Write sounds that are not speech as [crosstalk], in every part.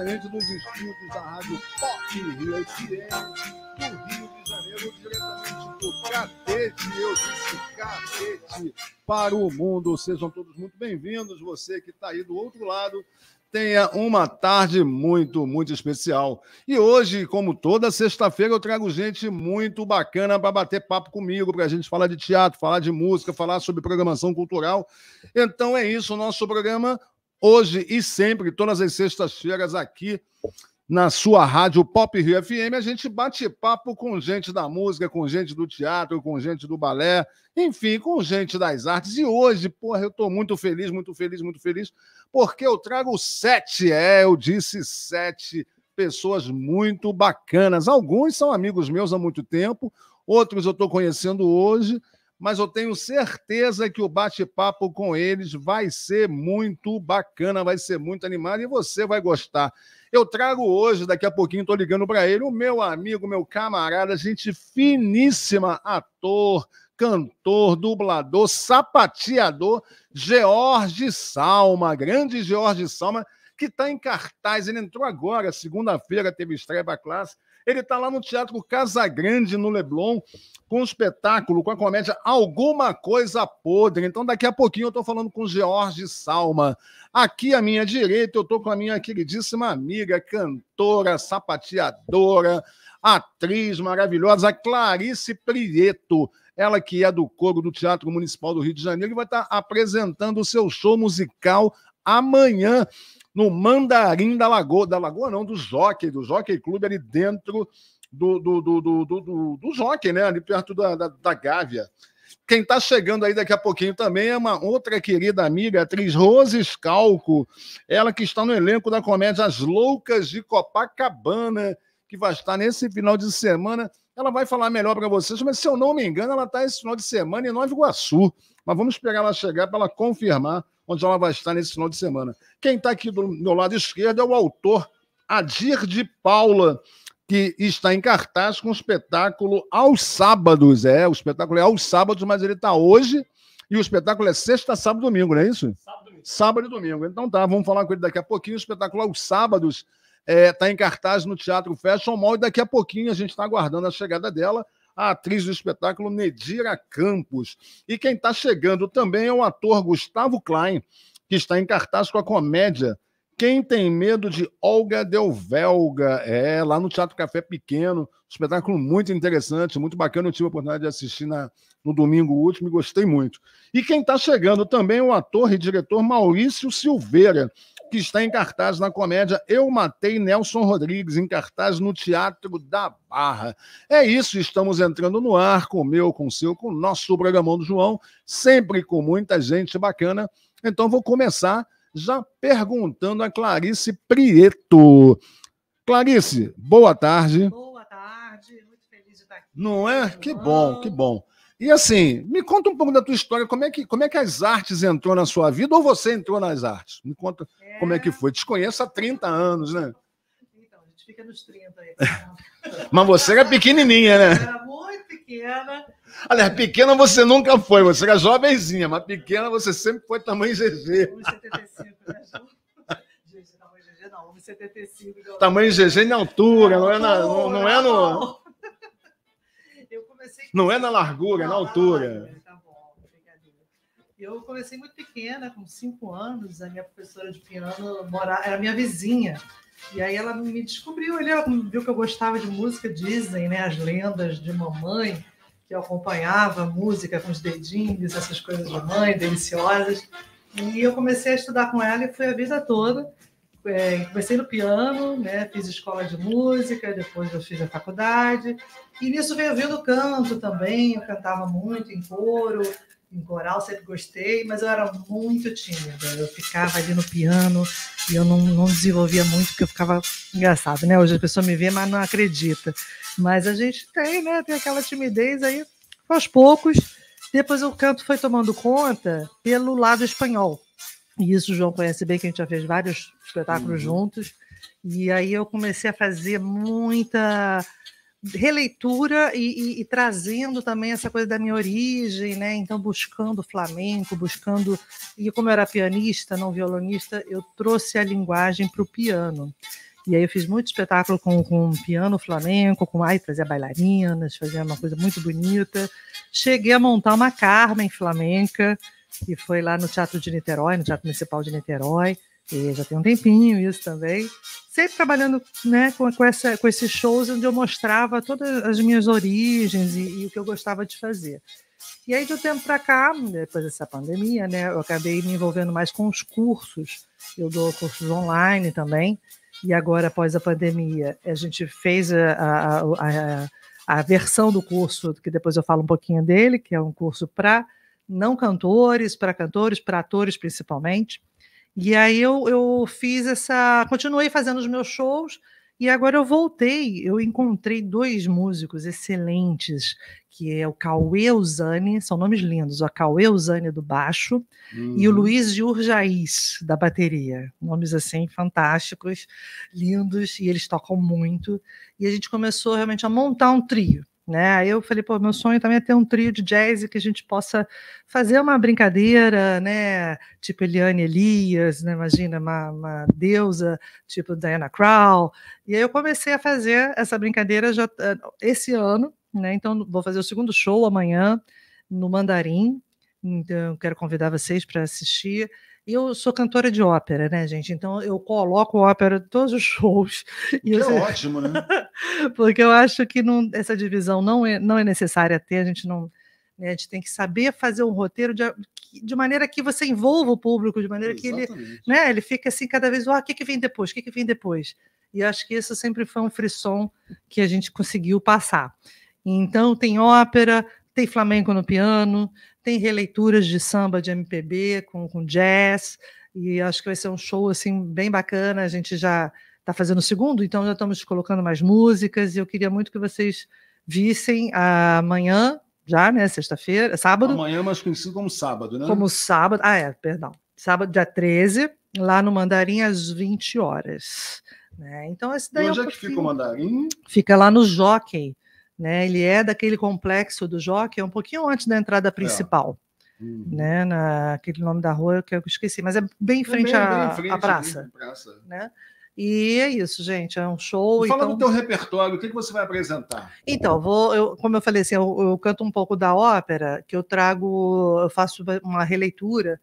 diretamente nos estúdios da Rádio Pop Rio FM, do Rio de Janeiro, diretamente do Catete, eu disse Catete, para o mundo. Sejam todos muito bem-vindos, você que está aí do outro lado. Tenha uma tarde muito, muito especial. E hoje, como toda sexta-feira, eu trago gente muito bacana para bater papo comigo, para a gente falar de teatro, falar de música, falar sobre programação cultural. Então é isso, o nosso programa hoje e sempre, todas as sextas-feiras aqui na sua rádio Pop Rio FM, a gente bate papo com gente da música, com gente do teatro, com gente do balé, enfim, com gente das artes. E hoje, porra, eu estou muito feliz, muito feliz, muito feliz, porque eu trago sete, é, eu disse sete pessoas muito bacanas. Alguns são amigos meus há muito tempo, outros eu estou conhecendo hoje, mas eu tenho certeza que o bate-papo com eles vai ser muito bacana, vai ser muito animado e você vai gostar. Eu trago hoje, daqui a pouquinho estou ligando para ele, o meu amigo, meu camarada, gente finíssima, ator, cantor, dublador, sapateador, George Salma, grande George Salma, que está em cartaz. Ele entrou agora, segunda-feira, teve estreia para classe. Ele está lá no Teatro Casagrande, no Leblon, com um espetáculo, com a comédia Alguma Coisa Podre. Então, daqui a pouquinho eu estou falando com George Salma. Aqui à minha direita, eu estou com a minha queridíssima amiga, cantora, sapateadora, atriz maravilhosa, Clarice Prieto. Ela que é do coro do Teatro Municipal do Rio de Janeiro e vai estar tá apresentando o seu show musical amanhã no Mandarim da Lagoa, da Lagoa não, do Jockey, do Jockey Clube ali dentro do, do, do, do, do, do Jockey, né? Ali perto da, da, da Gávea. Quem está chegando aí daqui a pouquinho também é uma outra querida amiga, a atriz Rose Scalco, ela que está no elenco da comédia As Loucas de Copacabana, que vai estar nesse final de semana. Ela vai falar melhor para vocês, mas se eu não me engano, ela está esse final de semana em Nova Iguaçu. Mas vamos esperar ela chegar para ela confirmar onde ela vai estar nesse final de semana. Quem está aqui do meu lado esquerdo é o autor Adir de Paula, que está em cartaz com o espetáculo aos sábados. É, o espetáculo é aos sábados, mas ele está hoje. E o espetáculo é sexta, sábado e domingo, não é isso? Sábado, domingo. sábado e domingo. Então tá, vamos falar com ele daqui a pouquinho. O espetáculo aos sábados está é, tá em cartaz no Teatro Fashion Mall e daqui a pouquinho a gente está aguardando a chegada dela a atriz do espetáculo Nedira Campos. E quem está chegando também é o ator Gustavo Klein, que está em cartaz com a comédia Quem Tem Medo de Olga Del Velga. É, lá no Teatro Café Pequeno. Espetáculo muito interessante, muito bacana. Eu tive a oportunidade de assistir na, no domingo último e gostei muito. E quem está chegando também é o ator e diretor Maurício Silveira que está em cartaz na comédia Eu Matei Nelson Rodrigues, em cartaz no Teatro da Barra. É isso, estamos entrando no ar com o meu, com o seu, com o nosso programão do João, sempre com muita gente bacana. Então vou começar já perguntando a Clarice Prieto. Clarice, boa tarde. Boa tarde, muito feliz de estar aqui. Não é? Que bom, que bom. E assim, me conta um pouco da tua história, como é que, como é que as artes entrou na sua vida ou você entrou nas artes? Me conta é... como é que é. foi. Te conheço há 30 anos, né? Então, a gente fica nos 30 aí. [laughs] Né? Mas você era pequenininha, né? Eu era muito pequena. Aliás, pequena você nunca foi, você era jovenzinha, mas pequena você sempre foi tamanho GG. 1,75, né, Gente, tamanho GG não, 1,75. Tamanho GG é na altura, não, não, não, não é no... Não é na largura, não, é na altura. tá bom, tá eu comecei muito pequena, com cinco anos, a minha professora de piano morava, era minha vizinha. E aí ela me descobriu, ela viu que eu gostava de música, Disney, né? As lendas de mamãe, que eu acompanhava música com os dedinhos, essas coisas de mãe, deliciosas. E eu comecei a estudar com ela e fui a vida toda é, comecei no piano, né? Fiz escola de música, depois eu fiz a faculdade. E nisso veio vindo o canto também. Eu cantava muito em coro, em coral, sempre gostei, mas eu era muito tímida. Eu ficava ali no piano e eu não, não desenvolvia muito, porque eu ficava engraçado, né? Hoje a pessoa me vê, mas não acredita. Mas a gente tem, né? Tem aquela timidez aí, aos poucos. Depois o canto foi tomando conta pelo lado espanhol. E isso o João conhece bem, que a gente já fez vários espetáculos uhum. juntos. E aí eu comecei a fazer muita releitura e, e, e, trazendo também essa coisa da minha origem, né? Então buscando flamenco, buscando e como eu era pianista, não violonista, eu trouxe a linguagem para o piano. E aí eu fiz muito espetáculo com, com piano flamenco, com ai trazia bailarinas, fazia uma coisa muito bonita. Cheguei a montar uma Carmen flamenca e foi lá no Teatro de Niterói, no Teatro Municipal de Niterói, e já tem um tempinho isso também. Sempre trabalhando né, com, com, essa, com esses shows onde eu mostrava todas as minhas origens e, e o que eu gostava de fazer. E aí, de um tempo para cá, depois dessa pandemia, né, eu acabei me envolvendo mais com os cursos. Eu dou cursos online também. E agora, após a pandemia, a gente fez a, a, a, a versão do curso, que depois eu falo um pouquinho dele, que é um curso para não cantores, para cantores, para atores principalmente. E aí eu, eu fiz essa. Continuei fazendo os meus shows. E agora eu voltei, eu encontrei dois músicos excelentes, que é o Cauê Usani, são nomes lindos, o Cauê Usani do baixo uhum. e o uhum. Luiz de Urjaiz da bateria. Nomes assim fantásticos, lindos, e eles tocam muito. E a gente começou realmente a montar um trio né? Aí eu falei, pô, meu sonho também é ter um trio de jazz que a gente possa fazer uma brincadeira, né? Tipo Eliane Elias, né? Imagina uma, uma deusa, tipo Diana Krall. E aí eu comecei a fazer essa brincadeira já eh, esse ano, né? Então vou fazer o segundo show amanhã no Mandarim. Então quero convidar vocês para assistir eu sou cantora de ópera, né, gente? Então eu coloco ópera em todos os [laughs] shows. E é eu... ótimo, né? [laughs] Porque eu acho que não, essa divisão não é, não é necessária ter, a gente não. Né, a gente tem que saber fazer um roteiro de, de maneira que você envolva o público, de maneira Exatamente. que ele, né, ele fica assim cada vez, ah, o que, que vem depois? O que, que vem depois? E acho que isso sempre foi um frisson que a gente conseguiu passar. Então tem ópera, tem flamenco no piano, tem releituras de samba de MPB com, com jazz, e acho que vai ser um show assim bem bacana. A gente já está fazendo o segundo, então já estamos colocando mais músicas, e eu queria muito que vocês vissem amanhã, já, né? Sexta-feira, sábado. Amanhã, é mais conhecido como sábado, né? Como sábado. Ah, é, perdão. Sábado, dia 13, lá no Mandarim, às 20 horas. Né? Então, esse daí. E é onde é, um é que fica o Mandarim? Fica lá no Jockey. Né? Ele é daquele complexo do Jockey, é um pouquinho antes da entrada é. principal. É. Uhum. Né, naquele nome da rua que eu esqueci, mas é bem em frente, à, praça. praça. Né? E é isso, gente. É um show. Fala então... do teu repertório, o que, que você vai apresentar? Então, vou, eu, como eu falei assim, eu, eu, canto um pouco da ópera, que eu trago, eu faço uma releitura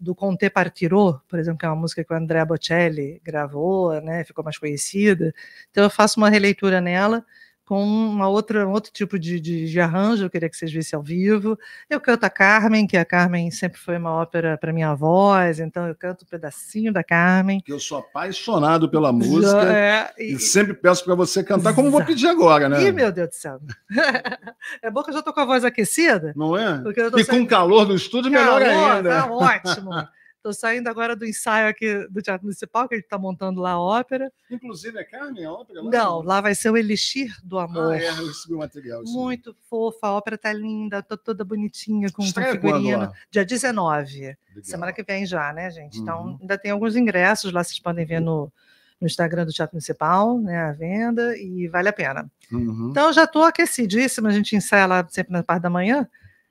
do Conte Partirô, por exemplo, que é uma música que o Andrea Bocelli gravou, né? Ficou mais conhecida. Então eu faço uma releitura nela com uma outra, um outro tipo de, de, de, arranjo, eu queria que vocês vissem ao vivo. Eu canto a Carmen, que a Carmen sempre foi uma ópera para minha voz, então eu canto um pedacinho da Carmen. Eu sou apaixonado pela música é, e... e... sempre peço para você cantar, como Exato. vou pedir agora, né? Ih, meu Deus do céu. [laughs] é bom que eu já estou com a voz aquecida. Não é? e sempre... com o calor do estúdio, calor, melhor ainda. Tá ótimo. [laughs] Estou saindo agora do ensaio aqui do Teatro Municipal, que a gente está montando lá a ópera. Inclusive é Carmen, a ópera? Lá Não, lá vai ser o Elixir do ah, Amor. Ah, é, eu recebi o material. Sim. Muito fofa, a ópera tá linda, tô toda bonitinha, com Estreia figurino. Dia 19, Legal. semana que vem já, né, gente? Então, uhum. Então ainda tem alguns ingressos lá, vocês podem ver no, no Instagram do Teatro Municipal, né, a venda, e vale a pena. Uhum. Então já estou aquecidíssima, a gente ensaia lá sempre na parte da manhã,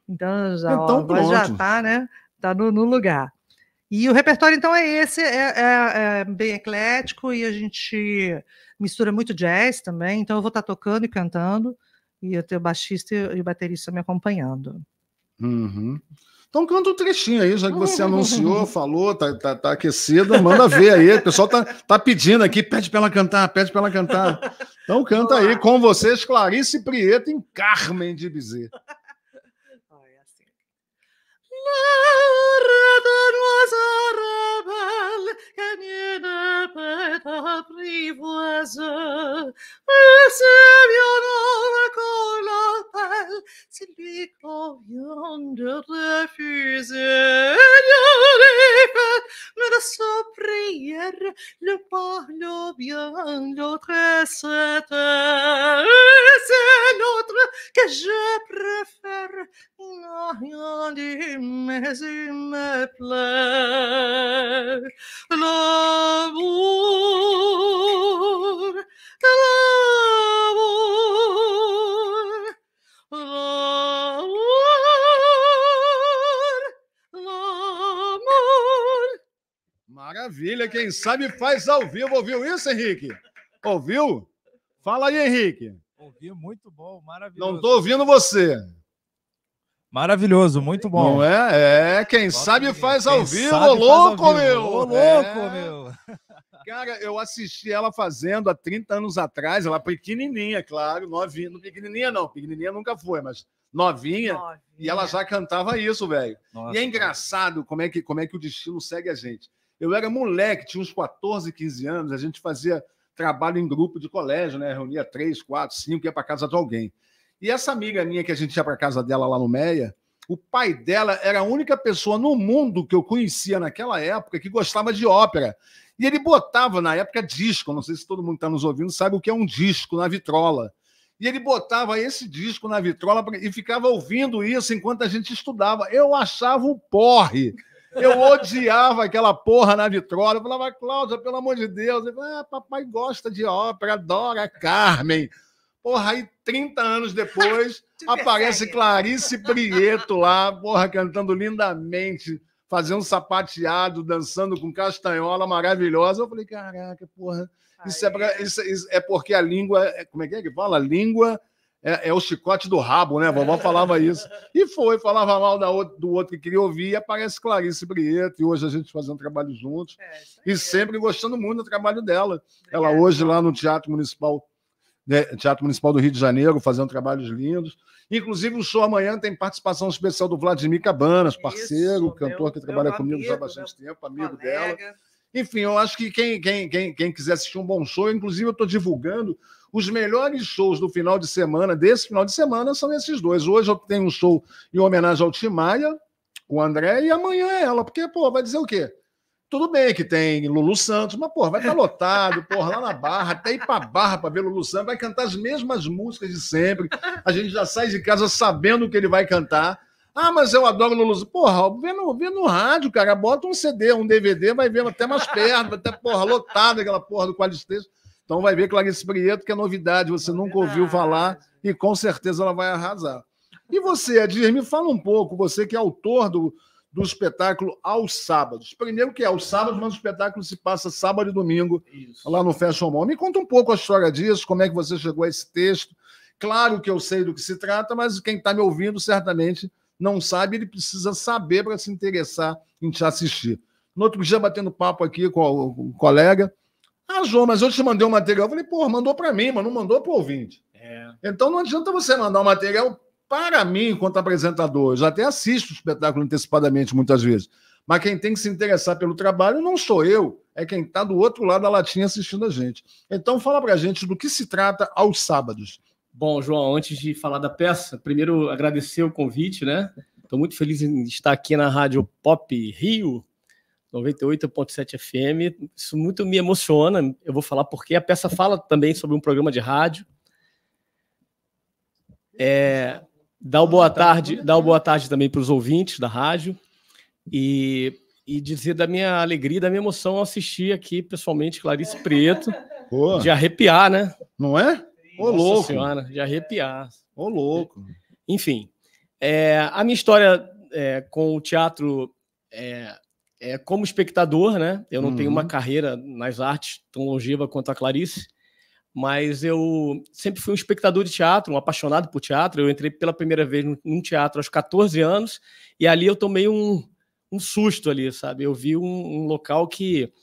então já, então, ó, já tá, né? Tá no, no lugar. E o repertório, então, é esse, é, é, é, bem eclético e a gente mistura muito jazz também. Então, eu vou estar tocando e cantando, e eu tenho o baixista e o baterista me acompanhando. Uhum. Então canta um trechinho aí, já que você [laughs] anunciou, falou, tá, tá, tá, aquecida, manda ver aí. O pessoal tá, tá pedindo aqui, pede para ela cantar, pede para ela cantar. Então canta aí, com vocês, Clarice Prieto em Carmen de Bizet. Olha [laughs] é assim. Satan, c'est notre que je préfère. Non, rien dit, mais il me plaît. L'amour, l'amour, l'amour, l'amour. Maravilha, quem sabe faz ao vivo, ouviu isso, Henrique? Ouviu? Fala aí, Henrique. Ouvi, muito bom, maravilhoso. Não estou ouvindo você. Maravilhoso, muito bom. Não é? É, quem sabe faz quem ao vivo, sabe, louco, ao vivo. meu! Ô, louco, é. meu! Cara, eu assisti ela fazendo há 30 anos atrás, ela pequenininha, é claro, novinha. Não pequenininha não, pequenininha nunca foi, mas novinha. novinha. E ela já cantava isso, velho. E é engraçado como é, que, como é que o destino segue a gente. Eu era moleque, tinha uns 14, 15 anos, a gente fazia trabalho em grupo de colégio, né? Reunia três, quatro, cinco, ia para casa de alguém. E essa amiga minha que a gente ia para casa dela lá no Meia, o pai dela era a única pessoa no mundo que eu conhecia naquela época que gostava de ópera. E ele botava, na época, disco. Não sei se todo mundo está nos ouvindo sabe o que é um disco na vitrola. E ele botava esse disco na vitrola e ficava ouvindo isso enquanto a gente estudava. Eu achava um porre. Eu odiava aquela porra na vitrola. Eu falava, Cláudia, pelo amor de Deus. Eu falava, ah, papai gosta de ópera, adora Carmen. Porra, aí 30 anos depois, [laughs] aparece Clarice Prieto lá, porra, cantando lindamente, fazendo sapateado, dançando com castanhola maravilhosa. Eu falei, caraca, porra, isso é, pra, isso, isso é porque a língua. É, como é que é que fala? A língua é, é, o chicote do rabo, né? A vovó falava isso. E foi, falava mal da outro, do outro que queria ouvir, e aparece Clarice Brieto, e hoje a gente fazendo trabalho juntos, é, e sempre gostando muito do trabalho dela. Ela hoje lá então. no Teatro Municipal, né, Teatro Municipal do Rio de Janeiro, fazendo trabalhos lindos. Inclusive, o show amanhã tem participação especial do Vladimir Cabanas, parceiro, isso, cantor meu, que trabalha comigo já há bastante tempo, amigo colega. dela. Enfim, eu acho que quem, quem, quem, quem quiser assistir um bom show, inclusive eu estou divulgando os melhores shows do final de semana, desse final de semana, são esses dois. Hoje eu tenho um show em homenagem ao Tim Maia, com o André, e amanhã é ela, porque, pô, vai dizer o quê? Tudo bem que tem Lulu Santos, mas, pô vai estar tá lotado, [laughs] pô, lá na Barra, até ir pra Barra pra ver Lulu Santos, vai cantar as mesmas músicas de sempre. A gente já sai de casa sabendo o que ele vai cantar. Ah, mas eu adoro Lulu Santos. Porra, vê no, vê no rádio, cara, bota um CD, um DVD, vai ver até mais perto, até, porra, lotado aquela porra do quadro então vai ver Clarice Prieto, que é novidade, você é nunca verdade. ouviu falar e com certeza ela vai arrasar. E você, Adir, me fala um pouco, você que é autor do, do espetáculo aos sábados. Primeiro que é aos sábados, mas o espetáculo se passa sábado e domingo Isso. lá no Fashion Mall. Me conta um pouco a história disso, como é que você chegou a esse texto. Claro que eu sei do que se trata, mas quem está me ouvindo certamente não sabe, ele precisa saber para se interessar em te assistir. No outro dia, batendo papo aqui com o colega, ah, João, mas eu te mandei um material. Eu falei, pô, mandou para mim, mas não mandou para o ouvinte. É. Então não adianta você mandar um material para mim, enquanto apresentador. Eu já até assisto o espetáculo antecipadamente muitas vezes. Mas quem tem que se interessar pelo trabalho não sou eu, é quem está do outro lado da latinha assistindo a gente. Então fala para a gente do que se trata aos sábados. Bom, João, antes de falar da peça, primeiro agradecer o convite, né? Estou muito feliz em estar aqui na Rádio Pop Rio, 98.7 FM. Isso muito me emociona. Eu vou falar porque a peça fala também sobre um programa de rádio. É, dá o boa tarde, dá o boa tarde também para os ouvintes da rádio e, e dizer da minha alegria, da minha emoção ao assistir aqui pessoalmente Clarice Preto, de arrepiar, né? Não é? Ô Nossa louco. Senhora, de arrepiar. Ô louco. Enfim, é, a minha história é, com o teatro é, é, como espectador, né? Eu não uhum. tenho uma uhum. carreira nas artes tão longeva quanto a Clarice, mas eu sempre fui um espectador de teatro, um apaixonado por teatro. Eu entrei pela primeira vez num teatro aos 14 anos e ali eu tomei um, um susto ali, sabe? Eu vi um, um local que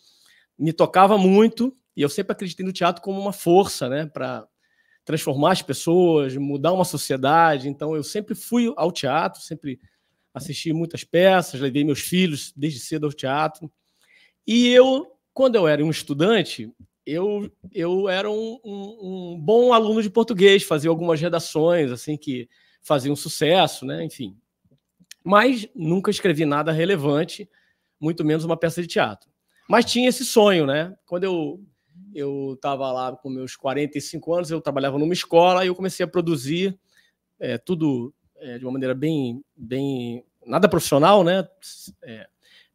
me tocava muito e eu sempre acreditei no teatro como uma força, né? Para transformar as pessoas, mudar uma sociedade. Então eu sempre fui ao teatro, sempre assisti muitas peças, levei meus filhos desde cedo ao teatro. E eu, quando eu era um estudante, eu, eu era um, um, um bom aluno de português, fazia algumas redações, assim, que faziam sucesso, né? Enfim. Mas nunca escrevi nada relevante, muito menos uma peça de teatro. Mas tinha esse sonho, né? Quando eu eu estava lá com meus 45 anos, eu trabalhava numa escola e eu comecei a produzir é, tudo é, de uma maneira bem, bem nada profissional, né? É,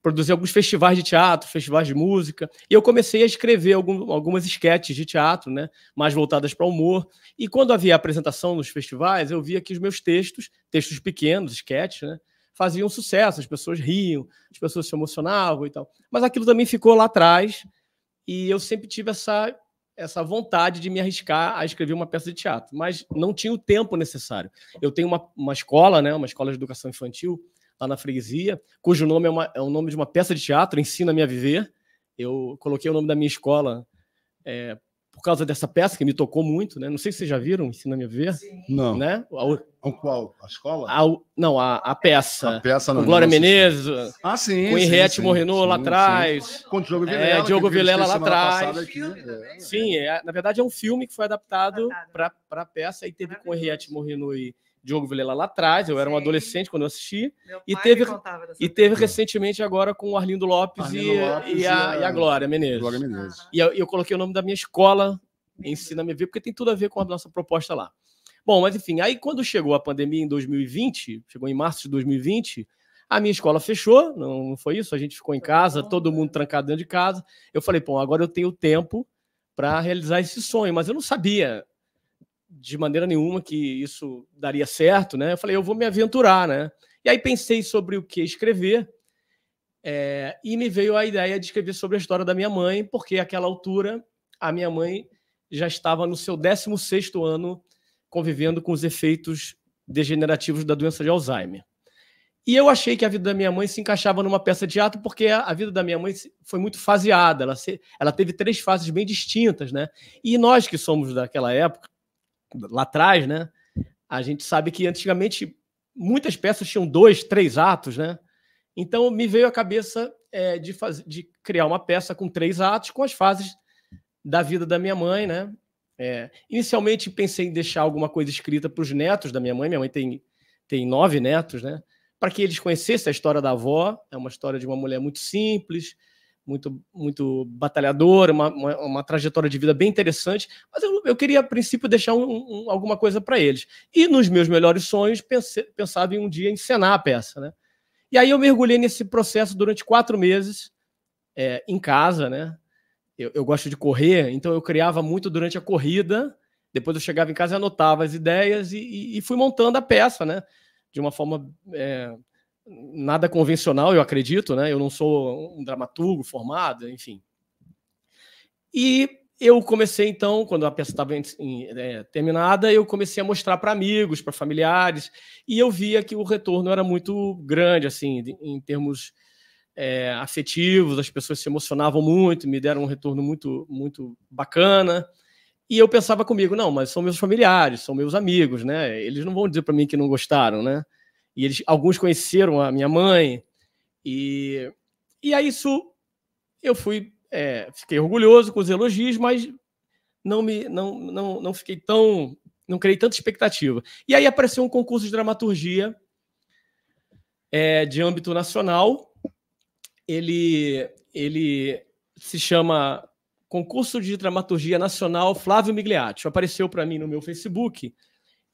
produzi alguns festivais de teatro, festivais de música, e eu comecei a escrever algum, algumas esquetes de teatro, né? Mais voltadas para o humor. E quando havia apresentação nos festivais, eu via que os meus textos, textos pequenos, esquetes, né? Faziam sucesso, as pessoas riam, as pessoas se emocionavam e tal. Mas aquilo também ficou lá atrás, e eu sempre tive essa essa vontade de me arriscar a escrever uma peça de teatro, mas não tinha o tempo necessário. Eu tenho uma, uma escola, né, uma escola de educação infantil, lá na freguesia, cujo nome é, uma, é o nome de uma peça de teatro, Ensina-me a Viver. Eu coloquei o nome da minha escola é, por causa dessa peça que me tocou muito, né? Não sei se vocês já viram, Ensina-me a Viver. Sim. Não. Né? A, qual? A escola? A, não, a, a peça. A peça não. Glória Menezes. Sim. Ah, sim. Com Henriette Morrenou lá atrás. Com Diogo é, Vilela. É, Diogo Vilela lá atrás. Né? Né? Sim, é, na verdade é um filme que foi adaptado para a peça e teve com Henriette Morrenou e Diogo Vilela lá atrás, eu Sim. era um adolescente quando eu assisti. e teve, e teve recentemente agora com o Arlindo Lopes, Arlindo e, Lopes e, a, e, a, Glória Menezes. Glória Menezes. e eu, eu, coloquei o nome da minha escola, Ensina-me minha Ver, porque tem tudo a ver com a nossa proposta lá. Bom, mas enfim, aí quando chegou a pandemia em 2020, chegou em março de 2020, a minha escola fechou, não, não foi isso? A gente ficou em casa, todo mundo né? trancado dentro de casa. Eu falei, bom, agora eu tenho tempo para realizar esse sonho, mas eu não sabia de maneira nenhuma que isso daria certo, né? Eu falei, eu vou me aventurar, né? E aí pensei sobre o que escrever é, e me veio a ideia de escrever sobre a história da minha mãe, porque àquela altura a minha mãe já estava no seu 16 ano convivendo com os efeitos degenerativos da doença de Alzheimer. E eu achei que a vida da minha mãe se encaixava numa peça de teatro porque a vida da minha mãe foi muito faseada, ela, se, ela teve três fases bem distintas, né? E nós que somos daquela época, lá atrás, né? A gente sabe que antigamente muitas peças tinham dois, três atos, né? Então me veio a cabeça é, de, faz... de criar uma peça com três atos, com as fases da vida da minha mãe, né? É, inicialmente pensei em deixar alguma coisa escrita para os netos da minha mãe. Minha mãe tem, tem nove netos, né? Para que eles conhecessem a história da avó. É uma história de uma mulher muito simples, muito, muito batalhador, uma, uma, uma, trajetória de vida bem interessante, mas eu, eu queria, a princípio, deixar um, um, alguma coisa para eles. E nos meus melhores sonhos, pense, pensava em um dia encenar a peça. Né? E aí eu mergulhei nesse processo durante quatro meses, é, em casa. Né? Eu, eu gosto de correr, então eu criava muito durante a corrida. Depois eu chegava em casa e anotava as ideias e, e, e fui montando a peça, né? De uma forma é, nada convencional, eu acredito, né? Eu não sou um dramaturgo formado, enfim. E eu comecei então, quando a peça estava é, terminada, eu comecei a mostrar para amigos, para familiares, e eu via que o retorno era muito grande, assim, em termos é, afetivos, as pessoas se emocionavam muito, me deram um retorno muito, muito bacana. E eu pensava comigo, não, mas são meus familiares, são meus amigos, né? Eles não vão dizer para mim que não gostaram, né? E eles, alguns conheceram a minha mãe. E, e aí isso eu fui, é, fiquei orgulhoso com os elogios, mas não me não, não, não fiquei tão. não criei tanta expectativa. E aí apareceu um concurso de dramaturgia é, de âmbito nacional. Ele, ele se chama Concurso de Dramaturgia Nacional Flávio Migliatti. Apareceu para mim no meu Facebook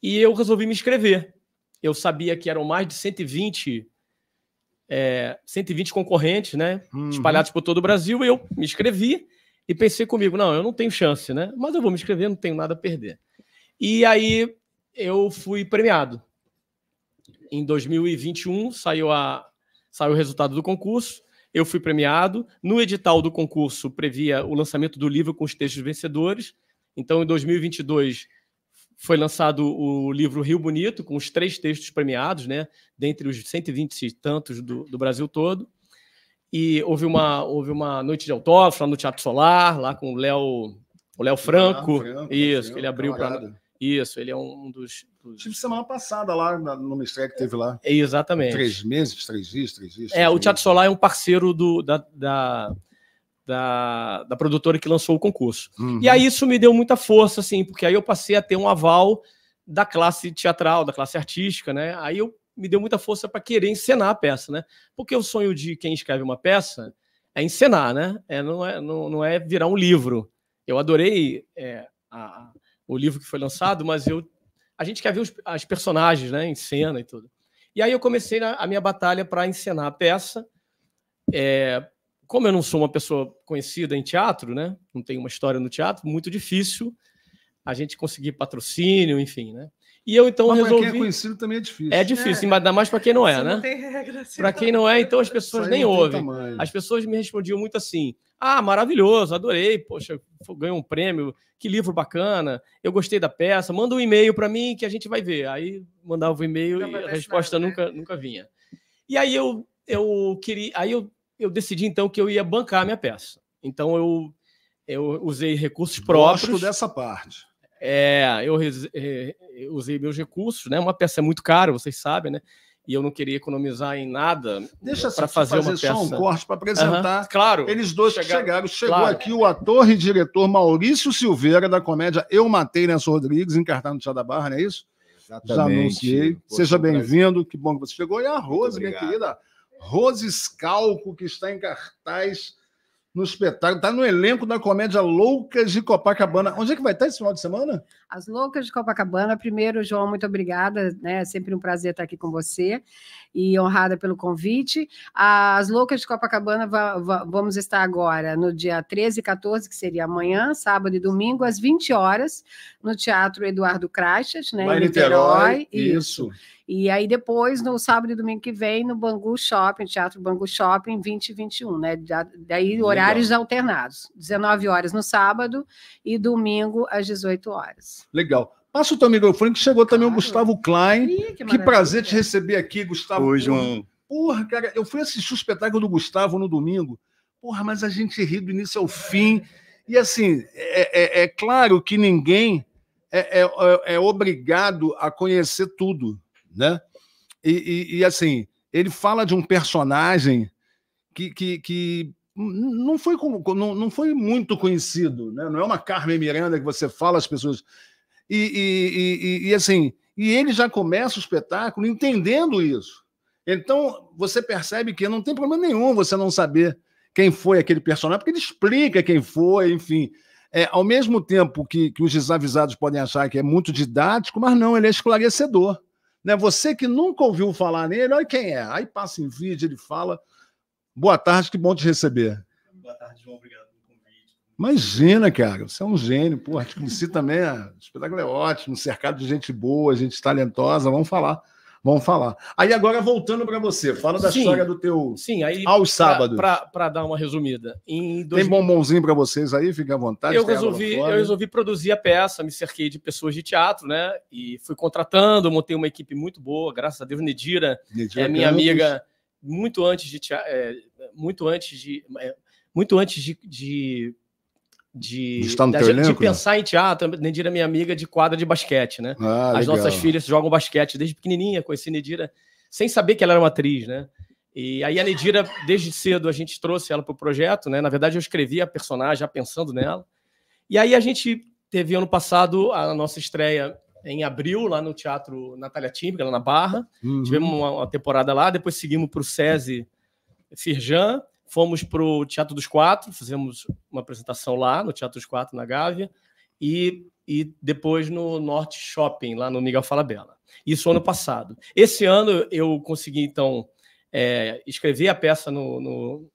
e eu resolvi me inscrever eu sabia que eram mais de 120, é, 120 concorrentes, né? Uhum. Espalhados por todo o Brasil. E eu me inscrevi e pensei comigo: não, eu não tenho chance, né? Mas eu vou me inscrever, não tenho nada a perder. E aí eu fui premiado. Em 2021 saiu, a, saiu o resultado do concurso. Eu fui premiado. No edital do concurso previa o lançamento do livro com os textos vencedores. Então, em 2022, foi lançado o livro Rio Bonito, com os três textos premiados, né? Dentre os 120 e tantos do, do Brasil todo. E houve uma, houve uma noite de autógrafo lá no Teatro Solar, lá com o Léo o Léo Franco, Franco, isso, ele abriu para isso, ele é um dos. dos... Tive semana passada lá no mestre que teve lá. É, exatamente. Três meses, três dias, três dias. é, o Teatro Solar é um parceiro do, da, da, da, da produtora que lançou o concurso. Uhum. E aí isso me deu muita força, assim, porque aí eu passei a ter um aval da classe teatral, da classe artística, né? Aí eu me deu muita força para querer encenar a peça, né? Porque o sonho de quem escreve uma peça é encenar, né? É, não, é, não, não é virar um livro. Eu adorei é, a, o livro que foi lançado, mas eu a gente quer ver os, as personagens, né, em cena e tudo. E aí eu comecei a, a minha batalha para encenar a peça, é, como eu não sou uma pessoa conhecida em teatro, né? Não tenho uma história no teatro, muito difícil a gente conseguir patrocínio, enfim, né? E eu então mas resolvi. Para quem é conhecido também é difícil. É difícil, é, ainda mais para quem não é, Você né? Não tem regra. Assim, para quem não é, então as pessoas nem ouvem. As pessoas me respondiam muito assim: ah, maravilhoso, adorei, poxa, ganhou um prêmio, que livro bacana, eu gostei da peça, manda um e-mail para mim que a gente vai ver. Aí mandava o um e-mail e a resposta nada, né. nunca, né? nunca vinha. E aí eu, eu queria, aí eu eu decidi então que eu ia bancar a minha peça. Então eu, eu usei recursos próprios. dessa parte. É, eu, é, é, eu usei meus recursos, né? Uma peça é muito cara, vocês sabem, né? e eu não queria economizar em nada para fazer, uma só peça. só um corte para apresentar. Uhum, claro. Eles dois chegaram. chegaram. Chegou claro. aqui o ator e diretor Maurício Silveira da comédia Eu Matei Nelson Rodrigues, encartado no Chá da Barra, não é isso? Exatamente. Já anunciei. Poxa, Seja bem-vindo, que bom que você chegou. E a Rose, minha querida Rosiscalco, que está em cartaz no espetáculo. Está no elenco da comédia Loucas de Copacabana. Onde é que vai estar esse final de semana? As Loucas de Copacabana. Primeiro, João, muito obrigada. Né? É sempre um prazer estar aqui com você e honrada pelo convite. As Loucas de Copacabana vamos estar agora no dia 13 e 14, que seria amanhã, sábado e domingo, às 20 horas, no Teatro Eduardo Craixas, né? Lá em Niterói. Niterói. Isso. isso. E aí depois, no sábado e domingo que vem, no Bangu Shopping, Teatro Bangu Shopping, 20 e 21, né? Daí Legal. horários alternados, 19 horas no sábado e domingo às 18 horas. Legal. Passa o teu microfone que chegou claro. também o Gustavo Klein. Ih, que, que, prazer te receber aqui, Gustavo. Oi, João. Porra, cara, eu fui assistir o espetáculo do Gustavo no domingo. Porra, mas a gente ri do início ao fim. E assim, é, é, é claro que ninguém é, é, é, é obrigado a conhecer tudo né? E, e, e, assim, ele fala de um personagem que, que, que não, foi, não, não foi muito conhecido, né? Não é uma Carmen Miranda que você fala às pessoas. E, e, e assim, e ele já começa o espetáculo entendendo isso. Então, você percebe que não tem problema nenhum você não saber quem foi aquele personagem, porque ele explica quem foi, enfim. É, ao mesmo tempo que, que os desavisados podem achar que é muito didático, mas não, ele é esclarecedor. Né? Você que nunca ouviu falar nele, olha quem é. Aí passa em vídeo, ele fala. Boa tarde, que bom te receber. Boa tarde, João, obrigado pelo convite. Imagina, cara, você é um gênio, porra. Te conheci também, ah, o espetáculo é ótimo, cercado de gente boa, gente talentosa. Vamos falar vamos falar. Aí agora voltando para você, fala da sim, história do teu sim, aí, aos sábados. Para dar uma resumida. Em dois... Tem bombonzinho para vocês aí, fica à vontade. Eu resolvi, eu resolvi produzir a peça, me cerquei de pessoas de teatro, né? E fui contratando, montei uma equipe muito boa, graças a Deus, Nedira, Nedira é minha Campos. amiga muito antes de é, muito antes de, é, muito antes de, de de, de, de, pensar em teatro. Nedira é minha amiga de quadra de basquete, né? Ah, As legal. nossas filhas jogam basquete desde pequenininha, conheci Nedira sem saber que ela era uma atriz, né? E aí a Nedira, desde cedo, a gente trouxe ela para o projeto, né? Na verdade, eu escrevi a personagem já pensando nela. E aí a gente teve ano passado a nossa estreia em abril, lá no Teatro Natália Tímbrica, lá na Barra. Uhum. Tivemos uma, uma, temporada lá, depois seguimos para o SESI Firjan. Fomos para o Teatro dos Quatro, fizemos uma apresentação lá no Teatro dos Quatro, na Gávea, e, e depois no Norte Shopping, lá no Miguel Falabella. Isso ano passado. Esse ano eu consegui, então, é, escrever a peça no, no,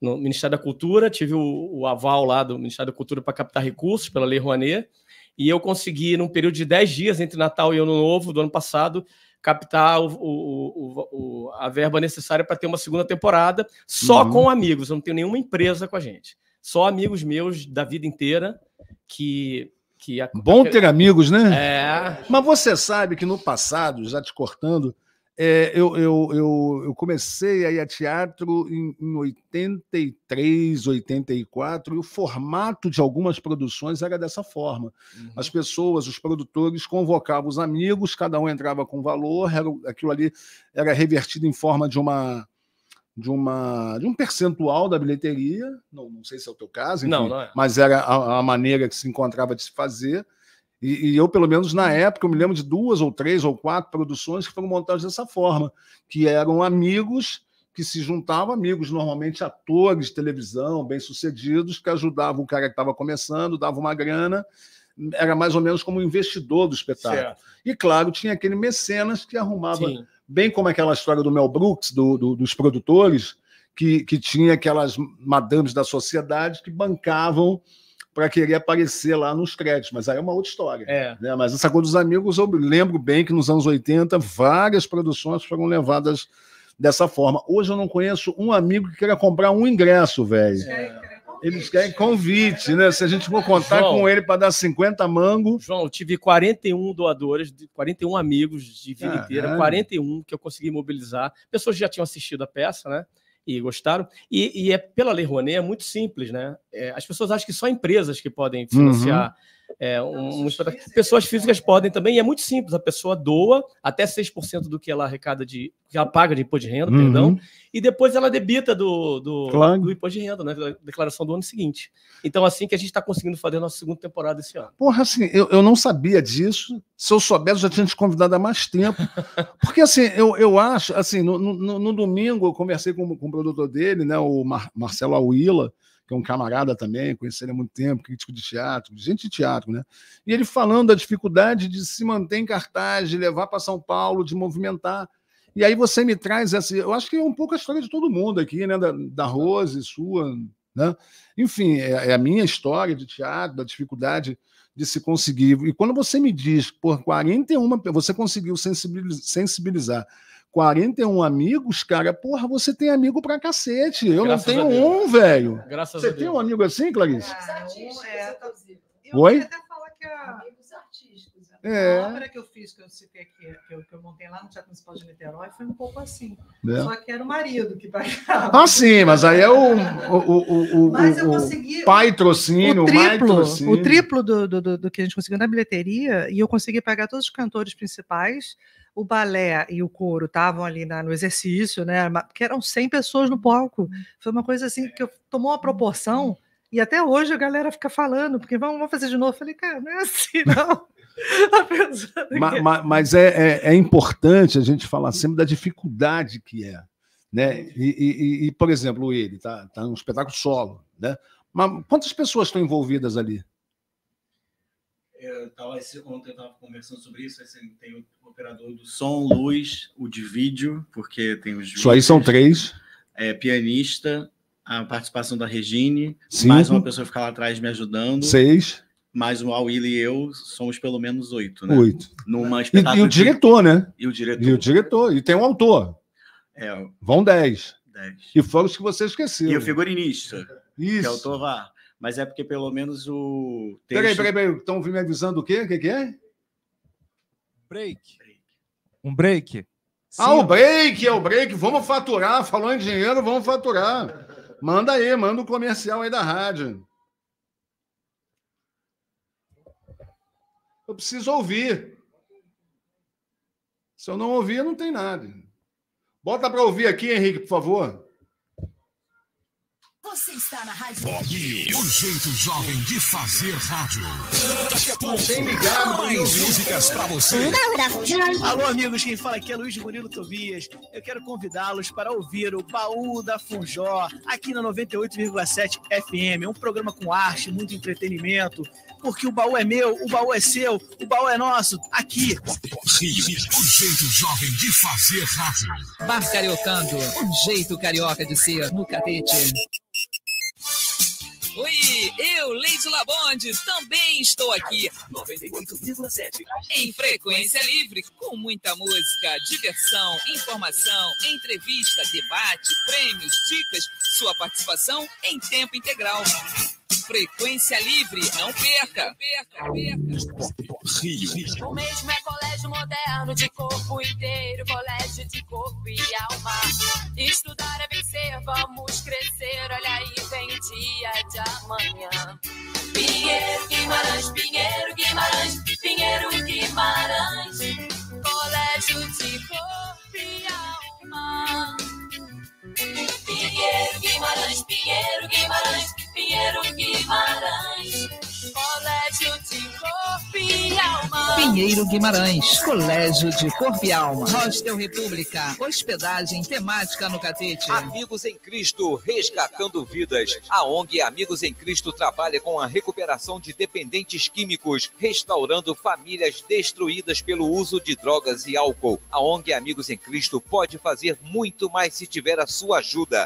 no, Ministério da Cultura, tive o, o aval lá do Ministério da Cultura para captar recursos pela Lei Rouanet, e eu consegui, num período de 10 dias entre Natal e Ano Novo do ano passado, captar o, o, o, a verba necessária para ter uma segunda temporada só uhum. com amigos. Eu não tenho nenhuma empresa com a gente. Só amigos meus da vida inteira que. que a... Bom ter amigos, né? É. Mas você sabe que no passado, já te cortando, é, eu, eu, eu, eu, comecei a ir a teatro em, em 83, 84, e o formato de algumas produções era dessa forma. Uhum. As pessoas, os produtores, convocavam os amigos, cada um entrava com valor, era, aquilo ali era revertido em forma de uma. De, uma, de um percentual da bilheteria, não, não sei se é o teu caso, enfim, não, não é. mas era a, a maneira que se encontrava de se fazer e, e, eu, pelo menos na época, eu me lembro de duas ou três ou quatro produções que foram montadas dessa forma, que eram amigos que se juntavam, amigos normalmente atores de televisão, bem-sucedidos, que ajudavam o cara que estava começando, dava uma grana, era mais ou menos como um investidor do espetáculo. Certo. E, claro, tinha aquele mecenas que arrumava, Sim. bem como aquela história do Mel Brooks, do, do, dos produtores, que, que tinha aquelas madames da sociedade que bancavam para querer aparecer lá nos créditos, mas aí é uma outra história. É. Né? Mas essa coisa dos amigos, eu lembro bem que nos anos 80 várias produções foram levadas dessa forma. Hoje eu não conheço um amigo que queira comprar um ingresso, velho. É. Eles querem convite, né? Se a gente for contar João, com ele para dar 50 mango. João, eu tive 41 doadores, 41 amigos de vida ah, inteira, 41 que eu consegui mobilizar. Pessoas já tinham assistido a peça, né? e gostaram. E, e é pela Lei Rouanet é muito simples, né? É, as pessoas acham que só empresas que podem financiar uhum. É, um, um Pessoas né? físicas podem também, e é muito simples, a pessoa doa até 6% do que ela arrecada de. que ela paga de imposto de renda, uhum. perdão, e depois ela debita do, do, claro. do imposto de renda, né? Da declaração do ano seguinte. Então, assim que a gente está conseguindo fazer a nossa segunda temporada esse ano. Porra, assim, eu, eu não sabia disso. Se eu soubesse, eu já tinha te convidado há mais tempo. [laughs] Porque, assim, eu, eu acho, assim, no, no, no domingo eu conversei com, com o produtor dele, né, o Mar Marcelo Auila, que é um camarada também, conheci ele há muito tempo, crítico de teatro, gente de teatro, né? E ele falando da dificuldade de se manter em cartaz, de levar para São Paulo, de movimentar. E aí você me traz essa. Eu acho que é um pouco a história de todo mundo aqui, né? Da, da Rose, sua, né? Enfim, é, é, a minha história de teatro, da dificuldade de se conseguir. E quando você me diz, por 41, você conseguiu sensibilizar 41 amigos, cara, porra, você tem amigo pra cacete. Eu Graças não tenho um, velho. Graças você a Deus. Você tem um amigo assim, Clarice? Ah, um é. Tá Oi? Eu Oi? até falar que a é. A obra que eu fiz, que eu citei aqui, que eu, que eu montei lá no Teatro Municipal de Niterói, foi um pouco assim. É. Só que era o marido que pagava. Ah, sim, mas aí é o, o, o, mas eu consegui, o pai trocínio, o triplo, O triplo do, do, do que a gente conseguiu na bilheteria, e eu consegui pagar todos os cantores principais o balé e o coro estavam ali na, no exercício, né? Porque eram 100 pessoas no palco. Foi uma coisa assim que eu, tomou uma proporção. E até hoje a galera fica falando, porque vamos, vamos fazer de novo. Eu falei, cara, não é assim, não. [laughs] Tá mas é, é, é, importante a gente falar sempre da dificuldade que é. Né? E, e, e por exemplo, ele está tá, tá um espetáculo solo. Né? Mas quantas pessoas estão envolvidas ali? É, eu esse ontem eu estava conversando sobre isso. tem o operador do som, luz, o de vídeo, porque tem os. Isso aí são três. É, pianista, a participação da Regine, Cinco. mais uma pessoa ficar lá atrás me ajudando. Seis mas o Will e eu somos pelo menos oito, né? Oito. Numa e, e, o diretor, de... né? E o diretor. E o diretor. E tem um autor. É. Vão dez. Dez. E foram os que você esqueceu. E o figurinista. Isso. Que é o Tovar. Mas é porque pelo menos o texto... Peraí, peraí, peraí. Estão me avisando o quê? O que, que é? Break. break. Um break. Ah, Sim. Ah, o break, é o break. Vamos faturar. Falou em dinheiro, vamos faturar. Manda aí, manda o comercial aí da rádio. Eu preciso ouvir. Se eu não ouvir, não tem nada. Bota para ouvir aqui, Henrique, por favor. Você está na Rádio Pop O jeito jovem de fazer rádio. Tem ligado mais músicas pra você. Alô, amigos, quem fala aqui é Luiz Murilo Tobias. Eu quero convidá-los para ouvir o Baú da Funjó aqui na 98,7 FM. É um programa com arte, muito entretenimento. Porque o baú é meu, o baú é seu, o baú é nosso, aqui. o jeito jovem de fazer rádio. Bar Cariocando, o jeito carioca de ser no cadete. Oi, eu, Leide Labondes, também estou aqui, 98,7, em frequência livre, com muita música, diversão, informação, entrevista, debate, prêmios, dicas, sua participação em tempo integral. Frequência Livre, não perca. Rio. O mesmo é colégio moderno de corpo inteiro, colégio de corpo e alma. Estudar é vencer, vamos crescer, olha aí vem dia de amanhã. Pinheiro, Guimarães, Pinheiro, Guimarães, Pinheiro, Guimarães. Colégio de corpo e alma. Pinheiro Guimarães, Pinheiro, Guimarães, Pinheiro, Guimarães. Colégio de Corpo e Alma. Pinheiro Guimarães, Colégio de Corpo e Alma. Hostel República, hospedagem temática no Catete. Amigos em Cristo, resgatando vidas. A ONG Amigos em Cristo trabalha com a recuperação de dependentes químicos, restaurando famílias destruídas pelo uso de drogas e álcool. A ONG Amigos em Cristo pode fazer muito mais se tiver a sua ajuda.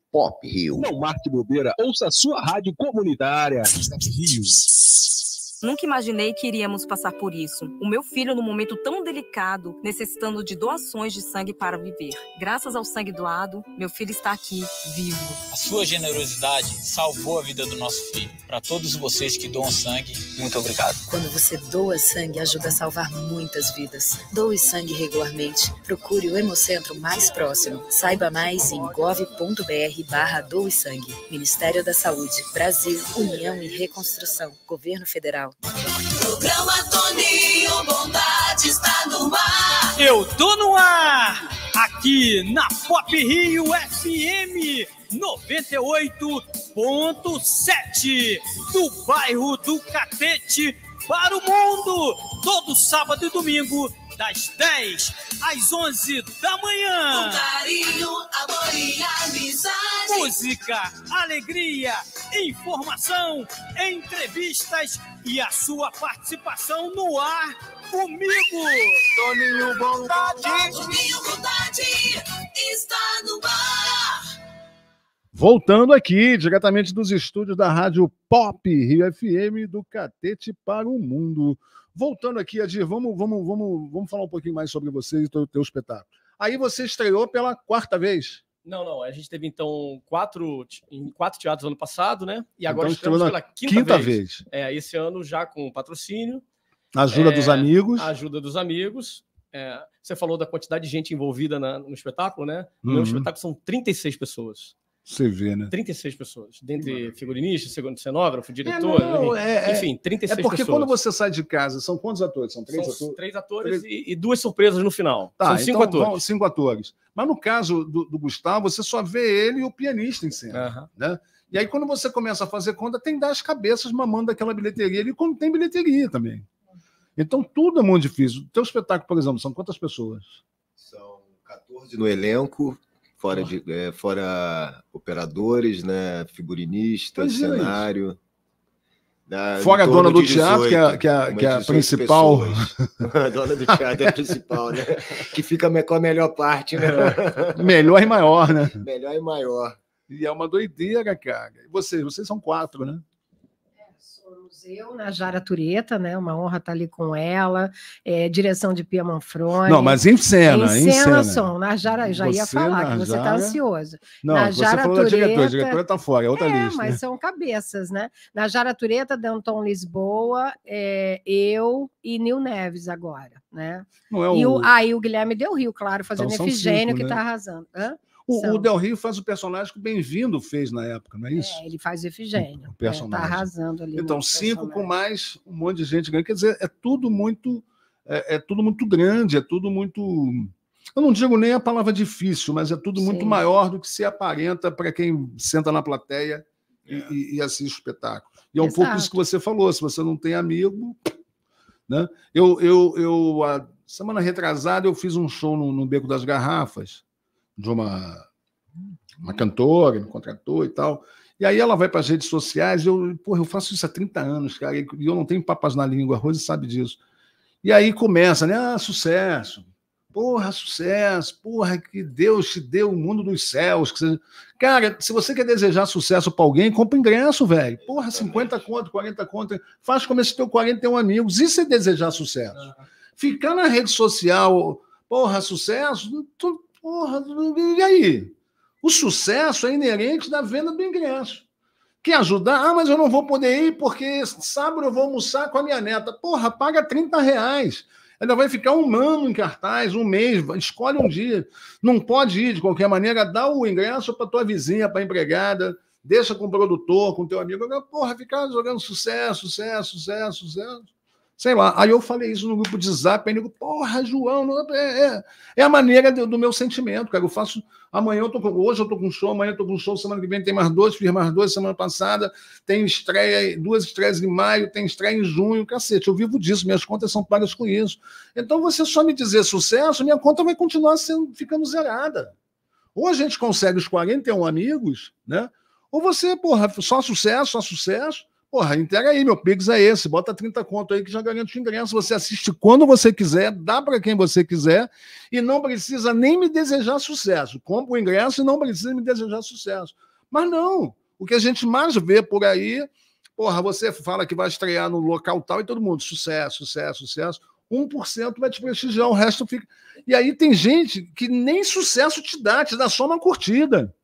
Pop Rio. Não marque bobeira, ouça a sua rádio comunitária. Rio. Nunca imaginei que iríamos passar por isso. O meu filho, num momento tão delicado, necessitando de doações de sangue para viver. Graças ao sangue doado, meu filho está aqui, vivo. A sua generosidade salvou a vida do nosso filho. Para todos vocês que doam sangue, muito obrigado. Quando você doa sangue, ajuda a salvar muitas vidas. Doe sangue regularmente. Procure o Hemocentro mais próximo. Saiba mais em gov.br barra doe sangue. Ministério da Saúde, Brasil, União e Reconstrução, Governo Federal. Rafael. Programa Toninho Bondade está no ar. Eu tô no ar! Aqui na Pop Rio FM 98.7 do bairro do Catete para o mundo, todo sábado e domingo das 10 às 11 da manhã. Com carinho, amor e amizade. Música, alegria, informação, entrevistas e a sua participação no ar comigo. Toninho Bondade. Toninho Bondade está no ar. Voltando aqui, diretamente dos estúdios da Rádio Pop Rio FM do Catete para o Mundo. Voltando aqui, Adir, vamos, vamos, vamos, vamos falar um pouquinho mais sobre você e o teu espetáculo. Aí você estreou pela quarta vez. Não, não. A gente teve, então, quatro, em quatro teatros ano passado, né? E agora então, estamos pela quinta, quinta vez. vez. É, esse ano já com patrocínio. ajuda é, dos amigos. ajuda dos amigos. É, você falou da quantidade de gente envolvida na, no espetáculo, né? No uhum. meu espetáculo são 36 pessoas. Você vê, né? 36 pessoas, dentre figurinista, segundo cenógrafo, é, diretor, é, não, é, enfim, 36 pessoas. É porque pessoas. quando você sai de casa, são quantos atores? São três são atores? Três atores três... E, e, duas surpresas no final. Tá, são cinco então, atores. Vão, cinco atores. Mas no caso do, do, Gustavo, você só vê ele e o pianista em cena, uhum. né? E aí, quando você começa a fazer conta, tem das cabeças mamando aquela bilheteria e quando tem bilheteria também. Então, tudo é muito difícil. O teu espetáculo, por exemplo, são quantas pessoas? São 14 no elenco, fora, de, é, fora operadores, né? figurinistas, é, cenário. Da, né, fora a dona do teatro, que é, que é, que é a é principal. [laughs] a dona do teatro é a principal, né? Que fica com a melhor parte, né? É. Melhor e maior, né? Melhor e maior. E é uma doideira, cara. E vocês, vocês são quatro, né? museu, na Jara Tureta, né? Uma honra estar ali com ela. É, direção de Pia Manfrone. Não, mas em cena, em, em cena. Som, na Jara, já você, ia falar que você está Jara... ansioso. Não, na você Jara falou Tureta, da diretora, a diretora está fora, é outra é, lista. mas né? são cabeças, né? Na Jara Tureta, Danton Lisboa, é, eu e Nil Neves agora, né? Não é o... E o, ah, e o Guilherme Del Rio, claro, fazendo então, Efigênio, cinco, que está né? arrasando. Hã? O, o, Del Rio faz o personagem que o Bem-vindo fez na época, não é, é isso? É, ele faz Efigênio. O é, tá personagem. É, arrasando ali. Então, cinco personagem. com mais um monte de gente ganha. Quer dizer, é tudo muito. É, é, tudo muito grande, é tudo muito. Eu não digo nem a palavra difícil, mas é tudo Sim. muito maior do que se aparenta para quem senta na plateia é. e, e, assiste o espetáculo. E é um Exato. pouco isso que você falou: se você não tem amigo. Né? Eu, eu, eu a semana retrasada, eu fiz um show no, no Beco das Garrafas de uma, uma cantora, me contratou e tal. E aí ela vai para as redes sociais, eu, porra, eu faço isso há 30 anos, cara, e eu não tenho papas na língua, a Rose sabe disso. E aí começa, né? Ah, sucesso. Porra, sucesso. Porra, que Deus te deu o mundo dos céus. Você... Cara, se você quer desejar sucesso para alguém, compra ingresso, velho. Porra, 50 conto, 40 conto. Faz como esse teu 41 amigos. Isso é desejar sucesso. Ficar na rede social, porra, sucesso, tu, Porra, e aí? O sucesso é inerente da venda do ingresso. Quer ajudar? Ah, mas eu não vou poder ir porque sábado eu vou almoçar com a minha neta. Porra, paga 30 reais. Ainda vai ficar um ano em cartaz, um mês, escolhe um dia. Não pode ir de qualquer maneira, dá o ingresso para tua vizinha, para empregada, deixa com o produtor, com teu amigo. Porra, ficar jogando sucesso, sucesso, sucesso, sucesso. Sei lá. Aí eu falei isso no grupo de zap, aí eu digo, porra, João, não, é, é, é, a maneira do, do, meu sentimento, cara. Eu faço. Amanhã eu tô com. Hoje eu tô com show, amanhã eu tô com show, semana que vem tem mais dois, fiz mais dois, semana passada, tem estreia, duas estreias em maio, tem estreia em junho, cacete. Eu vivo disso, minhas contas são pagas com isso. Então você só me dizer sucesso, minha conta vai continuar sendo, ficando zerada. Ou a gente consegue os 41 amigos, né? Ou você, porra, só sucesso, só sucesso. Porra, entrega aí, meu Pix é esse, bota 30 conto aí que já garante o ingresso. Você assiste quando você quiser, dá para quem você quiser e não precisa nem me desejar sucesso. Compra o ingresso e não precisa me desejar sucesso. Mas não, o que a gente mais vê por aí, porra, você fala que vai estrear no local tal e todo mundo, sucesso, sucesso, sucesso. 1% vai te prestigiar, o resto fica. E aí tem gente que nem sucesso te dá, te dá só uma curtida.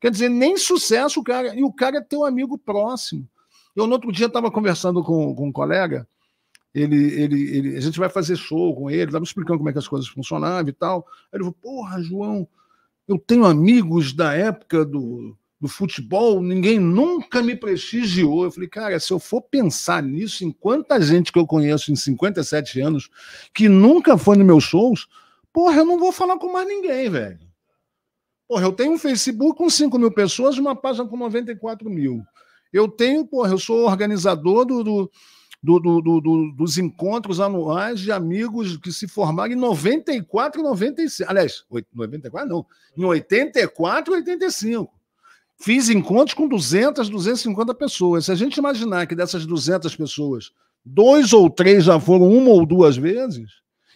Quer dizer, nem sucesso, cara. E o cara é teu amigo próximo. Eu, no outro dia, estava conversando com, com um colega, ele, ele, ele, a gente vai fazer show com ele, estava explicando como é que as coisas funcionavam e tal. Aí ele falou, porra, João, eu tenho amigos da época do, do futebol, ninguém nunca me prestigiou. Eu falei, cara, se eu for pensar nisso, em quanta gente que eu conheço em 57 anos que nunca foi nos meus shows, porra, eu não vou falar com mais ninguém, velho. Porra, eu tenho um Facebook com 5 mil pessoas e uma página com 94 mil. Eu tenho, porra, eu sou organizador do, do do, do, do, dos encontros anuais de amigos que se formaram em 94 e 95. Aliás, 94 não, em 84 e 85. Fiz encontros com 200, 250 pessoas. Se a gente imaginar que dessas 200 pessoas, dois ou três já foram uma ou duas vezes,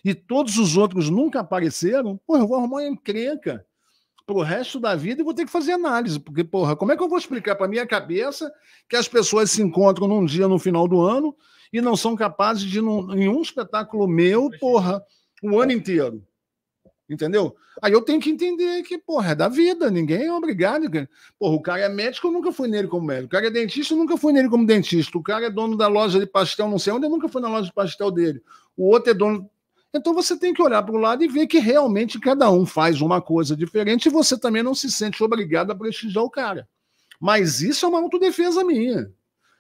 e todos os outros nunca apareceram, pô, eu vou arrumar uma encrenca pro resto da vida e vou ter que fazer análise, porque, porra, como é que eu vou explicar para minha cabeça que as pessoas se encontram num dia no final do ano e não são capazes de, num, em um espetáculo meu, porra, o ano é. inteiro? Entendeu? Aí eu tenho que entender que, porra, é da vida, ninguém é obrigado. Porra, o cara é médico, eu nunca fui nele como médico. O cara é dentista, eu nunca fui nele como dentista. O cara é dono da loja de pastel, não sei onde, eu nunca fui na loja de pastel dele. O outro é dono então você tem que olhar para o lado e ver que realmente cada um faz uma coisa diferente e você também não se sente obrigado a prestigiar o cara. Mas isso é uma autodefesa minha.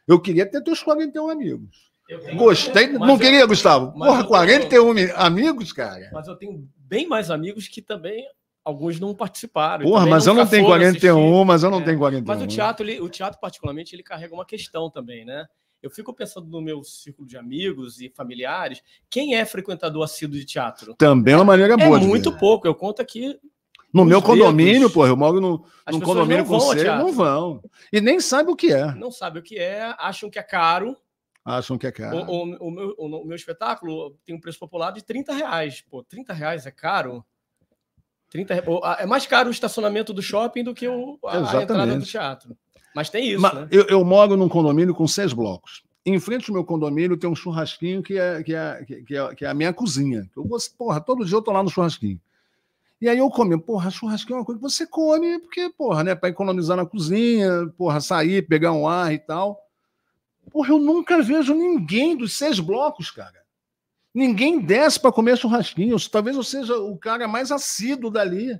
Eu queria ter teus 41 amigos. Gostei. Não eu, queria, Gustavo? Porra, 41 tenho, amigos, cara. Mas eu tenho bem mais amigos que também alguns não participaram. Porra, mas eu não tenho 41, assistir. mas eu não é. tenho 41. Mas o né? teatro, ele, o teatro particularmente, ele carrega uma questão também, né? Eu fico pensando no meu círculo de amigos e familiares, quem é frequentador assíduo de teatro? Também é uma maneira é boa. É muito ver. pouco, eu conto aqui. No meu dedos. condomínio, pô, eu moro no, num condomínio com você, não vão. E nem sabe o que é. Não sabe o que é, acham que é caro. Acham que é caro. O, o, o, meu, o meu, espetáculo tem um preço popular de 30 reais. Pô, 30 reais é caro? 30, é mais caro o estacionamento do shopping do que o, a, a entrada do teatro. Mas tem isso, Mas né? Eu, eu, moro num condomínio com seis blocos. Em frente ao meu condomínio tem um churrasquinho que é, que é, que é, que é a minha cozinha. Eu gosto, porra, todo dia eu tô lá no churrasquinho. E aí eu come, porra, churrasquinho é uma coisa que você come, porque, porra, né, para economizar na cozinha, porra, sair, pegar um ar e tal. Porra, eu nunca vejo ninguém dos seis blocos, cara. Ninguém desce para comer churrasquinho. Talvez eu seja o cara mais assíduo dali.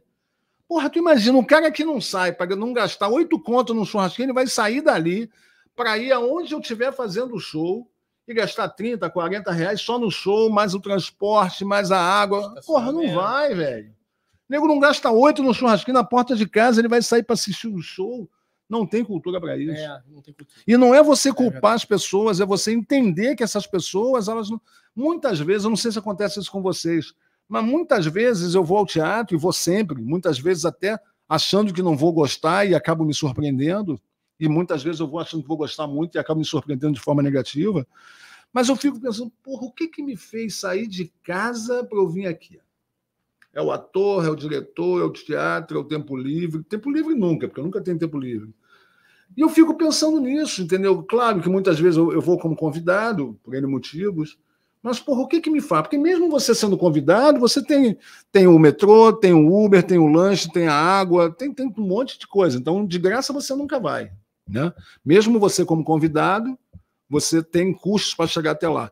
Porra, tu imagina um cara que não sai para não gastar oito contos num churrasquinho, ele vai sair dali para ir aonde eu estiver fazendo o show e gastar 30, 40 reais só no show, mais o transporte, mais a água. Porra, não é. vai, velho. nego não gasta oito no churrasquinho na porta de casa, ele vai sair para assistir o show. Não tem cultura para isso. É, não e não é você é culpar é as pessoas, é você entender que essas pessoas, elas muitas vezes, eu não sei se acontece isso com vocês, mas muitas vezes eu vou ao teatro e vou sempre, muitas vezes até achando que não vou gostar e acabo me surpreendendo, e muitas vezes eu vou achando que vou gostar muito e acabo me surpreendendo de forma negativa. Mas eu fico pensando, porra, o que, que me fez sair de casa para eu vir aqui? É o ator, é o diretor, é o teatro, é o tempo livre. Tempo livre nunca, porque eu nunca tenho tempo livre. E eu fico pensando nisso, entendeu? Claro que muitas vezes eu, eu vou como convidado, por N motivos, mas, porra, o que, que me faz? Porque mesmo você sendo convidado, você tem, tem o metrô, tem o Uber, tem o lanche, tem a água, tem, tem um monte de coisa. Então, de graça você nunca vai. Né? Mesmo você como convidado, você tem custos para chegar até lá.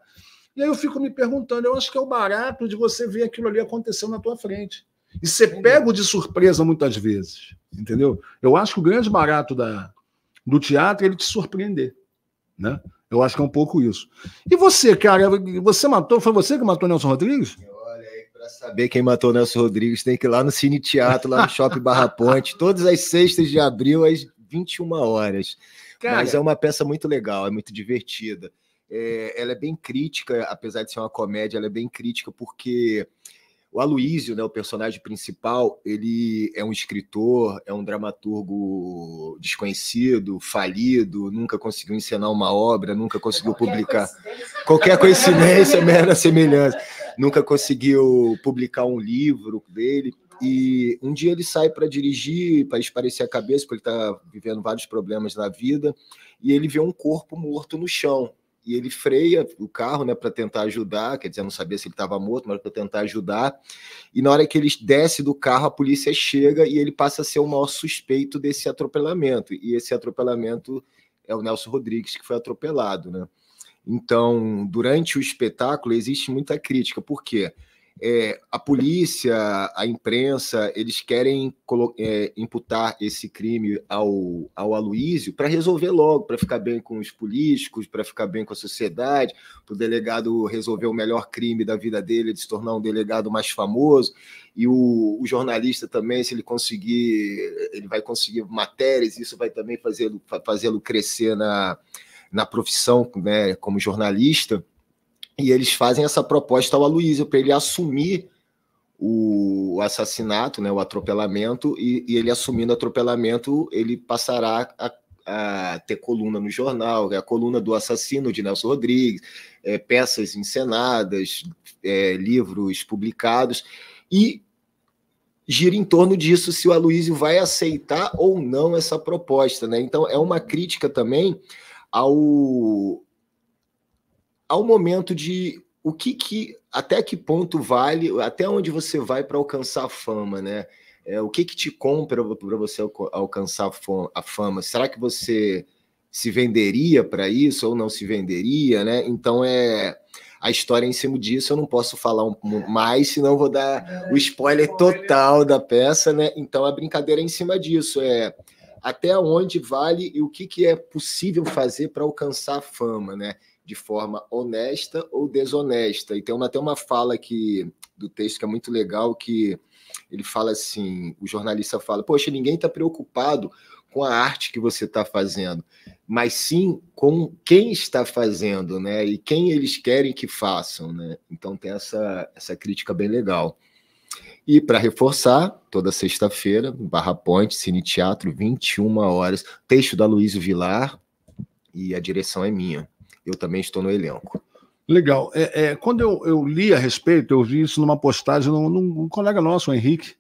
E aí eu fico me perguntando, eu acho que é o barato de você ver aquilo ali acontecendo na tua frente. E ser pego de surpresa muitas vezes, entendeu? Eu acho que o grande barato da, do teatro é ele te surpreender, né? Eu acho que é um pouco isso. E você, cara, você matou? Foi você que matou Nelson Rodrigues? Olha aí, para saber quem matou Nelson Rodrigues, tem que ir lá no Cine Teatro, lá no Shopping Barra Ponte, [laughs] todas as sextas de abril, às 21 horas. Cara... Mas é uma peça muito legal, é muito divertida. É, ela é bem crítica, apesar de ser uma comédia, ela é bem crítica porque o Aloísio, né, o personagem principal, ele é um escritor, é um dramaturgo desconhecido, falido, nunca conseguiu encenar uma obra, nunca conseguiu Qualquer publicar. Coincidência. Qualquer coincidência, [laughs] mera semelhança. Nunca conseguiu publicar um livro dele. E um dia ele sai para dirigir, para esparecer a cabeça, porque ele está vivendo vários problemas na vida, e ele vê um corpo morto no chão e ele freia o carro, né, para tentar ajudar, quer dizer, não sabia se ele estava morto, mas para tentar ajudar. E na hora que ele desce do carro, a polícia chega e ele passa a ser o maior suspeito desse atropelamento. E esse atropelamento é o Nelson Rodrigues que foi atropelado, né? Então, durante o espetáculo existe muita crítica, por quê? Porque é, a polícia, a imprensa, eles querem é, imputar esse crime ao, ao Aloísio para resolver logo, para ficar bem com os políticos, para ficar bem com a sociedade, para o delegado resolver o melhor crime da vida dele, de se tornar um delegado mais famoso, e o, o jornalista também, se ele conseguir, ele vai conseguir matérias, isso vai também fazê-lo fazê crescer na, na profissão né, como jornalista. E eles fazem essa proposta ao Aloysio para ele assumir o assassinato, né, o atropelamento, e, e ele assumindo o atropelamento, ele passará a a ter coluna no jornal, é a coluna do assassino de Nelson Rodrigues, é, peças encenadas, é, livros publicados, e gira em torno disso se o Aloysio vai aceitar ou não essa proposta. Né? Então, é uma crítica também ao, ao momento de o que, que até que ponto vale, até onde você vai para alcançar a fama, né? É, o que, que te compra para você alcançar a fama? Será que você se venderia para isso ou não se venderia, né? Então é a história é em cima disso, eu não posso falar um, mais, senão vou dar é, o spoiler total da peça, né? Então a brincadeira é em cima disso, é até onde vale e o que, que é possível fazer para alcançar a fama, né? de forma honesta ou desonesta. E tem uma, até uma fala que, do texto que é muito legal, que ele fala assim: o jornalista fala, poxa, ninguém está preocupado com a arte que você está fazendo, mas sim com quem está fazendo, né? E quem eles querem que façam, né? Então tem essa, essa crítica bem legal. E para reforçar, toda sexta-feira, Barra Ponte, Cine Teatro, 21 horas, texto da Luísa Vilar e a direção é minha eu também estou no elenco. Legal. É, é, quando eu, eu, li a respeito, eu vi isso numa postagem num, num colega nosso, o Henrique,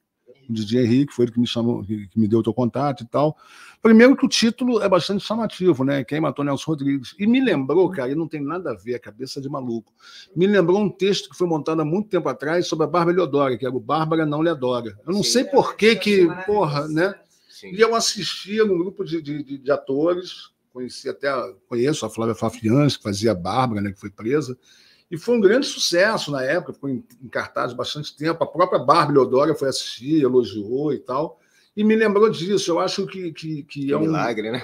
o DJ Henrique, foi ele que me chamou, que me deu o teu contato e tal. Primeiro que o título é bastante chamativo, né? Quem matou Nelson Rodrigues. E me lembrou, cara, e não tem nada a ver, a cabeça de maluco. Me lembrou um texto que foi montado há muito tempo atrás sobre a Bárbara Leodora, que era é o Bárbara não Leodora. Eu não Sim, sei por que que, porra, né? Sim. E eu assistia num grupo de, de, de, de atores conheci até, conheço a Flávia Fafians, que fazia a Bárbara, né, que foi presa, e foi um grande sucesso na época, ficou em cartaz bastante tempo. A própria Bárbara Leodora foi assistir, elogiou e tal. E me lembrou disso, eu acho que, que, que, que é um. Milagre, né?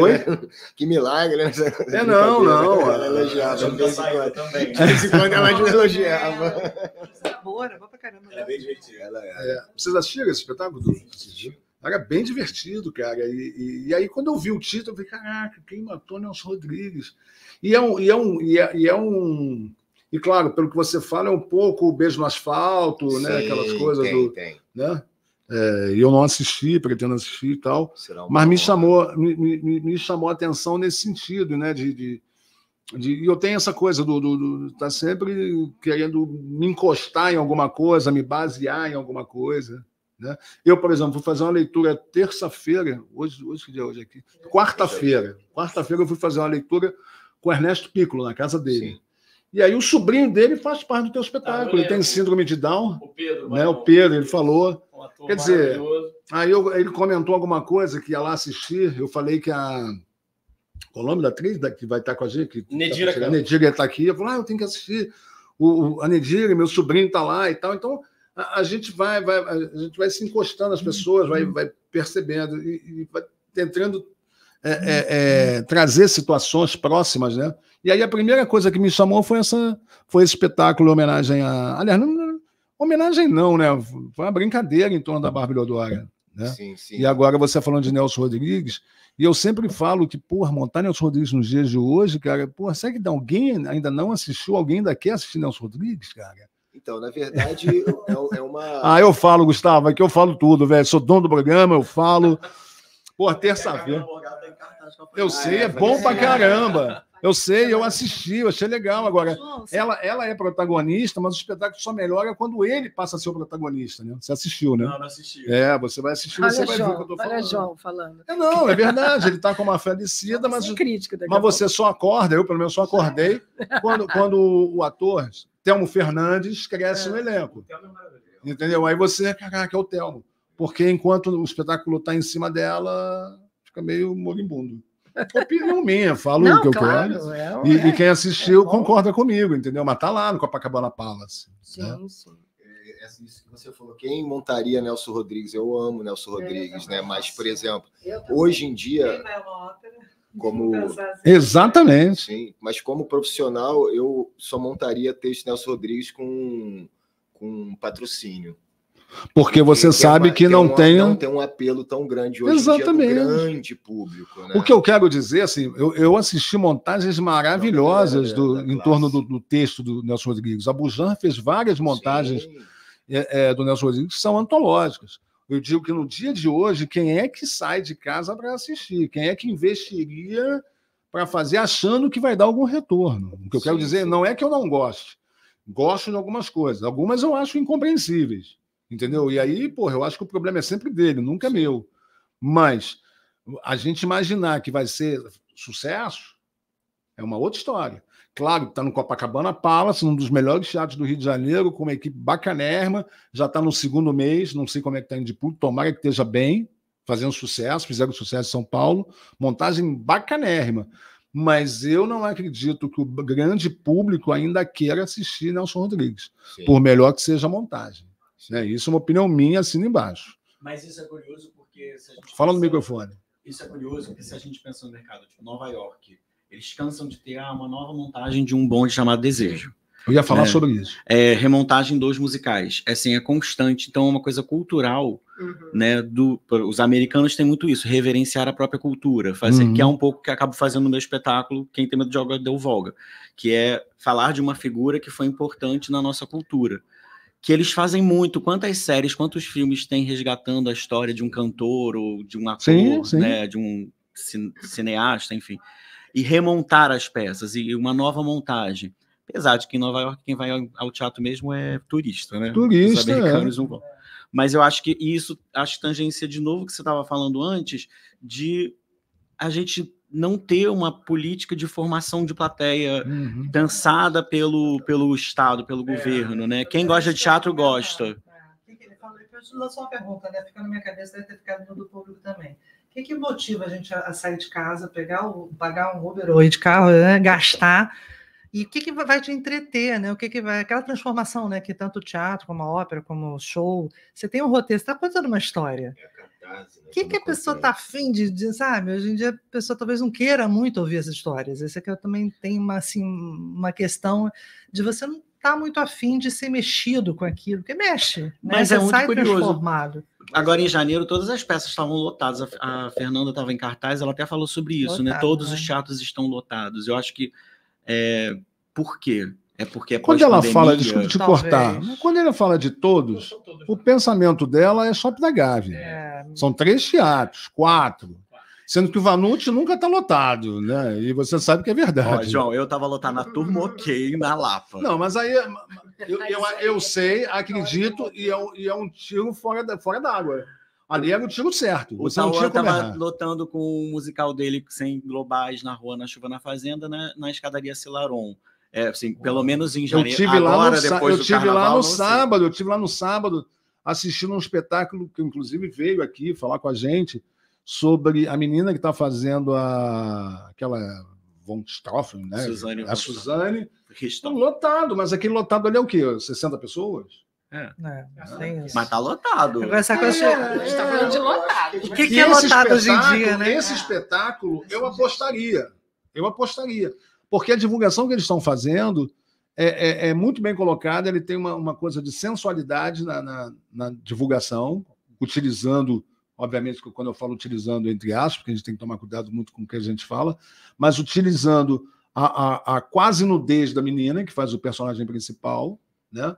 Oi? [laughs] que milagre, né? É, não, não. Ela elogiava. De vez em quando também. ela não elogiava. É, boa, pra caramba. Ela é bem divertida. Ela é. Vocês assistiram esse espetáculo? Sim, era bem divertido, cara. E, e, e aí, quando eu vi o título, eu falei: caraca, quem matou Nelson Rodrigues? E é um. E é um, e é, e é um e claro, pelo que você fala, é um pouco o beijo no asfalto, né? Sim, né? Aquelas coisas tem, do. Tem. Né? É, eu não assisti, pretendo assistir e tal. mas me chamou, me, me, me, chamou a atenção nesse sentido, né? De, de, de, eu tenho essa coisa do, do, do tá sempre querendo me encostar em alguma coisa, me basear em alguma coisa. Né? Eu, por exemplo, vou fazer uma leitura terça-feira, hoje, hoje que dia é hoje aqui? Quarta-feira. Quarta-feira eu fui fazer uma leitura com Ernesto Piccolo, na casa dele. Sim. E aí o sobrinho dele faz parte do teu ah, espetáculo. Ah, ele tem síndrome de Down. O Pedro. Né? O Pedro, ele falou. Um Quer dizer, aí eu, ele comentou alguma coisa que ia lá assistir. Eu falei que a... Qual o nome da atriz que vai estar com a gente? Que tá Nedira. Tá, a Nedira está aqui. Eu falei, ah, eu tenho que assistir. O, o, a Nedira, meu sobrinho está lá e tal. Então, a, a gente vai, vai, a gente vai se encostando às pessoas, vai, vai percebendo e, e vai tentando é, é, é, trazer situações próximas, né? E aí a primeira coisa que me chamou foi essa, foi esse espetáculo homenagem a, aliás, não, não, homenagem não, né? Foi uma brincadeira em torno da Bárbara Odora, né? Sim, sim. E agora você falando de Nelson Rodrigues, e eu sempre falo que, porra, montar Nelson Rodrigues nos dias de hoje, cara, porra, será que alguém ainda não assistiu? Alguém ainda quer assistir Nelson Rodrigues, cara? Então, na verdade, [laughs] é, é uma. ah, eu falo, Gustavo, aqui eu falo tudo, velho. Sou dono do programa, eu falo. Pô, terça-feira. Eu ah, sei, é, é bom pra é. caramba. Eu sei, eu tá. assisti, eu achei legal. Agora, ela, ela é protagonista, mas o espetáculo só melhora quando ele passa a ser o protagonista, né? Você assistiu, né? Não, não assisti. É, você vai assistir, olha você vai João, ver o que eu tô falando. Olha João falando. É, não, é verdade, ele tá com uma felicida, mas, é mas você só acorda, eu pelo menos só acordei, quando, quando o ator Telmo Fernandes cresce é, no elenco. É entendeu? Aí você, caraca, é o Telmo. Porque enquanto o espetáculo está em cima dela, fica meio moribundo. É opinião minha, falo [laughs] Não, o que eu claro, quero. É, e, e, quem assistiu é concorda comigo, entendeu? Mas tá lá no Copacabana Palace. Sim, né? sim é, isso que você falou, quem montaria Nelson Rodrigues? Eu amo Nelson Rodrigues, né? Mas, por exemplo, hoje em dia como exatamente sim mas como profissional eu só montaria texto Nelson Rodrigues com com patrocínio porque você porque sabe uma, que não tem, uma, tem, não tem um apelo tão grande hoje Exatamente. em dia do grande público. Né? O que eu quero dizer, assim, eu, eu assisti montagens maravilhosas é, do, é em torno do, do, texto do Nelson Rodrigues. A Bujan fez várias montagens é, é, do Nelson Rodrigues que são antológicas. Eu digo que no dia de hoje, quem é que sai de casa para assistir? Quem é que investiria para fazer achando que vai dar algum retorno? O que eu sim, quero dizer sim. não é que eu não goste. Gosto de algumas coisas. Algumas eu acho incompreensíveis. Entendeu? E aí, porra, eu acho que o problema é sempre dele, nunca é meu. Mas a gente imaginar que vai ser sucesso é uma outra história. Claro, está no Copacabana Palace, um dos melhores teatros do Rio de Janeiro, com uma equipe bacanerma, já está no segundo mês, não sei como é que está indo de público, tomara que esteja bem, fazendo sucesso, fizeram sucesso em São Paulo, montagem bacanérrima. Mas eu não acredito que o grande público ainda queira assistir Nelson Rodrigues, Sim. por melhor que seja a montagem. Né? Isso é uma opinião minha, assina embaixo. Mas isso é curioso porque. Se Fala pensa... no microfone. Isso é curioso porque se a gente pensa no mercado, tipo Nova York, eles cansam de ter ah, uma nova montagem de um bonde chamado Desejo. Eu ia falar é, sobre isso. É, remontagem dos musicais. É, assim, é constante. Então, é uma coisa cultural, uhum. né? Do, os americanos têm muito isso, reverenciar a própria cultura, fazer, uhum. que é um pouco que acabo fazendo no meu espetáculo, quem tem medo de jogar deu Volga, que é falar de uma figura que foi importante na nossa cultura. Que eles fazem muito. Quantas séries, quantos filmes têm resgatando a história de um cantor ou de um ator, sim, sim. né? De um cineasta, enfim e remontar as peças e uma nova montagem. Apesar de que em Nova York quem vai ao teatro mesmo é turista, né? Turista. Os é. americanos é. não vão. Mas eu acho que isso, acho que de novo que você estava falando antes, de a gente não ter uma política de formação de plateia uhum. dançada pelo, pelo Estado, pelo é, governo, né? Quem gosta de teatro gosta. O que, ele falou? lançou uma pergunta, né? Fica na minha cabeça, deve ter ficado no do público também que, que motiva a gente a, sair de casa, pegar o, pagar um Uber ou ir de carro, né, gastar? E o que, que vai te entreter, né? O que, que vai. Aquela transformação, né? Que tanto o teatro, como a ópera, como o show. Você tem um roteiro, você está contando uma história. É né? O que, que a pessoa está afim de, de, sabe? Hoje em dia a pessoa talvez não queira muito ouvir as histórias. Esse aqui eu também tenho uma, assim, uma questão de você não estar tá muito afim de ser mexido com aquilo, porque mexe, né? Mas é você é muito sai curioso. transformado Agora em janeiro todas as peças estavam lotadas. A, a Fernanda estava em cartaz, ela até falou sobre isso, Lotado, né? Todos né? os teatros estão lotados. Eu acho que é, por quê? É porque é quando ela fala, desculpa te cortar, quando ela fala de todos, todos o pensamento dela é Shopping da Gávea. É... São três teatros, quatro sendo que o Vanucci nunca está lotado, né? E você sabe que é verdade. Ó, João, eu estava lotado na turma ok na Lapa. Não, mas aí eu, eu, eu é sei, acredito, e é, e é um tiro fora da, fora d'água. Ali era o tiro certo. Você o Tauan estava lotando com o musical dele sem globais na rua, na chuva, na fazenda, né? na escadaria Cilaron. É, assim, pelo menos em janeiro. Eu tive Agora, lá no, depois eu tive carnaval, lá no sábado, eu tive lá no sábado assistindo um espetáculo que inclusive veio aqui falar com a gente sobre a menina que está fazendo a, aquela Von Stoffen, né? Suzane a Suzane. Tá lotado, mas aquele lotado ali é o quê? 60 pessoas? É. É, é. Mas tá lotado. essa coisa. É, é. a gente está falando de lotado. O né? que, que é lotado hoje em dia, né? Esse espetáculo eu apostaria. Eu apostaria. Porque a divulgação que eles estão fazendo é, é, muito bem colocada, ele tem uma, uma coisa de sensualidade na, na, na divulgação, utilizando obviamente que quando eu falo utilizando entre aspas, porque a gente tem que tomar cuidado muito com o que a gente fala, mas utilizando a, a, a quase nudez da menina, que faz o personagem principal, né?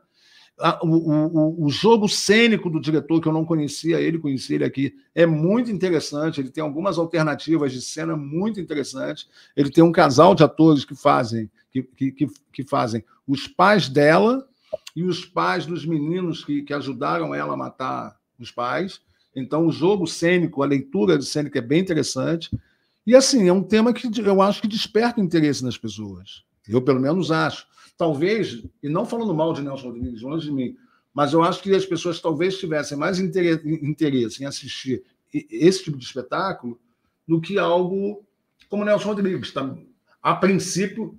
O, o, o, jogo cênico do diretor, que eu não conhecia ele, conheci ele aqui, é muito interessante. Ele tem algumas alternativas de cena muito interessantes. Ele tem um casal de atores que fazem, que, que, que fazem os pais dela e os pais dos meninos que, que ajudaram ela a matar os pais. Então, o jogo cênico, a leitura de cênico é bem interessante. E, assim, é um tema que eu acho que desperta interesse nas pessoas. Eu, pelo menos, acho. Talvez, e não falando mal de Nelson Rodrigues, longe de mim, mas eu acho que as pessoas talvez tivessem mais interesse em assistir esse tipo de espetáculo do que algo como Nelson Rodrigues. Tá? A princípio,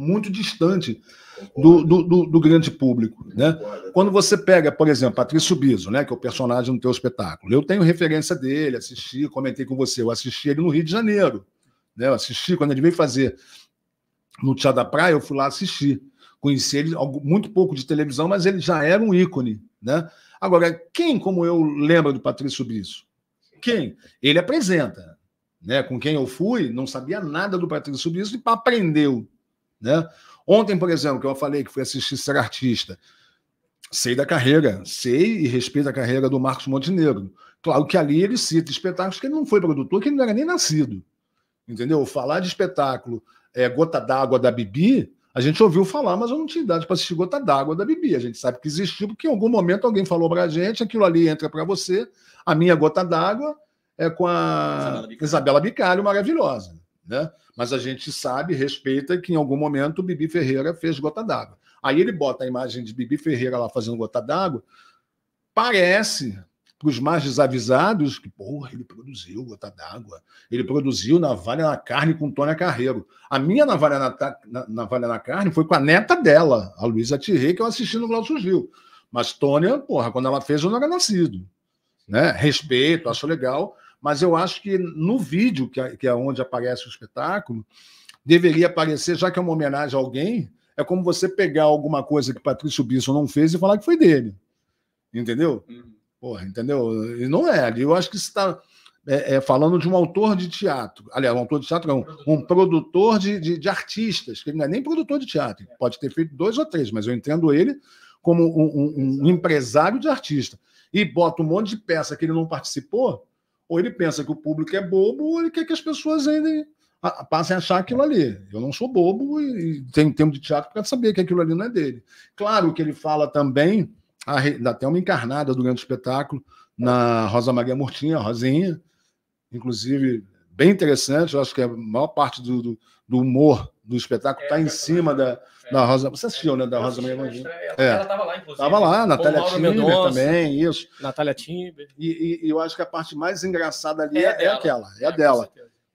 muito distante do, do, do, do grande público. Né? Quando você pega, por exemplo, Patrício Biso, né, que é o personagem do teu espetáculo, eu tenho referência dele, assisti, comentei com você, eu assisti ele no Rio de Janeiro. Né? Eu assisti quando ele veio fazer no Teatro da Praia, eu fui lá assistir. Conheci ele muito pouco de televisão, mas ele já era um ícone. Né? Agora, quem como eu lembra do Patrício Biso? Quem? Ele apresenta. Né? Com quem eu fui, não sabia nada do Patrício Biso e aprendeu né? Ontem, por exemplo, que eu falei que fui assistir Ser Artista, sei da carreira, sei e respeito a carreira do Marcos Montenegro. Claro que ali ele cita espetáculos que ele não foi produtor, que ele não era nem nascido. Entendeu? Falar de espetáculo é, Gota d'Água da Bibi, a gente ouviu falar, mas eu não tinha idade para assistir Gota d'Água da Bibi. A gente sabe que existiu, porque em algum momento alguém falou para a gente, aquilo ali entra para você. A minha Gota d'Água é com a Isabela Bicalho, maravilhosa. Né? Mas a gente sabe, respeita que em algum momento o Bibi Ferreira fez gota d'água. Aí ele bota a imagem de Bibi Ferreira lá fazendo gota d'água. Parece para os mais desavisados que, porra, ele produziu gota d'água. Ele produziu navalha na carne com Tônia Carreiro. A minha navalha na, na, navalha na carne foi com a neta dela, a Luísa Tirrei, que eu assisti no Glaucio Gil. Mas Tônia, porra, quando ela fez, eu não era nascido. Né? Respeito, acho legal mas eu acho que no vídeo, que é, que é onde aparece o espetáculo, deveria aparecer, já que é uma homenagem a alguém, é como você pegar alguma coisa que Patrício Bisson não fez e falar que foi dele. Entendeu? Uhum. Porra, entendeu? E não é. Eu acho que você está é, é, falando de um autor de teatro. Aliás, um autor de teatro não, um produtor de, de, de artistas, que ele não é nem produtor de teatro. Pode ter feito dois ou três, mas eu entendo ele como um, um, um empresário de artista. E bota um monte de peça que ele não participou, ou ele pensa que o público é bobo, ou ele quer que as pessoas ainda passem a achar aquilo ali. Eu não sou bobo e tenho tempo de teatro para saber que aquilo ali não é dele. Claro que ele fala também, dá até uma encarnada do grande espetáculo, na Rosa Maria Murtinha, Rosinha, inclusive bem interessante, eu acho que a maior parte do, do, do humor do espetáculo está é, em cima da, da Rosa, você assistiu, né? Da eu Rosa Maria Gondim. É. Ela estava lá, inclusive. Estava lá, Natália Timber também, isso. Natália Timber. E, e, eu acho que a parte mais engraçada ali é, é, é aquela, é, ah, a dela.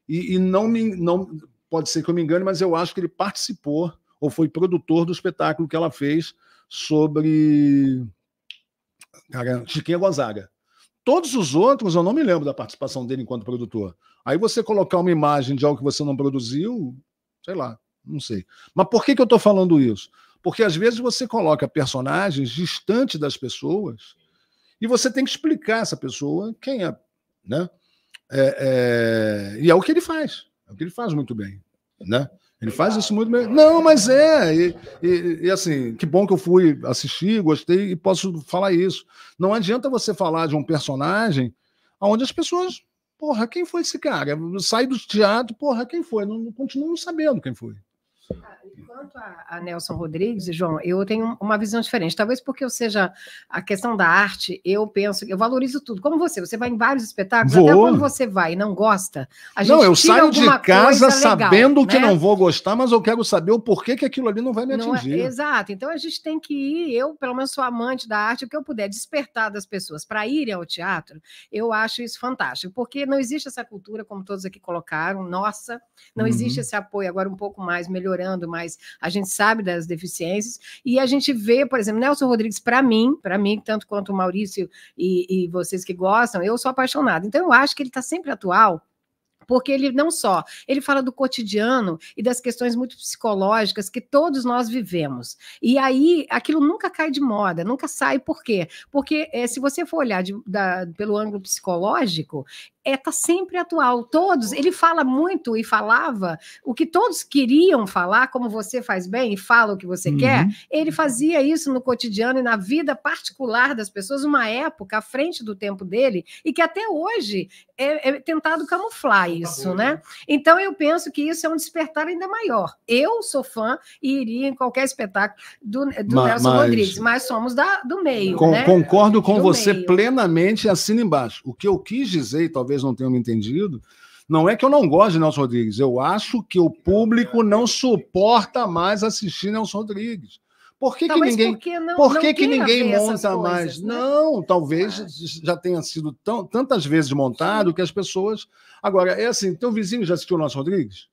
E, e, não me. Não, pode ser que eu me engane, mas eu acho que ele participou ou foi produtor do espetáculo que ela fez sobre. Cara, Chiquinha Gonzaga. Todos os outros, eu não me lembro da participação dele enquanto produtor. Aí você colocar uma imagem de algo que você não produziu, sei lá. Não sei. Mas por que, que eu estou falando isso? Porque às vezes você coloca personagens distantes das pessoas e você tem que explicar essa pessoa quem é, né? É, é, e é o que ele faz, é o que ele faz muito bem, né? Ele faz isso muito bem. Não, mas é. E, e, e, assim, que bom que eu fui assistir, gostei e posso falar isso. Não adianta você falar de um personagem onde as pessoas, porra, quem foi esse cara? Sai do teatro, porra, quem foi? Não, não continuam sabendo quem foi. Uh, quanto a, a, Nelson Rodrigues, João, eu tenho uma visão diferente. Talvez porque eu seja a questão da arte, eu penso, eu valorizo tudo. Como você, você vai em vários espetáculos, vou. até quando você vai e não gosta, a gente Não, eu saio de casa sabendo que né? não vou gostar, mas eu quero saber o porquê que aquilo ali não vai me não é, atingir. É, exato. Então a gente tem que ir, eu, pelo menos sou amante da arte, o que eu puder despertar das pessoas para irem ao teatro, eu acho isso fantástico, porque não existe essa cultura, como todos aqui colocaram, nossa, não uhum. existe esse apoio agora um pouco mais melhorando, mas a gente sabe das deficiências, e a gente vê, por exemplo, Nelson Rodrigues, para mim, para mim, tanto quanto o Maurício e, e vocês que gostam, eu sou apaixonada. Então, eu acho que ele está sempre atual porque ele não só, ele fala do cotidiano e das questões muito psicológicas que todos nós vivemos. E aí, aquilo nunca cai de moda, nunca sai, por quê? Porque é, se você for olhar de, da, pelo ângulo psicológico, é tá sempre atual. Todos, ele fala muito e falava o que todos queriam falar, como você faz bem e fala o que você uhum. quer. Ele fazia isso no cotidiano e na vida particular das pessoas, uma época à frente do tempo dele e que até hoje é, é tentado camuflar tá isso, né? né? Então eu penso que isso é um despertar ainda maior. Eu sou fã e iria em qualquer espetáculo do, do mas, Nelson mas... Rodrigues, mas somos da, do meio. Com, né? Concordo com do você meio. plenamente, assina embaixo. O que eu quis dizer, talvez talvez não tenham me entendido, não é que eu não gosto de Nelson Rodrigues, eu acho que o público não suporta mais assistir Nelson Rodrigues. Por que, que ninguém, não, por que, que ninguém monta coisas, mais? Né? Não, talvez ah. já tenha sido tão, tantas vezes montado Sim. que as pessoas. Agora, é assim: teu vizinho já assistiu o Nelson Rodrigues?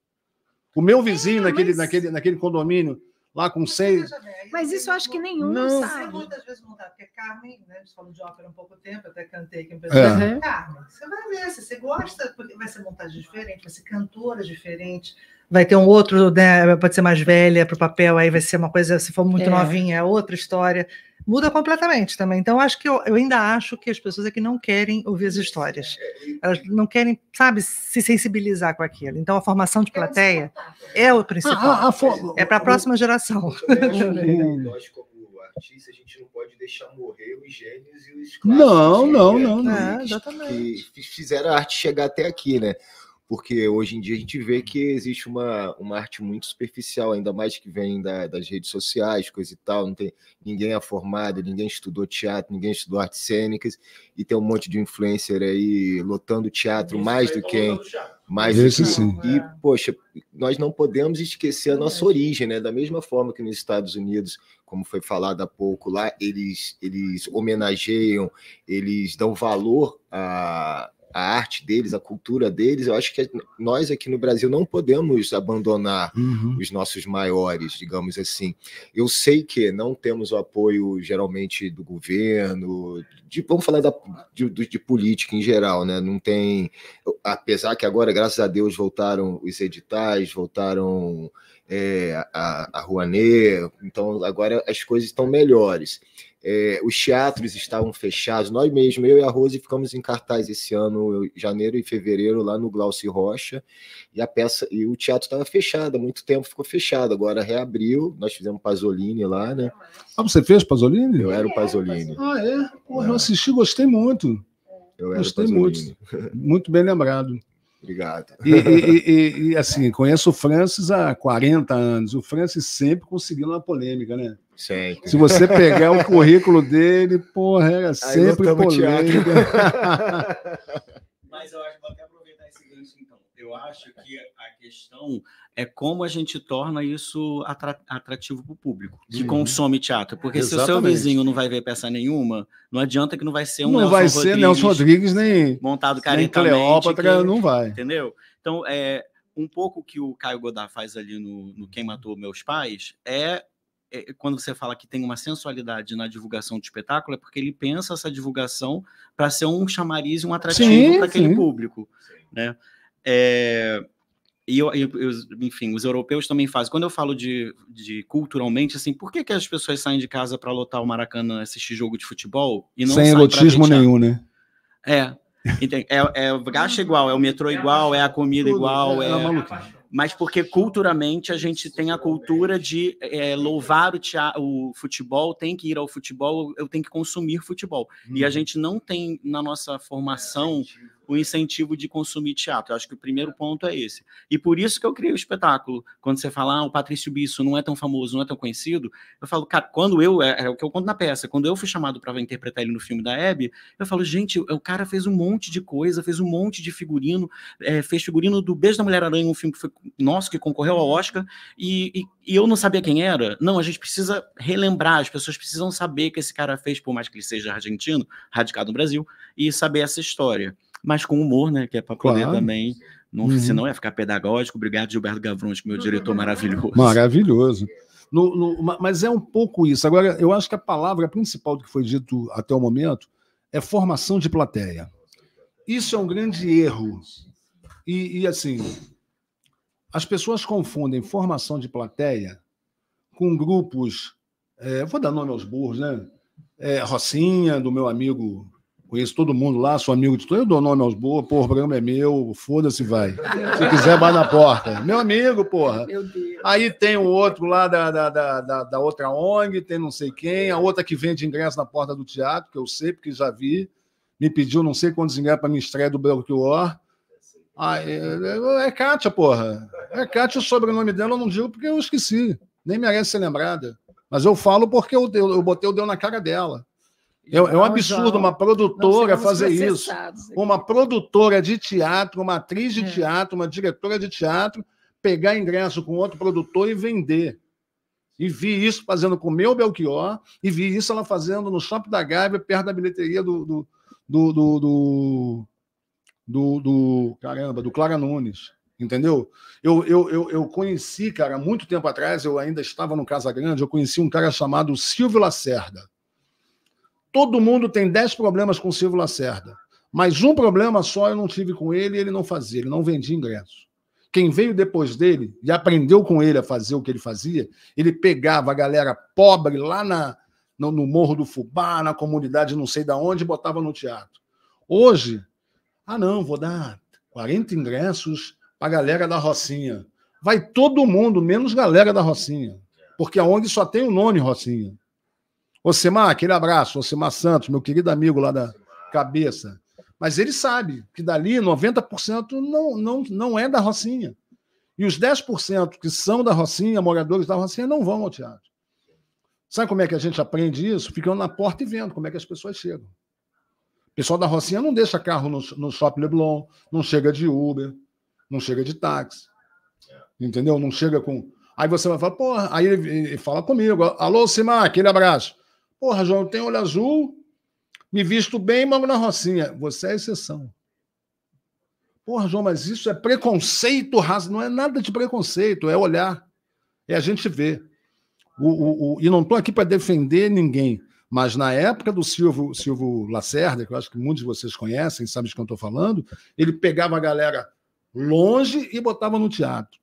O meu é, vizinho é, naquele, mas... naquele, naquele condomínio lá com mas seis. Mas isso eu acho que nenhum não, não sabe. Você muitas vezes mudar, porque Carmen, né, a gente falou de ópera há um pouco tempo, até cantei aqui um é. pessoal. Carmen, você vai ver, você gosta, porque vai ser montagem diferente, vai ser cantora diferente, vai ter um outro, né, pode ser mais velha para o papel, aí vai ser uma coisa, se for muito é. novinha, é outra história. Muda completamente também. Então, acho que eu, eu, ainda acho que as pessoas aqui é não querem ouvir as histórias. Elas não querem, sabe, se sensibilizar com aquilo. Então, a formação de plateia é o principal. Ah, ah, for... É para a próxima geração. [laughs] Nós, a gente não pode deixar morrer os gênios e os clássicos. Não, não, não. não. É, exatamente. Que fizeram a arte chegar até aqui, né? porque hoje em dia a gente vê que existe uma, uma arte muito superficial, ainda mais que vem da, das redes sociais, coisa e tal, não tem, ninguém é formado, ninguém estudou teatro, ninguém estudou artes cênicas, e tem um monte de influencer aí lotando teatro Isso mais do que... Mais sim. E, poxa, nós não podemos esquecer a nossa origem, né? Da mesma forma que nos Estados Unidos, como foi falado há pouco lá, eles, eles homenageiam, eles dão valor a a arte deles, a cultura deles, eu acho que nós aqui no Brasil não podemos abandonar uhum. os nossos maiores, digamos assim. Eu sei que não temos o apoio geralmente do governo, de, vamos falar da, de, de, política em geral, né? Não tem, apesar que agora, graças a Deus, voltaram os editais, voltaram é, a, a Rouanet, então agora as coisas estão melhores. É, os teatros estavam fechados, nós mesmos, eu e a Rose, ficamos em cartaz esse ano, janeiro e fevereiro, lá no Glaucio Rocha, e a peça, e o teatro estava fechado, há muito tempo ficou fechado, agora reabriu, nós fizemos Pasolini lá, né? Ah, você fez Pasolini? Eu era o Pasolini. Ah, é? Porra, é. eu assisti, gostei muito. Eu gostei muito. Muito bem lembrado. Obrigado. E, e, e, e, assim, conheço o Francis há 40 anos. O Francis sempre conseguiu uma polêmica, né? Sempre. Se você pegar o currículo dele, porra, era Aí sempre polêmica. Mas eu acho que vou até aproveitar esse gancho, então. Eu acho que a questão é como a gente torna isso atrativo para o público que uhum. consome teatro. Porque Exatamente. se o seu vizinho não vai ver peça nenhuma, não adianta que não vai ser um não Nelson vai ser Rodrigues, Nelson Rodrigues nem montado Nem Cleópatra que, não vai. Entendeu? Então, é, um pouco que o Caio Godard faz ali no, no Quem Matou Meus Pais é, é quando você fala que tem uma sensualidade na divulgação do espetáculo, é porque ele pensa essa divulgação para ser um chamariz, um atrativo para aquele público. Sim. Né? É, e eu, eu, enfim, os europeus também fazem. Quando eu falo de, de culturalmente, assim, por que, que as pessoas saem de casa para lotar o Maracanã assistir jogo de futebol e não sem erotismo nenhum, né? É, é É, o gasto igual, é o metrô igual, é a comida igual, é, mas porque culturalmente a gente tem a cultura de é, louvar o, teatro, o futebol, tem que ir ao futebol, eu tenho que consumir futebol. E a gente não tem na nossa formação o incentivo de consumir teatro. Eu acho que o primeiro ponto é esse. E por isso que eu criei o espetáculo. Quando você fala, ah, o Patrício Bisso não é tão famoso, não é tão conhecido, eu falo, cara, quando eu, é, é o que eu conto na peça, quando eu fui chamado para interpretar ele no filme da Hebe, eu falo, gente, o cara fez um monte de coisa, fez um monte de figurino, é, fez figurino do Beijo da Mulher-Aranha, um filme que foi nosso, que concorreu ao Oscar, e, e, e eu não sabia quem era. Não, a gente precisa relembrar, as pessoas precisam saber que esse cara fez, por mais que ele seja argentino, radicado no Brasil, e saber essa história mas com humor, né? Que é para poder claro. também. Não, uhum. Senão ia ficar pedagógico. Obrigado, Gilberto Gavronti, meu diretor maravilhoso. Maravilhoso. No, no, mas é um pouco isso. Agora, eu acho que a palavra principal do que foi dito até o momento é formação de plateia. Isso é um grande erro. E, e assim, as pessoas confundem formação de plateia com grupos. É, vou dar nome aos burros, né? É, Rocinha, do meu amigo Conheço todo mundo lá, sou amigo de todo Eu dou nome aos boas, porra, o programa é meu, foda-se, vai. Se quiser, vai na porta. Meu amigo, porra. Meu Deus. Aí tem o outro lá da, da, da, da, outra ONG, tem não sei quem, a outra que vende ingresso na porta do teatro, que eu sei, porque já vi. Me pediu não sei quantos ingressos para minha estreia do Belchior. Ah, é, é, é Kátia, porra. É Kátia, o sobrenome dela eu não digo porque eu esqueci. Nem merece ser lembrada. Mas eu falo porque eu, eu, eu botei o deu na cara dela. É, é um então, absurdo uma produtora fazer isso. Uma produtora de teatro, uma atriz de é. teatro, uma diretora de teatro, pegar ingresso com outro produtor e vender. E vi isso fazendo com o meu Belchior, e vi isso ela fazendo no Shopping da Gávea, perto da bilheteria do, do, do, do, do do, do, caramba, do Clara Nunes, entendeu? Eu, eu, eu, eu, conheci, cara, muito tempo atrás, eu ainda estava no Casa Grande, eu conheci um cara chamado Silvio Lacerda. Todo mundo tem 10 problemas com o Silvio Lacerda. Mas um problema só eu não tive com ele, ele não fazia, ele não vendia ingressos. Quem veio depois dele e aprendeu com ele a fazer o que ele fazia, ele pegava a galera pobre lá na, no, no Morro do Fubá, na comunidade não sei da onde, e botava no teatro. Hoje, ah não, vou dar 40 ingressos para a galera da Rocinha. Vai todo mundo, menos galera da Rocinha. Porque a ONG só tem o nome Rocinha. Ocimar, aquele abraço, Ocimar Santos, meu querido amigo lá da cabeça. Mas ele sabe que dali 90% não, não, não é da Rocinha. E os 10% que são da Rocinha, moradores da Rocinha, não vão ao teatro. Sabe como é que a gente aprende isso? Ficando na porta e vendo como é que as pessoas chegam. O pessoal da Rocinha não deixa carro no, no shopping Leblon, não chega de Uber, não chega de táxi. Entendeu? Não chega com. Aí você vai falar, porra, aí ele fala comigo, alô, Simar, aquele abraço. Porra, João, tem olho azul, me visto bem, mamo na rocinha. Você é exceção. Porra, João, mas isso é preconceito, raça. Não é nada de preconceito, é olhar. É a gente ver. O, o, o... e não estou aqui para defender ninguém, mas na época do Silvio, Silvio Lacerda, que eu acho que muitos de vocês conhecem, sabem de quem eu estou falando, ele pegava a galera longe e botava no teatro.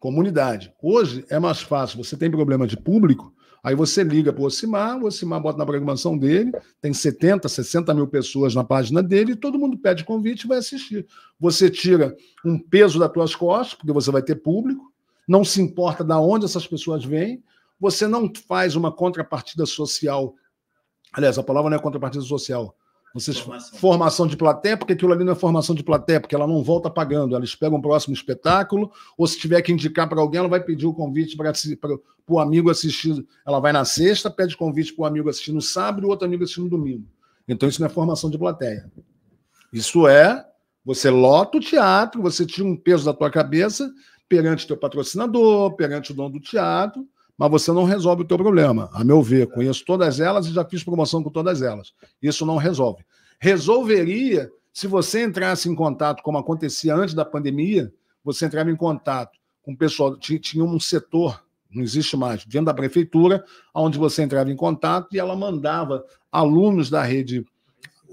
Comunidade. Hoje é mais fácil. Você tem problema de público, Aí você liga para o Ocimar, o Ocimar bota na programação dele, tem 70, 60 mil pessoas na página dele, e todo mundo pede convite e vai assistir. Você tira um peso das tuas costas, porque você vai ter público, não se importa de onde essas pessoas vêm, você não faz uma contrapartida social. Aliás, a palavra não é contrapartida social, vocês, formação. formação de plateia, porque aquilo ali não é formação de plateia, porque ela não volta pagando. Eles pegam um próximo espetáculo, ou se tiver que indicar para alguém, ela vai pedir o convite para o amigo assistir. Ela vai na sexta, pede convite para o amigo assistir no sábado e o outro amigo assistir no domingo. Então isso não é formação de plateia. Isso é você lota o teatro, você tira um peso da tua cabeça perante teu patrocinador, perante o dono do teatro, mas você não resolve o teu problema. A meu ver, conheço todas elas e já fiz promoção com todas elas. Isso não resolve. Resolveria se você entrasse em contato, como acontecia antes da pandemia, você entrava em contato com o pessoal, tinha um setor, não existe mais, dentro da prefeitura, onde você entrava em contato e ela mandava alunos da rede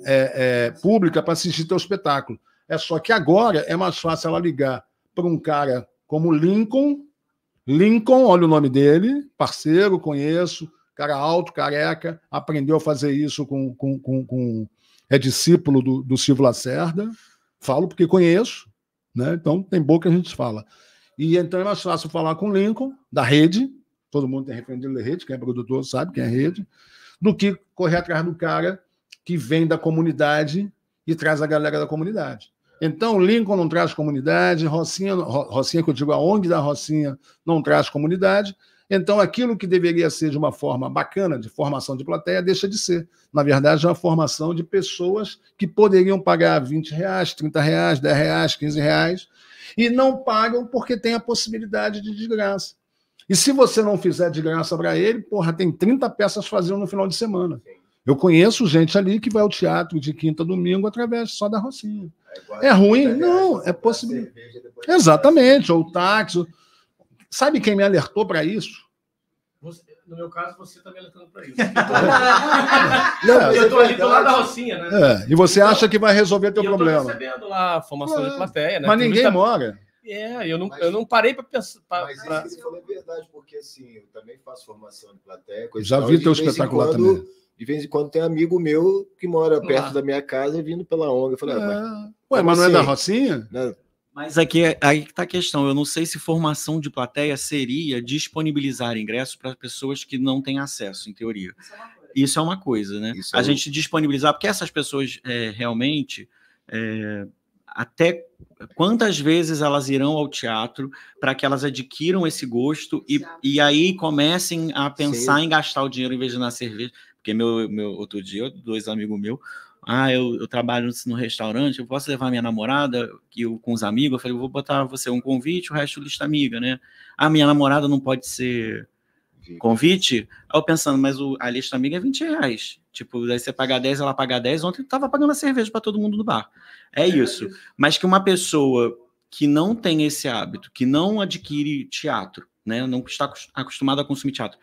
é, é, pública para assistir teu espetáculo. É só que agora é mais fácil ela ligar para um cara como Lincoln, Lincoln, olha o nome dele, parceiro, conheço, cara alto, careca, aprendeu a fazer isso com. com, com, com é discípulo do, do Silvio Lacerda, falo porque conheço, né? então tem boca que a gente fala. E então é mais fácil falar com o Lincoln, da rede, todo mundo tem referência da rede, quem é produtor sabe quem é rede, do que correr atrás do cara que vem da comunidade e traz a galera da comunidade. Então, Lincoln não traz comunidade, Rocinha, Rocinha, que eu digo, a ONG da Rocinha não traz comunidade. Então, aquilo que deveria ser de uma forma bacana, de formação de plateia, deixa de ser. Na verdade, é uma formação de pessoas que poderiam pagar 20 reais, 30 reais, 10 reais, 15 reais, e não pagam porque tem a possibilidade de desgraça. E se você não fizer de graça para ele, porra, tem 30 peças fazendo no final de semana. Sim. Eu conheço gente ali que vai ao teatro de quinta a domingo através só da Rocinha. É, é ruim? não, né? é possível. Exatamente, ou táxi. Sabe quem me alertou para isso? no meu caso, você está me alertando para isso. [laughs] eu estou é ali do lado da Rocinha, né? É, e você acha que vai resolver teu problema. Eu estou recebendo lá a formação de é. plateia, né? Mas ninguém tá- mora. É, eu não, mas, eu não parei para pensar. Pra, mas pra... isso que você falou é verdade, porque assim, eu também faço formação de plateia. Já vi teu espetacular também de vez em quando tem amigo meu que mora perto da minha casa vindo pela ONG. Eu falei, ah, é. ah, ué, mas não assim, é da assim? Rocinha? Né? Mas aqui aí está a questão. Eu não sei se formação de plateia seria disponibilizar ingressos para pessoas que não têm acesso, em teoria. Isso é uma coisa, é né? Isso é a é gente um... disponibilizar, porque essas pessoas é, realmente. É, até quantas vezes elas irão ao teatro para que elas adquiram esse gosto e, e aí comecem a pensar Sim. em gastar o dinheiro em vez de na cerveja. Porque meu, meu outro dia, dois amigos meus, ah, eu, eu trabalho no restaurante, eu posso levar minha namorada que eu, com os amigos? Eu falei, eu vou botar você um convite, o resto lista amiga, né? Ah, minha namorada não pode ser convite? Aí eu pensando, mas o, a lista amiga é 20 reais. Tipo, daí você pagar 10, ela pagar 10. Ontem eu tava pagando a cerveja para todo mundo no bar. É, é isso. isso. Mas que uma pessoa que não tem esse hábito, que não adquire teatro, né? Não está acostumada a consumir teatro,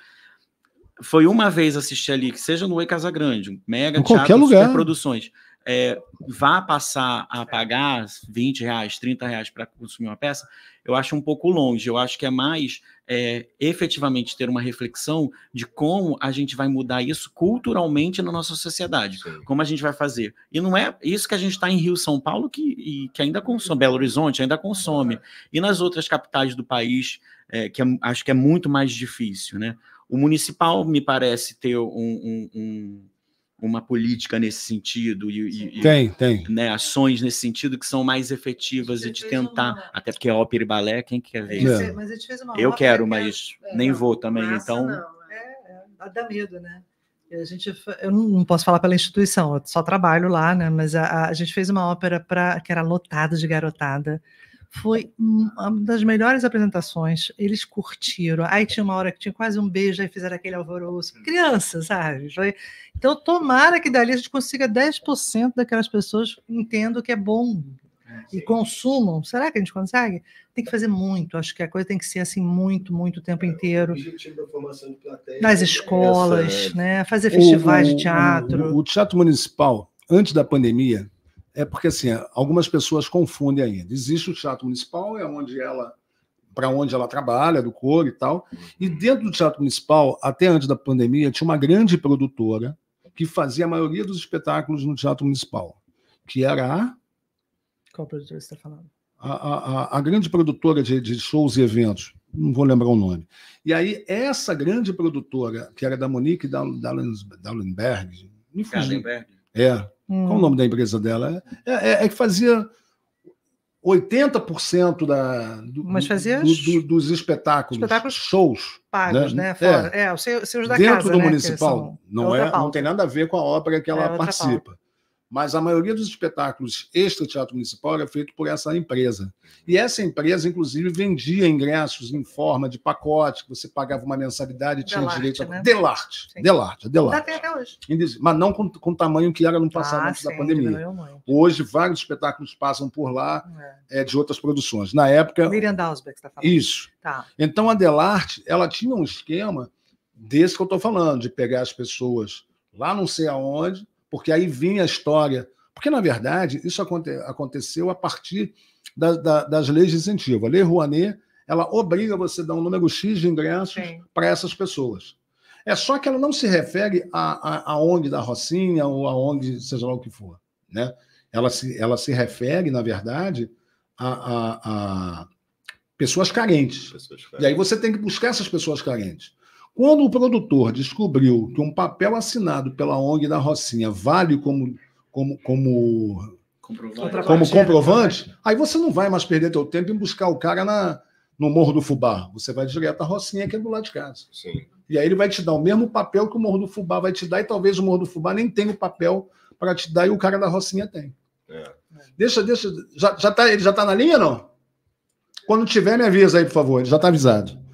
foi uma vez assistir ali, que seja no Oi Casa Grande, mega em qualquer teatro, lugar. produções. É, vá passar a pagar 20 reais, 30 reais para consumir uma peça, eu acho um pouco longe. Eu acho que é mais é, efetivamente ter uma reflexão de como a gente vai mudar isso culturalmente na nossa sociedade, como a gente vai fazer. E não é isso que a gente está em Rio, São Paulo, que, que ainda consome, Belo Horizonte ainda consome, e nas outras capitais do país, é, que é, acho que é muito mais difícil, né? O municipal me parece ter um, um, um, uma política nesse sentido e, e tem, tem. Né, ações nesse sentido que são mais efetivas e de tentar, uma... até porque é ópera e balé, quem quer ver? É. Eu quero, é mas é, nem vou também, massa, então. Não. É, é dá medo, né? A gente, eu não posso falar pela instituição, eu só trabalho lá, né? Mas a, a gente fez uma ópera pra, que era lotada de garotada. Foi uma das melhores apresentações. Eles curtiram. Aí tinha uma hora que tinha quase um beijo, aí fizeram aquele alvoroço. Hum. Crianças, sabe? Então, tomara que dali a gente consiga 10% daquelas pessoas entendam que é bom é, e consumam. Será que a gente consegue? Tem que fazer muito. Acho que a coisa tem que ser assim muito, muito o tempo é, inteiro. O Nas é escolas, essa, né? Fazer festivais o, de teatro. O, o Teatro Municipal, antes da pandemia, é porque assim, algumas pessoas confundem ainda. Existe o teatro municipal, é onde ela para onde ela trabalha, do coro e tal. E uhum. dentro do teatro municipal, até antes da pandemia, tinha uma grande produtora que fazia a maioria dos espetáculos no teatro municipal, que era a Qual produtora você está falando? A, a, a, grande produtora de, de shows e eventos, não vou lembrar o nome. E aí, essa grande produtora, que era da Monique Dallenberg. me fugiu. É, Hum. Qual o nome da empresa dela? É, é, é que fazia 80% da, do, Mas fazia do, do, dos espetáculos, espetáculos shows. Pagos, né? né? É. Fora. É. é, os seus da Dentro casa, do né? municipal, são... não, é, não tem nada a ver com a ópera que ela é participa. Pauta mas a maioria dos espetáculos extra teatro municipal era é feito por essa empresa. E essa empresa, inclusive, vendia ingressos em forma de pacote, que você pagava uma mensalidade e tinha direito a. Né? Delarte, Delarte, é Delarte. até hoje. Mas não com, com o tamanho que era no ah, passado ah, antes sim, da pandemia. Hoje, vários espetáculos passam por lá é. É, de outras produções. Na época. Miriam Dalsberg, que está falando. Isso. Tá. Então, a Delarte, ela tinha um esquema desse que eu estou falando, de pegar as pessoas lá não sei aonde porque aí vinha a história. Porque, na verdade, isso aconte aconteceu a partir da, da, das leis de incentivo. A Lei Rouanet ela obriga você a dar um número X de ingressos para essas pessoas. É só que ela não se refere à, à, ONG da Rocinha ou a ONG, seja lá o que for. Né? Ela, se, ela se refere, na verdade, a, a, a pessoas, carentes. pessoas carentes. E aí você tem que buscar essas pessoas carentes. Quando o produtor descobriu que um papel assinado pela ONG da Rocinha vale como, como, como, comprovante. como comprovante, aí você não vai mais perder teu tempo em buscar o cara na, no Morro do Fubá. Você vai direto à Rocinha, que é do lado de casa. Sim. E aí ele vai te dar o mesmo papel que o Morro do Fubá vai te dar, e talvez o Morro do Fubá nem tenha o papel para te dar, e o cara da Rocinha tem. É. Deixa, deixa. Já, já tá, ele já está na linha, não? Quando tiver, me avisa aí, por favor. Ele já está avisado.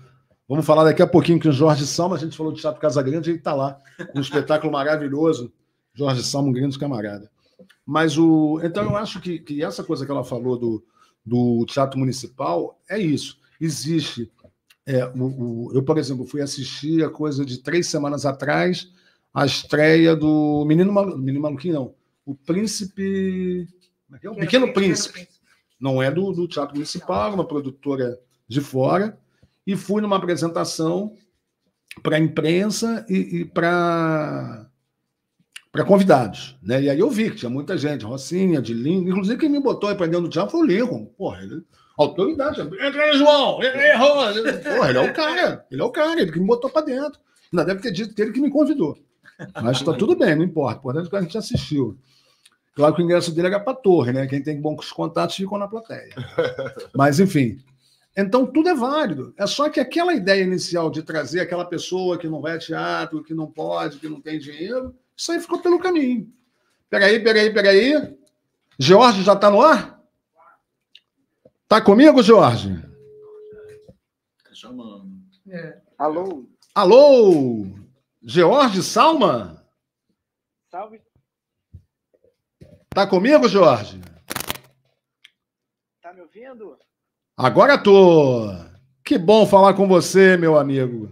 Vamos falar daqui a pouquinho com o Jorge Salma. A gente falou de Chapo Casagrande, ele está lá. Um espetáculo maravilhoso. Jorge Salma, um grande camarada. Mas o. Então eu acho que, que essa coisa que ela falou do, do Teatro Municipal é isso. Existe. É, o, o, eu, por exemplo, fui assistir a coisa de três semanas atrás a estreia do Menino, Malu... Menino Maluquinho, não. O Príncipe. Como é que é? O Pequeno, Príncipe. Não é do, do Teatro Municipal, é uma produtora de fora e fui numa apresentação para a imprensa e, e para para convidados, né? E aí eu vi que tinha muita gente, Rocinha, de lindo, inclusive quem me botou aí para dentro do teatro foi o Lincoln, porra, ele, autoridade, entra aí, João, entra Rosa. Porra, ele é o cara, ele é o cara, ele que me botou para dentro, ainda deve ter dito que ele que me convidou, mas está tudo bem, não importa, por dentro é a gente assistiu. Claro que o ingresso dele era para a torre, né? Quem tem bons contatos ficou na plateia. Mas, enfim, então, tudo é válido. É só que aquela ideia inicial de trazer aquela pessoa que não vai a teatro, que não pode, que não tem dinheiro, isso aí ficou pelo caminho. Peraí, peraí, peraí. Jorge já está no ar? Está comigo, Jorge? Está chamando. É. Alô? Alô? Jorge Salma? Salve. Está comigo, Jorge? Está me ouvindo? Agora tô. Que bom falar com você, meu amigo.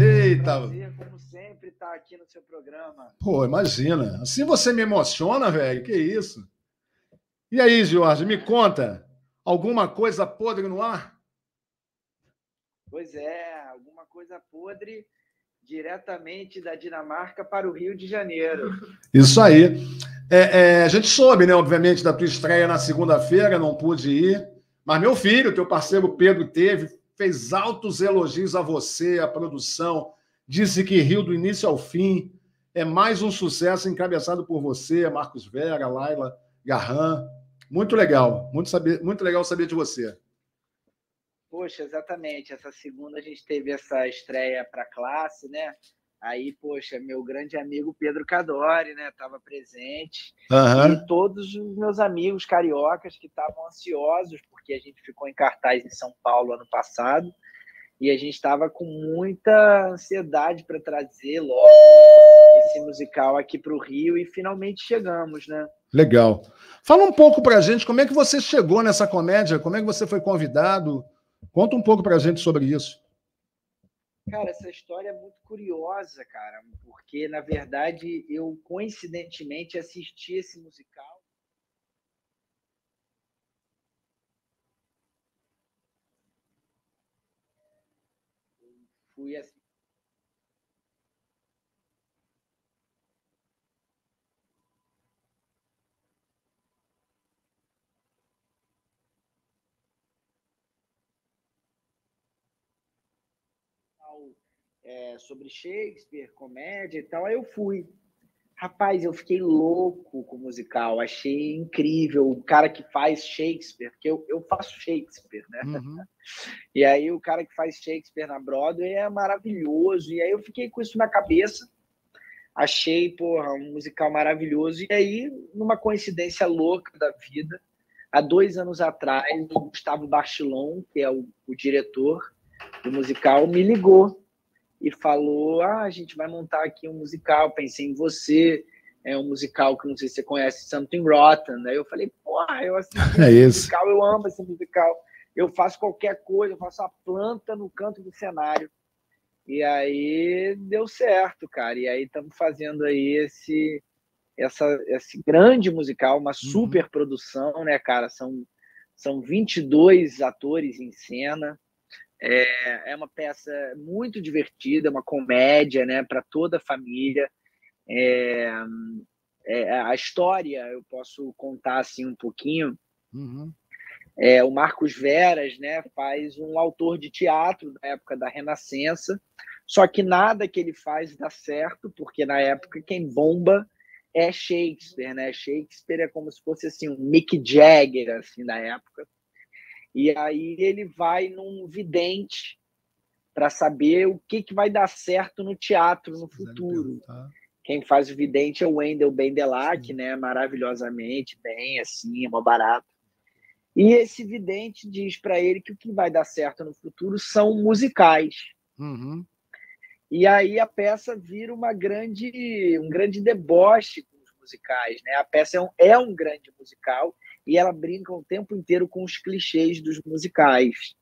Eita. Prazer, como sempre, estar tá aqui no seu programa. Pô, imagina. Assim você me emociona, velho. Que isso. E aí, Jorge, me conta. Alguma coisa podre no ar? Pois é, alguma coisa podre diretamente da Dinamarca para o Rio de Janeiro. Isso aí. É, é, a gente soube, né, obviamente, da tua estreia na segunda-feira, não pude ir. Mas meu filho, teu parceiro Pedro teve, fez altos elogios a você, a produção, disse que riu do início ao fim. É mais um sucesso encabeçado por você, Marcos Vera, Laila Garran. Muito legal, muito, saber, muito legal saber de você. Poxa, exatamente. Essa segunda a gente teve essa estreia para classe, né? Aí, poxa, meu grande amigo Pedro Cadori, né, estava presente. Uhum. E todos os meus amigos cariocas que estavam ansiosos, porque a gente ficou em cartaz em São Paulo ano passado, e a gente estava com muita ansiedade para trazer logo esse musical aqui para o Rio, e finalmente chegamos, né? Legal. Fala um pouco para a gente como é que você chegou nessa comédia, como é que você foi convidado. Conta um pouco para a gente sobre isso. Cara, essa história é muito curiosa, cara, porque na verdade eu coincidentemente assisti esse musical. Fui é, sobre Shakespeare, comédia e tal. Aí eu fui. Rapaz, eu fiquei louco com o musical, achei incrível o cara que faz Shakespeare, porque eu, eu faço Shakespeare, né? Uhum. E aí o cara que faz Shakespeare na Broadway é maravilhoso, e aí eu fiquei com isso na cabeça, achei, porra, um musical maravilhoso, e aí, numa coincidência louca da vida, há dois anos atrás, o Gustavo Bachelon, que é o, o diretor, do musical me ligou e falou: Ah, a gente vai montar aqui um musical, pensei em você. É um musical que não sei se você conhece, Something Rotten. Aí né? eu falei, porra, eu assisti [laughs] é esse musical, eu amo esse musical. Eu faço qualquer coisa, eu faço a planta no canto do cenário. E aí deu certo, cara. E aí estamos fazendo aí esse, essa, esse grande musical, uma uhum. super uhum. produção, né, cara? São, são 22 atores em cena, é, é uma peça muito divertida, é uma comédia, né, para toda a família. É, é, a história eu posso contar assim um pouquinho. Uhum. É, o Marcos Veras, né, faz um autor de teatro da época da Renascença. Só que nada que ele faz dá certo, porque na época quem bomba é Shakespeare, né? Shakespeare é como se fosse assim um Mick Jagger assim da época. E aí ele vai num vidente para saber o que, que vai dar certo no teatro no futuro. Quem faz o vidente é o Wendel Bendelac, né? Maravilhosamente bem, assim, é uma barata. E esse vidente diz para ele que o que vai dar certo no futuro são musicais. Uhum. E aí a peça vira uma grande, um grande deboche com os musicais, né? A peça é um, é um grande musical e ela brinca o tempo inteiro com os clichês dos musicais.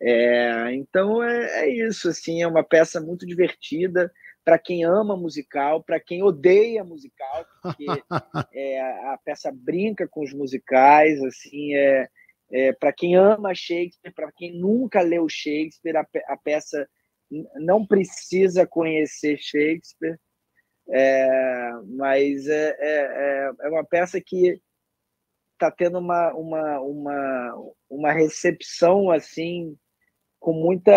É, então é, é, isso, assim, é uma peça muito divertida para quem ama musical, para quem odeia musical, porque [laughs] é, a peça brinca com os musicais, assim, é, é para quem ama Shakespeare, para quem nunca leu Shakespeare, a, a peça não precisa conhecer Shakespeare, é, mas é, é, é uma peça que está tendo uma, uma, uma, uma recepção assim com muita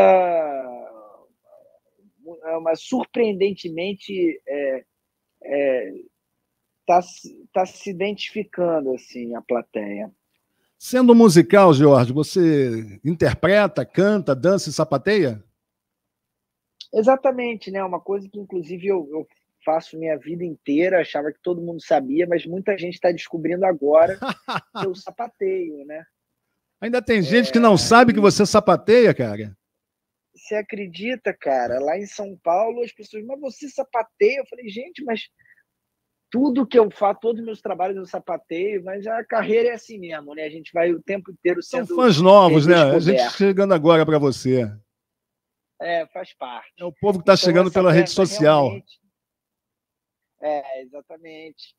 é uma surpreendentemente é, é, tá, tá se identificando assim a plateia. Sendo musical, George, você interpreta, canta, dança e sapateia? Exatamente, né? Uma coisa que inclusive eu, eu faço minha vida inteira, achava que todo mundo sabia, mas muita gente está descobrindo agora [laughs] que eu sapateio, né? Ainda tem é. gente é... que não sabe que você sapateia, cara? Você acredita, cara? Lá em São Paulo, as pessoas, mas você sapateia? Eu falei, gente, mas tudo que eu faço, todos os meus trabalhos eu sapateio, mas a carreira é assim mesmo, né? A gente vai o tempo inteiro sendo. São fãs novos, né? A gente chegando agora para você. É, faz parte. É o povo que está então, chegando pela rede social. Realmente... É, exatamente.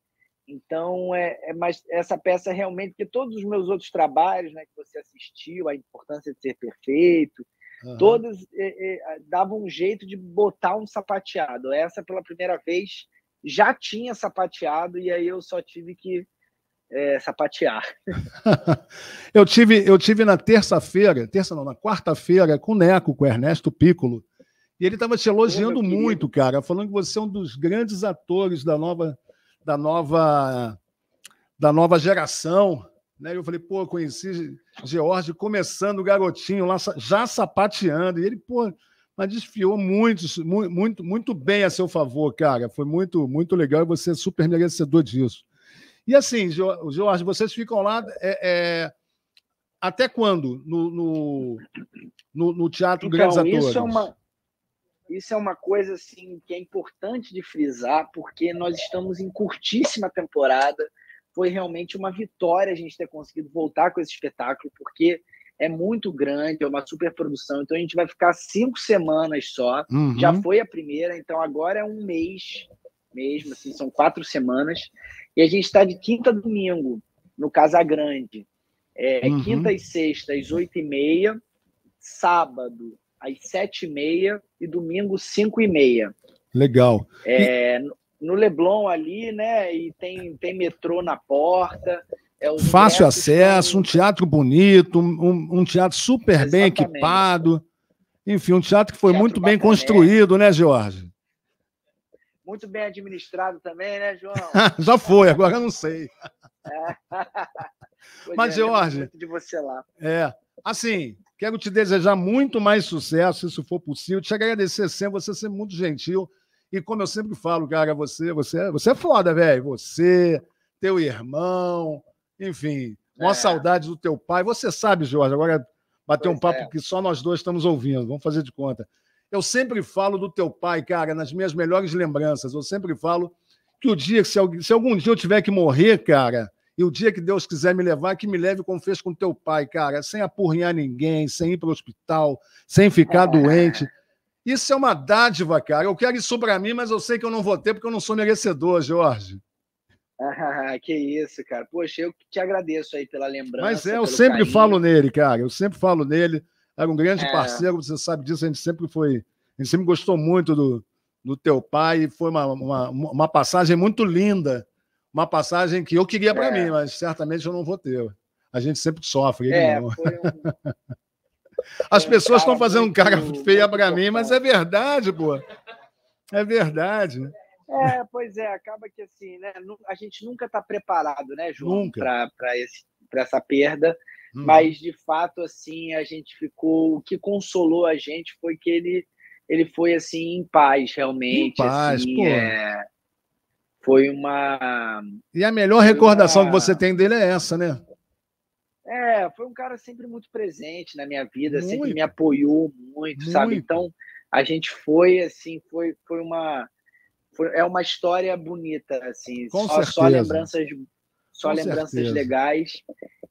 Então, é, é, mas essa peça realmente, porque todos os meus outros trabalhos né, que você assistiu, A Importância de Ser Perfeito, uhum. todos é, é, davam um jeito de botar um sapateado. Essa, pela primeira vez, já tinha sapateado e aí eu só tive que é, sapatear. [laughs] eu tive eu tive na terça-feira, terça não, na quarta-feira, com o Neco, com o Ernesto Piccolo, e ele estava te elogiando muito, cara, falando que você é um dos grandes atores da nova da nova da nova geração. Né? Eu falei, pô, conheci George começando garotinho lá, já sapateando. E ele, pô, mas desfiou muito, muito, muito bem a seu favor, cara. Foi muito, muito legal e você é super merecedor disso. E assim, George, vocês ficam lá. É, é... até quando no, no, no, no Teatro então, Grandes isso é Atores? É uma... Isso é uma coisa assim que é importante de frisar, porque nós estamos em curtíssima temporada. Foi realmente uma vitória a gente ter conseguido voltar com esse espetáculo, porque é muito grande, é uma super produção. Então a gente vai ficar cinco semanas só. Uhum. Já foi a primeira, então agora é um mês mesmo, assim, são quatro semanas. E a gente está de quinta a domingo no Casa Grande. É, uhum. Quinta e sexta, às oito e meia. Sábado, às sete e meia e domingo cinco e meia. Legal. É, e... No Leblon ali, né? E tem, tem metrô na porta. É Fácil acesso, um teatro bonito, um, um teatro super Exatamente. bem equipado. Enfim, um teatro que foi teatro muito bem é. construído, né, Jorge? Muito bem administrado também, né, João? [laughs] Já foi, agora eu não sei. É. [laughs] Mas, é, Jorge. de você lá. É. Assim, quero te desejar muito mais sucesso, se isso for possível. Te agradecer sempre, você é sempre muito gentil. E como eu sempre falo, cara, você, você, é, você é foda, velho. Você, teu irmão, enfim, uma é. saudade do teu pai. Você sabe, Jorge, agora bater pois um papo é. que só nós dois estamos ouvindo, vamos fazer de conta. Eu sempre falo do teu pai, cara, nas minhas melhores lembranças. Eu sempre falo que o dia, se algum dia eu tiver que morrer, cara, e o dia que Deus quiser me levar, que me leve como fez com teu pai, cara, sem apurrinhar ninguém, sem ir para o hospital, sem ficar é. doente. Isso é uma dádiva, cara. Eu quero isso para mim, mas eu sei que eu não vou ter porque eu não sou merecedor, Jorge. Ah, que isso, cara. Poxa, eu te agradeço aí pela lembrança. Mas é, eu sempre carinho. falo nele, cara. Eu sempre falo nele. Era um grande é. parceiro, você sabe disso. A gente sempre foi. A gente sempre gostou muito do, do teu pai. Foi uma, uma, uma passagem muito linda uma passagem que eu queria para é. mim, mas certamente eu não vou ter. A gente sempre sofre. É, um... [laughs] As um pessoas estão fazendo um cara feia para mim, mas é verdade, pô. É verdade. É, pois é, acaba que assim, né? A gente nunca está preparado, né, João, para essa perda. Hum. Mas de fato, assim, a gente ficou. O que consolou a gente foi que ele, ele foi assim em paz, realmente. Em paz, assim, pô. É foi uma. E a melhor recordação uma... que você tem dele é essa, né? É, foi um cara sempre muito presente na minha vida, muito. sempre me apoiou muito, muito, sabe? Então, a gente foi assim, foi, foi uma. Foi, é uma história bonita, assim. Com só, certeza. só lembranças só com lembranças certeza. legais.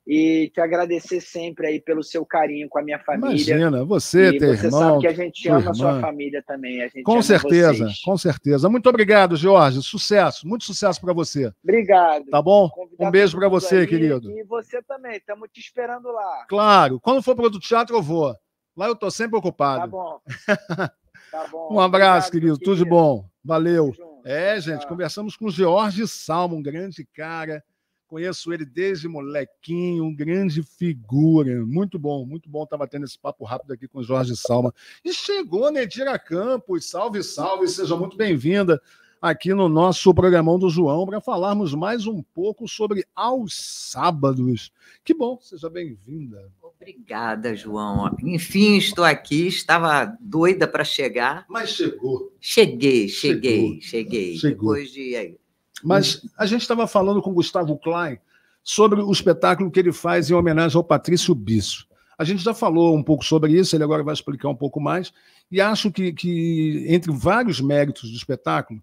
E te agradecer sempre aí pelo seu carinho com a minha família. Imagina, você, e você irmão, sabe que a gente ama irmã. a sua família também. com certeza, vocês. com certeza. Muito obrigado, Jorge. Sucesso, muito sucesso para você. Obrigado. Tá bom? Convidar um beijo para você, aí, querido. E você também, estamos te esperando lá. Claro, quando for para o teatro eu vou. Lá eu estou sempre ocupado. Tá bom. [laughs] Tá bom. um abraço, obrigado, querido. Tudo de bom. Valeu. É, gente, conversamos com o Jorge Salmo, um grande cara. Conheço ele desde molequinho, um grande figura. Muito bom, muito bom estar tá batendo esse papo rápido aqui com o Jorge Salma. E chegou Nedira Campos, salve, salve, seja muito bem-vinda aqui no nosso programão do João para falarmos mais um pouco sobre aos sábados. Que bom, seja bem-vinda. Obrigada, João. Enfim, estou aqui, estava doida para chegar. Mas chegou. Cheguei, cheguei, chegou. cheguei. Chegou. Depois de mas a gente estava falando com o Gustavo Klein sobre o espetáculo que ele faz em homenagem ao Patrício Bisso. A gente já falou um pouco sobre isso, ele agora vai explicar um pouco mais. E acho que, que entre vários méritos do espetáculo,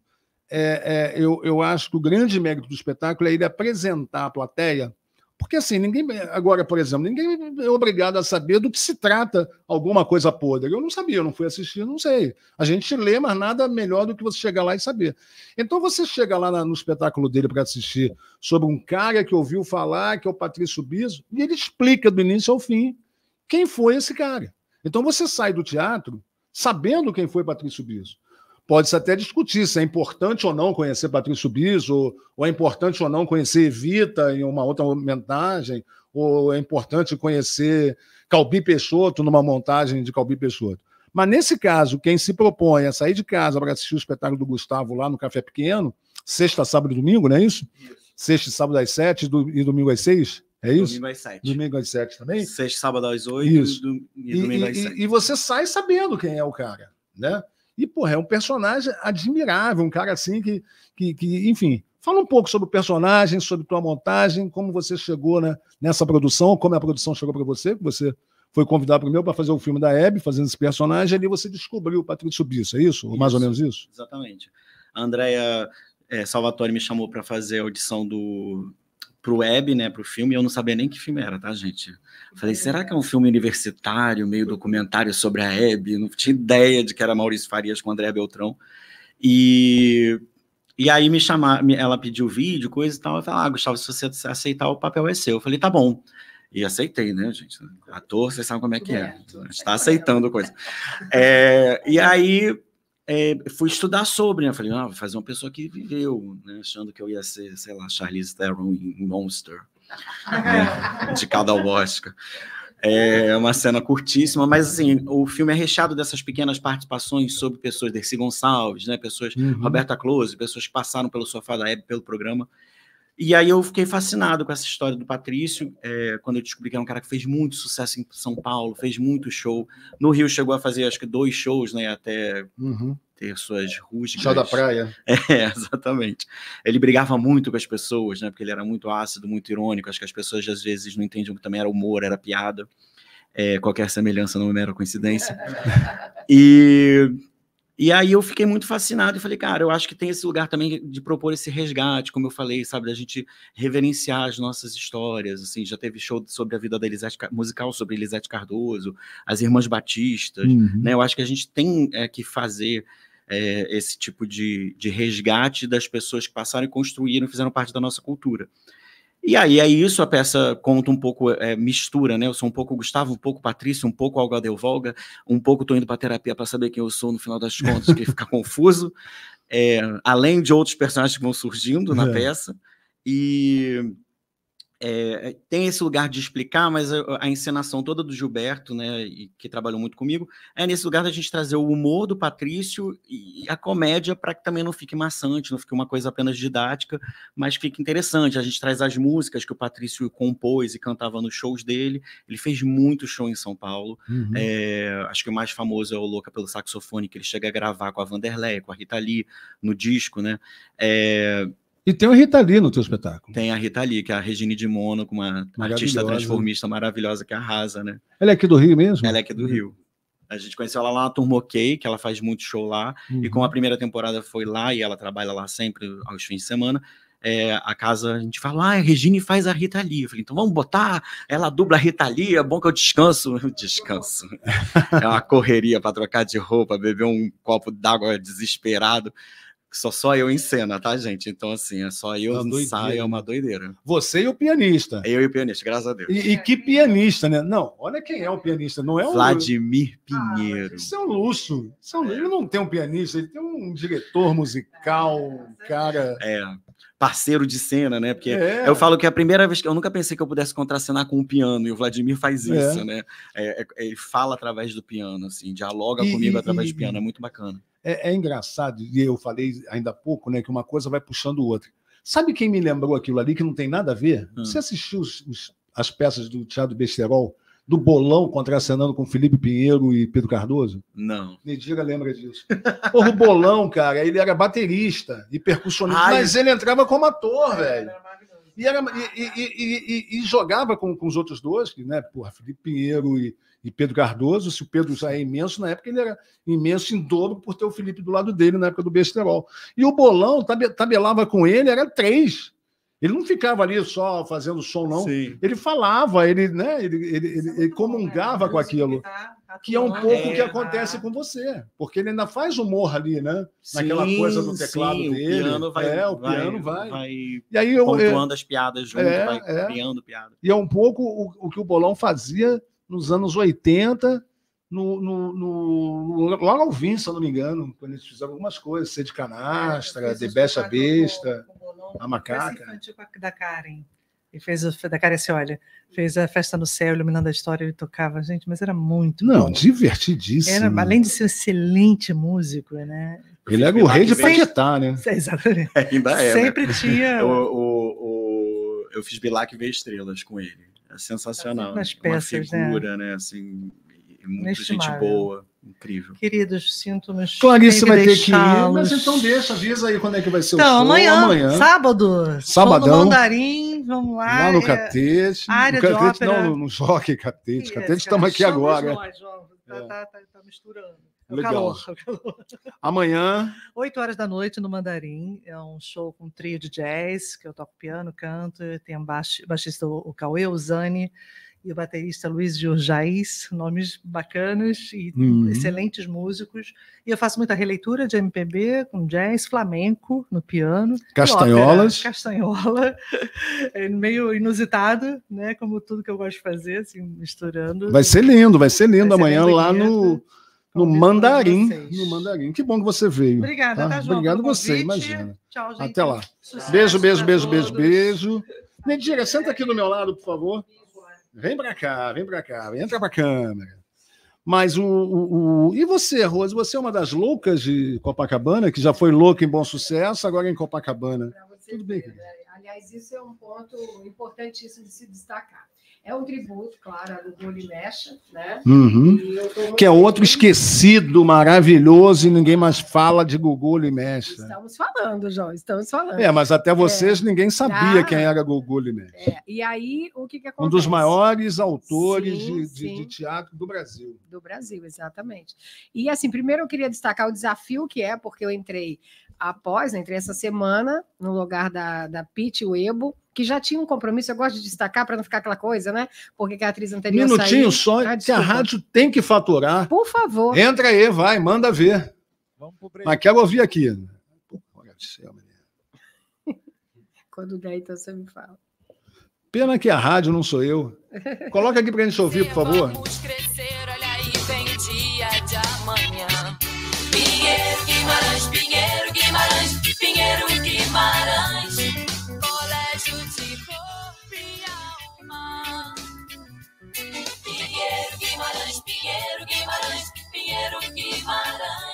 é, é, eu, eu acho que o grande mérito do espetáculo é ele apresentar a plateia porque assim, ninguém. Agora, por exemplo, ninguém é obrigado a saber do que se trata alguma coisa podre. Eu não sabia, eu não fui assistir, não sei. A gente lê, mas nada melhor do que você chegar lá e saber. Então você chega lá no espetáculo dele para assistir sobre um cara que ouviu falar, que é o Patrício Biso, e ele explica do início ao fim quem foi esse cara. Então você sai do teatro sabendo quem foi Patrício Biso pode-se até discutir se é importante ou não conhecer Patrício Biso, ou, é importante ou não conhecer Evita em uma outra montagem, ou é importante conhecer Calbi Peixoto numa montagem de Calbi Peixoto. Mas nesse caso, quem se propõe a sair de casa para assistir o espetáculo do Gustavo lá no Café Pequeno, sexta, sábado e domingo, não é isso? isso. Sexta e sábado às sete e domingo às seis? É isso? Domingo às sete. Domingo às sete também? Sexta, sábado às oito isso. e domingo às e, E você sai sabendo quem é o cara, né? E, porra, é um personagem admirável, um cara assim que, que, que enfim. Fala um pouco sobre o personagem, sobre tua montagem, como você chegou né, nessa produção, como a produção chegou para você, que você foi convidado primeiro para fazer o filme da Hebe, fazendo esse personagem, ali você descobriu o Patrick Subiço, é isso? isso? Mais ou menos isso? Exatamente. A Andrea é, Salvatore me chamou para fazer a audição do pro web, né, pro filme, eu não sabia nem que filme era, tá, gente? Falei, será que é um filme universitário, meio documentário sobre a Hebe? Não tinha ideia de que era Maurício Farias com André Beltrão. E, e aí me chamar, ela pediu vídeo, coisa e tal, eu falei, ah, Gustavo, se você aceitar, o papel é seu. Eu falei, tá bom. E aceitei, né, gente? Ator, vocês sabem como é que é. Está aceitando coisa. É, e aí é, fui estudar sobre, né? Falei, ah, vou fazer uma pessoa que viveu, né? Achando que eu ia ser, sei lá, Charlize Theron em Monster, né? [laughs] cada ao Oscar. É uma cena curtíssima, mas assim, o filme é recheado dessas pequenas participações sobre pessoas, Dercy Gonçalves, né? Pessoas, uhum. Roberta Close, pessoas que passaram pelo sofá da Hebe, pelo programa, e aí eu fiquei fascinado com essa história do Patrício, é, quando eu descobri que era é um cara que fez muito sucesso em São Paulo, fez muito show. No Rio chegou a fazer acho que dois shows, né? Até uhum. ter suas rústicas. Show da praia. [laughs] É, exatamente. Ele brigava muito com as pessoas, né? Porque ele era muito ácido, muito irônico. Acho que as pessoas às vezes não entendiam que também era humor, era piada. É, qualquer semelhança não é era coincidência. [laughs] E e aí eu fiquei muito fascinado e falei, cara, eu acho que tem esse lugar também de propor esse resgate, como eu falei, sabe, da gente reverenciar as nossas histórias, assim, já teve show sobre a vida da Elisete, musical sobre Elisete Cardoso, as Irmãs Batistas, uhum. né, eu acho que a gente tem é, que fazer é, esse tipo de, de resgate das pessoas que passaram e construíram, fizeram parte da nossa cultura. E aí é isso, a peça conta um pouco, é, mistura, né? Eu sou um pouco Gustavo, um pouco Patrício, um pouco Algadeu Volga, um pouco tô indo para terapia para saber quem eu sou no final das contas, que fica [laughs] confuso. É, além de outros personagens que vão surgindo na é. peça. E é, tem esse lugar de explicar, mas a, a, encenação toda do Gilberto, né, que trabalhou muito comigo, é nesse lugar da gente trazer o humor do Patrício e a comédia para que também não fique maçante, não fique uma coisa apenas didática, mas fique interessante. A gente traz as músicas que o Patrício compôs e cantava nos shows dele. Ele fez muito show em São Paulo. Uhum. É, acho que o mais famoso é o Louca pelo Saxofone, que ele chega a gravar com a Vanderlei, com a Rita Lee, no disco, né? É, e tem a Rita Lee no teu espetáculo. Tem a Rita Lee, que é a Regine de Mônaco, uma artista transformista maravilhosa que arrasa, né? Ela é aqui do Rio mesmo? Ela é aqui do Rio. A gente conheceu ela lá na Turma OK, que ela faz muito show lá. Uhum. E como a uhum. primeira temporada foi lá e ela trabalha lá sempre aos fins de semana, é, a casa, a gente fala, ah, a Regine faz a Rita Lee. Eu falei, então vamos botar, ela dubla a Rita Lee, é bom que eu descanso. Eu [laughs] descanso. é uma correria para trocar de roupa, beber um copo d'água desesperado. Sou só eu em cena, tá, gente? Então, assim, é só eu uma ensaio, é uma né? doideira. Você e o pianista. Eu e o pianista, graças a Deus. E, e é. que pianista, né? Não, olha quem é o pianista, não é o. Vladimir ah, Pinheiro. Ah, isso é um luxo. é Ele não tem um pianista, ele tem um diretor musical, é, um cara. É parceiro de cena, né? Porque é. eu falo que a primeira vez que eu nunca pensei que eu pudesse contracenar com um piano, e o Vladimir faz isso, né? é. né? É, ele fala através do piano, assim, dialoga e, comigo e, através e, do piano, é muito bacana. É, é engraçado, e eu falei ainda há pouco, né, que uma coisa vai puxando outra. Sabe quem me lembrou aquilo ali que não tem nada a ver? Hum. Você assistiu os, os, as peças do Teatro Besterol? do bolão contracenando com Felipe Pinheiro e Pedro Cardoso? Não. Medira lembra disso. Porra, o bolão, cara, ele era baterista e percussionista, Ai. mas ele entrava como ator, velho. E, era, e, e, e, jogava com, com os outros dois, que, né? Porra, Felipe Pinheiro e, e Pedro Cardoso. Se o Pedro já é imenso, na época ele era imenso em dobro por ter o Felipe do lado dele, na época do Besterol. E o Bolão tabelava com ele, era três. Ele não ficava ali só fazendo som, não. Sim. Ele falava, ele, né, ele, ele, ele, ele comungava com aquilo. Que é um pouco o que acontece com você. Porque ele ainda faz humor ali, né? Naquela coisa do teclado sim, dele. O piano vai, é, o piano vai. vai. e aí eu, pontuando eu, as piadas junto, é, vai é. piada. E é um pouco o, o que o Bolão fazia nos anos 80, no, no, no, lá no Alvin, se eu não me engano, quando eles fizeram algumas coisas, C de canastra, de besta besta, com, a macaca. da Karen. Ele fez o da Karen assim, olha, fez a festa no céu, iluminando a história, ele tocava, gente, mas era muito. Não, bom. divertidíssimo. Era, além de ser um excelente músico, né? Ele era o rei de Paquetá, né? [laughs] Exatamente. Ainda é. Sempre né? tinha. o, o, o, eu fiz Bilac e Vê Estrelas com ele. É sensacional. Nas né? peças, Uma né? figura, né? né? Assim, muito gente boa. Incrível. Queridos, sinto-me Clarice vai ter que ir, mas então deixa, avisa aí quando é que vai ser então, o show. Amanhã, amanhã. sábado. Sabadão. no Mandarim, vamos lá. Lá no é, Catete. Área no catete, de ópera. Não, no, no Jockey Catete. Catete é, estamos aqui agora. Nós, Tá, é. tá, tá, tá misturando. É Legal. Calor, [laughs] é calor. Amanhã. 8 horas da noite no Mandarim. É um show com um trio de jazz, que eu toco piano, canto. Tem o baixista o Cauê, o Zani e o baterista Luiz Jurjais, nomes bacanas e uhum. excelentes músicos. E eu faço muita releitura de MPB com jazz, flamenco no piano. Castanholas. Ópera, castanhola. [laughs] É meio inusitado, né? Como tudo que eu gosto de fazer, assim, misturando. Vai ser lindo, vai ser lindo vai amanhã ser lá no no mandarim. No mandarim. Que bom que você veio. Obrigada, tá, tá João? Obrigado você, imagina. Tchau, gente. Até lá. Sucesso beijo, beijo, beijo, beijo, beijo. Nedira, senta aqui do meu lado, por favor. Vem para cá, vem para cá, entra para a câmera. Mas o, o, o, E você, Rose? Você é uma das loucas de Copacabana, que já foi louca em bom sucesso, agora em Copacabana. Tudo bem, querida. Né? Aliás, isso é um ponto importantíssimo de se destacar. É um tributo, claro, do Gole Mecha, né? Uhum. Que é outro esquecido, maravilhoso, e ninguém mais fala de Gugu Limecha. Estamos falando, João, estamos falando. É, mas até vocês é. ninguém sabia ah, quem era Gugu Limecha. É. E aí, o que, que Um dos maiores autores sim, de, sim. De, teatro do Brasil. Do Brasil, exatamente. E assim, primeiro eu queria destacar o desafio que é, porque eu entrei após, né, entrei essa semana no lugar da, da Pete Webo, que já tinha um compromisso, eu gosto de destacar para não ficar aquela coisa, né? Porque a atriz anterior Minutinho saiu. só, ah, que a rádio tem que faturar. Por favor. Entra aí, vai, manda ver. Vamos pro break. Mas quero ouvir aqui. Pô, do céu, menina. [laughs] Quando der, então você me fala. Pena que a rádio não sou eu. Coloca aqui pra gente ouvir, por favor. Vamos crescer, olha aí, vem dia de amanhã. Pinheiro, Guimarães, Pinheiro, Guimarães, Pinheiro, Guimarães. Guerrero Guevara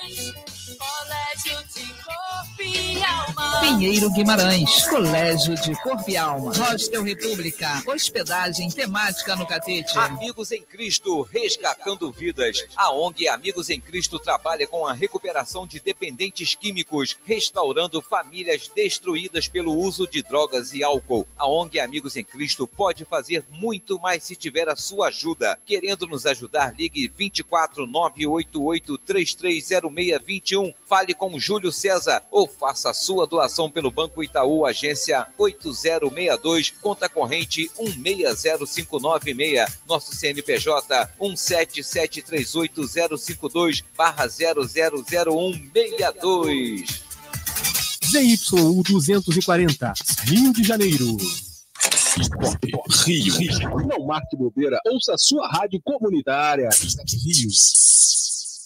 Pinheiro Guimarães, Colégio de Corpo e Alma, Hostel República, Hospedagem Temática no Catete. Amigos em Cristo, resgatando vidas. A ONG Amigos em Cristo trabalha com a recuperação de dependentes químicos, restaurando famílias destruídas pelo uso de drogas e álcool. A ONG Amigos em Cristo pode fazer muito mais se tiver a sua ajuda. Querendo nos ajudar, ligue 24 988 330621. Fale com Júlio César ou faça faça sua doação pelo Banco Itaú, agência 8062, conta corrente 160596, nosso CNPJ 17738052 barra 000162. ZYU 240, Rio de Janeiro. Rio. Não marque bobeira, ouça a sua rádio comunitária. Rio.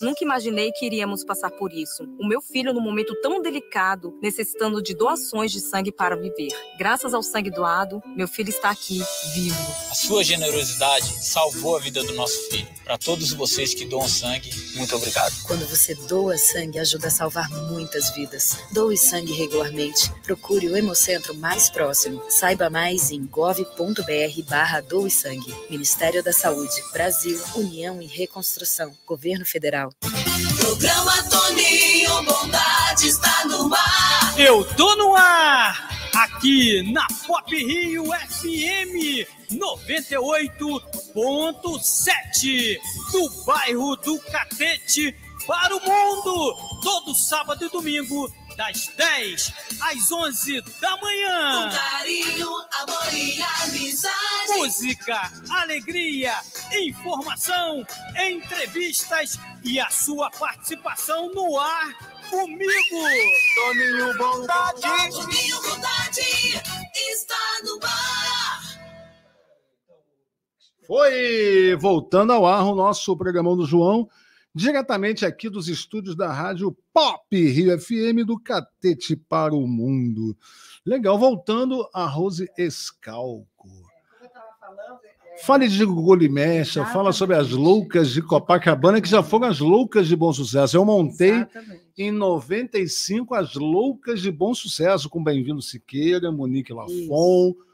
Nunca imaginei que iríamos passar por isso. O meu filho, num momento tão delicado, necessitando de doações de sangue para viver. Graças ao sangue doado, meu filho está aqui, vivo. A sua generosidade salvou a vida do nosso filho. Para todos vocês que doam sangue, muito obrigado. Quando você doa sangue, ajuda a salvar muitas vidas. Doe sangue regularmente. Procure o Hemocentro mais próximo. Saiba mais em gov.br barra doe sangue. Ministério da Saúde, Brasil, União e Reconstrução, Governo Federal. Mundial. Programa Toninho Bondade está no ar. Eu tô no ar! Aqui na Pop Rio FM 98.7 do bairro do Catete para o mundo, todo sábado e domingo das 10 às 11 da manhã. Com carinho, amor e amizade. Música, alegria, informação, entrevistas e a sua participação no ar comigo. Toninho Bondade. Toninho Bondade está no ar. Foi voltando ao ar o nosso programão do João diretamente aqui dos estúdios da Rádio Pop Rio FM do Catete para o Mundo. Legal, voltando a Rose Escalco. Fale de Goli Mecha, fala sobre as loucas de Copacabana, que já foram as loucas de bom sucesso. Eu montei Exatamente. em 95 as loucas de bom sucesso, com Bem-vindo Siqueira, Monique Lafon, Isso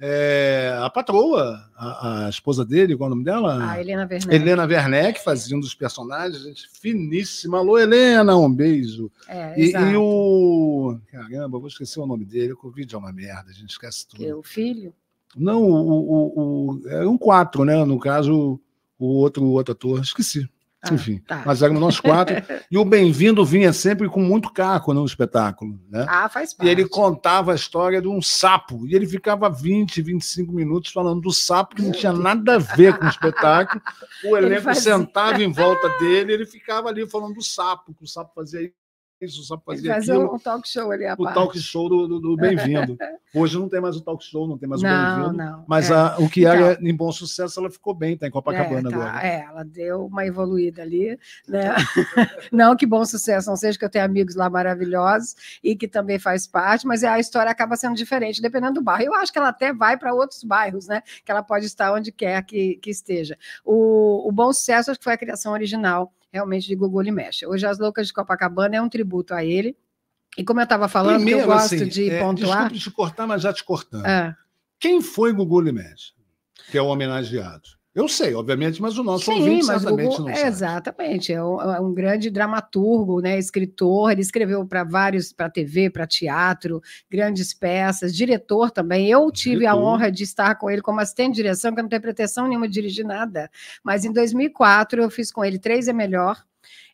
é, a patroa, a, a, esposa dele, qual é o nome dela? A Helena Werneck. Helena Werneck fazia um dos personagens, gente, finíssima. Alô, Helena, um beijo. É, e, e, o. Caramba, vou esquecer o nome dele. O Covid é uma merda, a gente esquece tudo. Que, o filho? Não, o, o, o, é um quatro, né? No caso, o outro, o outro ator, esqueci. Ah, Enfim, tá. mas éramos nós quatro. [laughs] e o Bem-vindo vinha sempre com muito caco no espetáculo. Né? Ah, faz parte. E ele contava a história de um sapo. E ele ficava 20, 25 minutos falando do sapo, que não tinha nada a ver com o espetáculo. O [laughs] elenco fazia... sentava em volta dele ele ficava ali falando do sapo, que o sapo fazia fazer aquilo, um talk show ali à O parte. talk show do, do, do Bem-vindo. [laughs] Hoje não tem mais o talk show, não tem mais não, o Bem-vindo. Mas é. a, o que era então, em bom sucesso, ela ficou bem, tá em Copacabana é, tá, agora. É, ela deu uma evoluída ali. Né? [laughs] não que bom sucesso, não seja que eu tenho amigos lá maravilhosos e que também faz parte, mas a história acaba sendo diferente, dependendo do bairro. Eu acho que ela até vai para outros bairros, né? Que ela pode estar onde quer que, que esteja. O, o bom sucesso acho que foi a criação original realmente de Gugu Mecha. Hoje, As Loucas de Copacabana é um tributo a ele. E como eu estava falando, Primeiro, eu gosto assim, de é, pontuar... Desculpe te cortar, mas já te cortando. Ah. Quem foi Gugu Mecha? que é o homenageado? Eu sei, obviamente, mas o nosso Sim, ouvinte certamente Google, não sabe. Exatamente, é um, é um, grande dramaturgo, né, escritor, ele escreveu para vários, para TV, para teatro, grandes peças, diretor também. Eu tive diretor. a honra de estar com ele como assistente de direção, que eu não tenho pretensão nenhuma de dirigir nada, mas em 2004 eu fiz com ele Três é Melhor,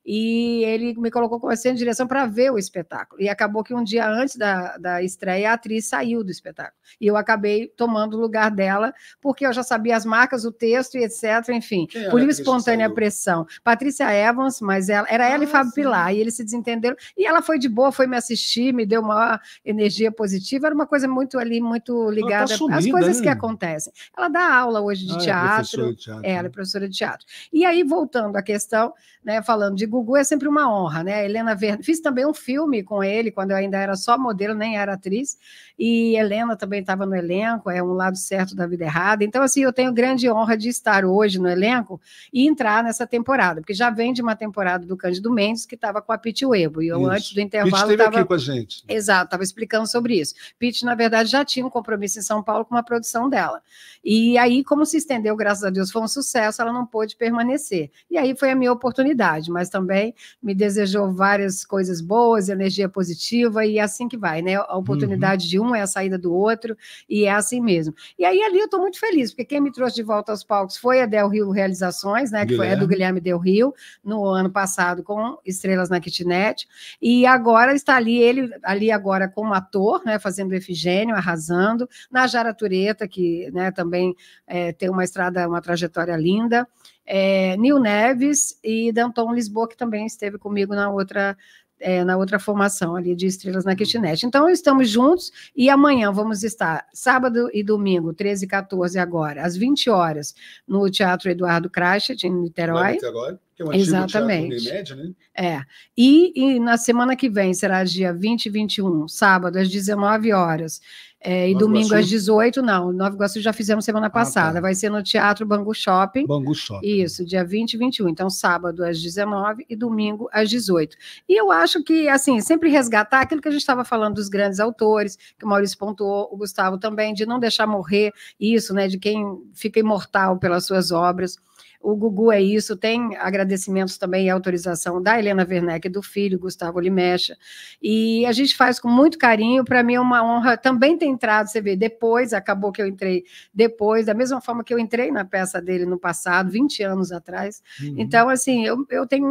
e ele me colocou como assistente de direção para ver o espetáculo. E acabou que um dia antes da, da estreia, a atriz saiu do espetáculo. E eu acabei tomando o lugar dela, porque eu já sabia as marcas, o texto e etc. Enfim, por livre espontânea pressão. Patrícia Evans, mas ela era ela ah, e Fábio sim. Pilar, e eles se desentenderam. E ela foi de boa, foi me assistir, me deu uma energia positiva. Era uma coisa muito ali, muito tá ligada tá sumida, às coisas hein? que acontecem. Ela dá aula hoje de ah, é teatro. É, de teatro, é, ela né? é professora de teatro. E aí, voltando à questão, né, falando de Gugu é sempre uma honra, né? Helena Verne, fiz também um filme com ele quando eu ainda era só modelo, nem era atriz, e Helena também estava no elenco, é um lado certo da vida errada. Então, assim, eu tenho grande honra de estar hoje no elenco e entrar nessa temporada, porque já vem de uma temporada do Cândido Mendes que estava com a Pete Webo, e eu isso. antes do intervalo estava aqui com a gente. Exato, estava explicando sobre isso. Pete, na verdade, já tinha um compromisso em São Paulo com uma produção dela. E aí, como se estendeu, graças a Deus, foi um sucesso, ela não pôde permanecer. E aí foi a minha oportunidade, mas também também me desejou várias coisas boas, energia positiva, e é assim que vai, né? A uhum. oportunidade uhum. de um é a saída do outro, e é assim mesmo. E aí ali eu estou muito feliz, porque quem me trouxe de volta aos palcos foi a Del Rio Realizações, né? Que Guilherme. foi a do Guilherme Del Rio, no ano passado, com Estrelas na Kitnet, e agora está ali ele, ali agora como ator, né? Fazendo Efigênio, arrasando, na Jara Tureta, que né, também é, tem uma estrada, uma trajetória linda é, Nil Neves e Danton Lisboa, que também esteve comigo na outra é, na outra formação ali de Estrelas na Kitnet. Então, estamos juntos e amanhã vamos estar, sábado e domingo, 13 e 14 agora, às 20 horas, no Teatro Eduardo Crachet, em Niterói. Agora, Que é um Exatamente. Teatro média, né? É. E, e, na semana que vem, será dia 20 e 21, sábado, às 19 horas, é, e Nova domingo Iguaçu? às 18, não. Nova Iguaçu já fizemos semana passada. Ah, tá. Vai ser no Teatro Bangu Shopping. Bangu Shopping. Isso, dia 20 e 21. Então, sábado às 19 e domingo às 18. E eu acho que, assim, sempre resgatar aquilo que a gente estava falando dos grandes autores, que o Maurício pontuou, o Gustavo também, de não deixar morrer isso, né? De quem fica imortal pelas suas obras. O Gugu é isso, tem agradecimentos também e autorização da Helena Werneck, do filho, Gustavo Limecha. E a gente faz com muito carinho, para mim é uma honra também ter entrado, você vê, depois, acabou que eu entrei depois, da mesma forma que eu entrei na peça dele no passado, 20 anos atrás. Uhum. Então, assim, eu, eu tenho,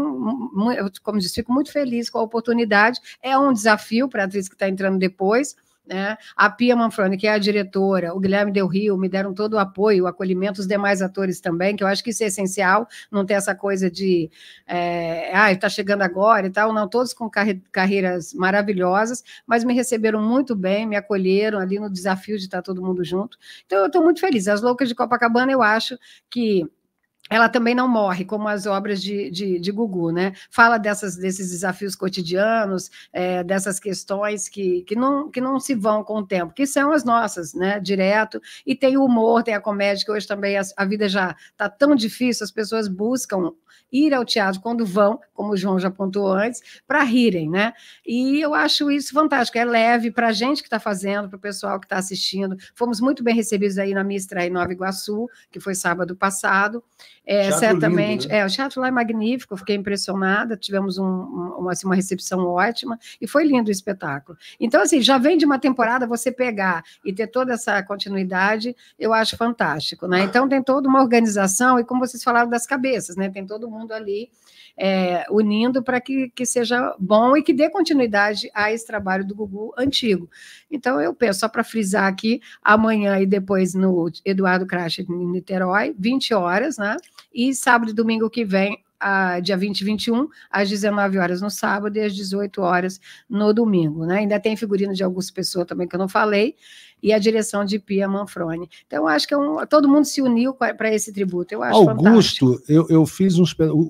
eu, como diz, fico muito feliz com a oportunidade. É um desafio para a atriz que está entrando depois, né? A Pia Manfroni, que é a diretora, o Guilherme Del Rio, me deram todo o apoio, o acolhimento, os demais atores também, que eu acho que isso é essencial, não ter essa coisa de, é, ah, está chegando agora e tal, não, todos com carre carreiras maravilhosas, mas me receberam muito bem, me acolheram ali no desafio de estar todo mundo junto. Então, eu estou muito feliz. As Loucas de Copacabana, eu acho que ela também não morre, como as obras de, de, de Gugu, né? Fala dessas, desses desafios cotidianos, é, dessas questões que, que, não, que não se vão com o tempo, que são as nossas, né? Direto. E tem o humor, tem a comédia, que hoje também a, a vida já está tão difícil, as pessoas buscam ir ao teatro quando vão, como o João já apontou antes, para rirem, né? E eu acho isso fantástico, é leve para a gente que está fazendo, para o pessoal que está assistindo. Fomos muito bem recebidos aí na Mistra em Nova Iguaçu, que foi sábado passado. É, certamente. Lindo, né? É, o teatro lá é magnífico, fiquei impressionada, tivemos um, um, assim, uma recepção ótima e foi lindo o espetáculo. Então, assim, já vem de uma temporada você pegar e ter toda essa continuidade, eu acho fantástico, né? Então tem toda uma organização, e como vocês falaram das cabeças, né? Tem todo mundo ali é, unindo para que, que seja bom e que dê continuidade a esse trabalho do Gugu antigo. Então, eu penso, só para frisar aqui, amanhã e depois no Eduardo Crash em Niterói, 20 horas, né? E sábado e domingo que vem, a, dia 20 e 21, às 19 horas no sábado e às 18 horas no domingo, né? Ainda tem figurino de Augusto Pessoa também que eu não falei, e a direção de Pia Manfroni. Então, acho que é um, todo mundo se uniu para esse tributo. Eu acho Augusto, eu, eu, fiz um, o,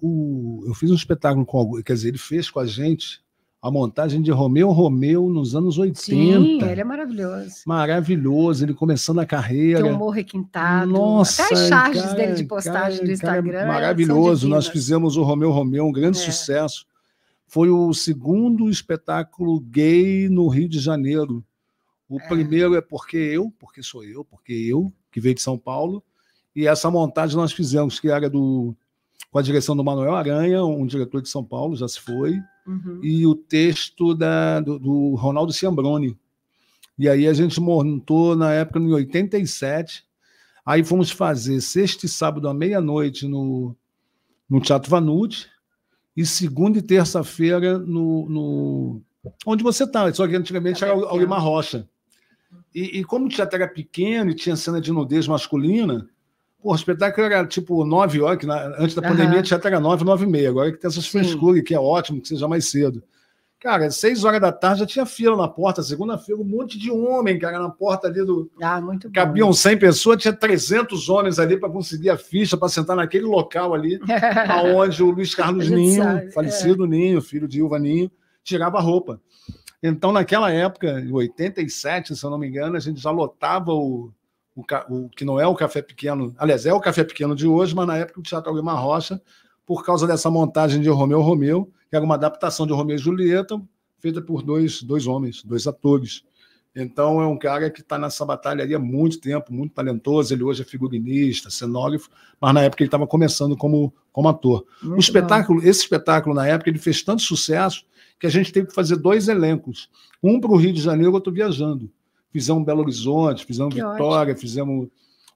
o, eu fiz um espetáculo com quer dizer, ele fez com a gente a montagem de Romeu Romeu nos anos 80. Sim, ele é maravilhoso. Maravilhoso, ele começando a carreira. Tem morro requintado. Nossa, Até as charges cara, dele de postagem cara, do é Instagram. Cara, maravilhoso, nós fizemos o Romeu Romeu, um grande é. sucesso. Foi o segundo espetáculo gay no Rio de Janeiro. O é. primeiro é Porque Eu, porque sou eu, porque eu, que veio de São Paulo. E essa montagem nós fizemos, que era do com a direção do Manuel Aranha, um diretor de São Paulo, já se foi, uhum. e o texto da, do, do Ronaldo Ciambroni. E aí a gente montou na época em 87. Aí fomos fazer sexta e sábado à meia-noite no, no Teatro Vanucci e segunda e terça-feira no, no, onde você está. Só que antigamente tá era Lima Rocha. E, e, como o teatro era pequeno e tinha cena de nudez masculina, Pô, o espetáculo era tipo 9 horas, que na, antes da uhum. pandemia tinha até 9, 9 e meia. Agora que tem essas frescuras, que é ótimo, que seja mais cedo. Cara, 6 horas da tarde já tinha fila na porta, segunda fila, um monte de homem, cara, na porta ali do. Ah, muito bom. Cabiam 100 pessoas, tinha 300 homens ali para conseguir a ficha, para sentar naquele local ali, [laughs] aonde o Luiz Carlos Ninho, sabe. É. falecido é. Ninho, filho de Ilva Ninho, tirava a roupa. Então, naquela época, em 87, se eu não me engano, a gente já lotava o, o, o, que não é o café pequeno, aliás, é o café pequeno de hoje, mas na época o Teatro Alguma Rocha, por causa dessa montagem de Romeu Romeu, que era uma adaptação de Romeu e Julieta, feita por dois, dois homens, dois atores. Então é um cara que está nessa batalha há muito tempo, muito talentoso. Ele hoje é figurinista, cenógrafo, mas na época ele estava começando como, como ator. Muito o espetáculo, bom. esse espetáculo na época ele fez tanto sucesso que a gente teve que fazer dois elencos, um para o Rio de Janeiro, outro viajando. Fizemos Belo Horizonte, fizemos que Vitória, ótimo. fizemos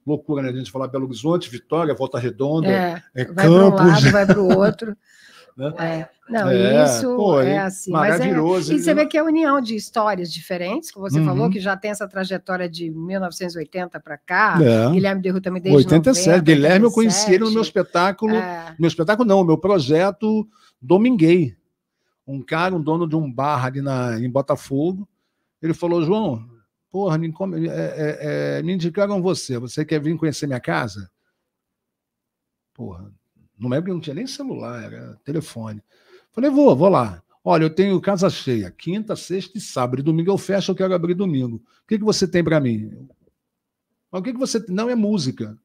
loucura, né? A gente falar Belo Horizonte, Vitória, Volta Redonda, é, é vai Campos. Para um lado, né? vai para o outro. [laughs] né? é. Não, é, isso pô, é, é assim. É- maravilhoso. É, e você vê que é a união de histórias diferentes, que você uhum. falou, que já tem essa trajetória de 1980 para cá. É. Guilherme Derru também desde 87. 90, Guilherme 87. eu conheci ele no meu espetáculo. É. Meu espetáculo não, meu projeto Dominguei. Um cara, um dono de um bar ali na, em Botafogo, ele falou: João, Porra, me, é, é, é, me indicaram você. Você quer vir conhecer minha casa? Porra, não lembro que não tinha nem celular, era telefone. Falei, vou, vou lá. Olha, eu tenho casa cheia, quinta, sexta e sábado. E domingo eu fecho, eu quero abrir domingo. O que, que você tem para mim? Mas o que, que você. Não é música.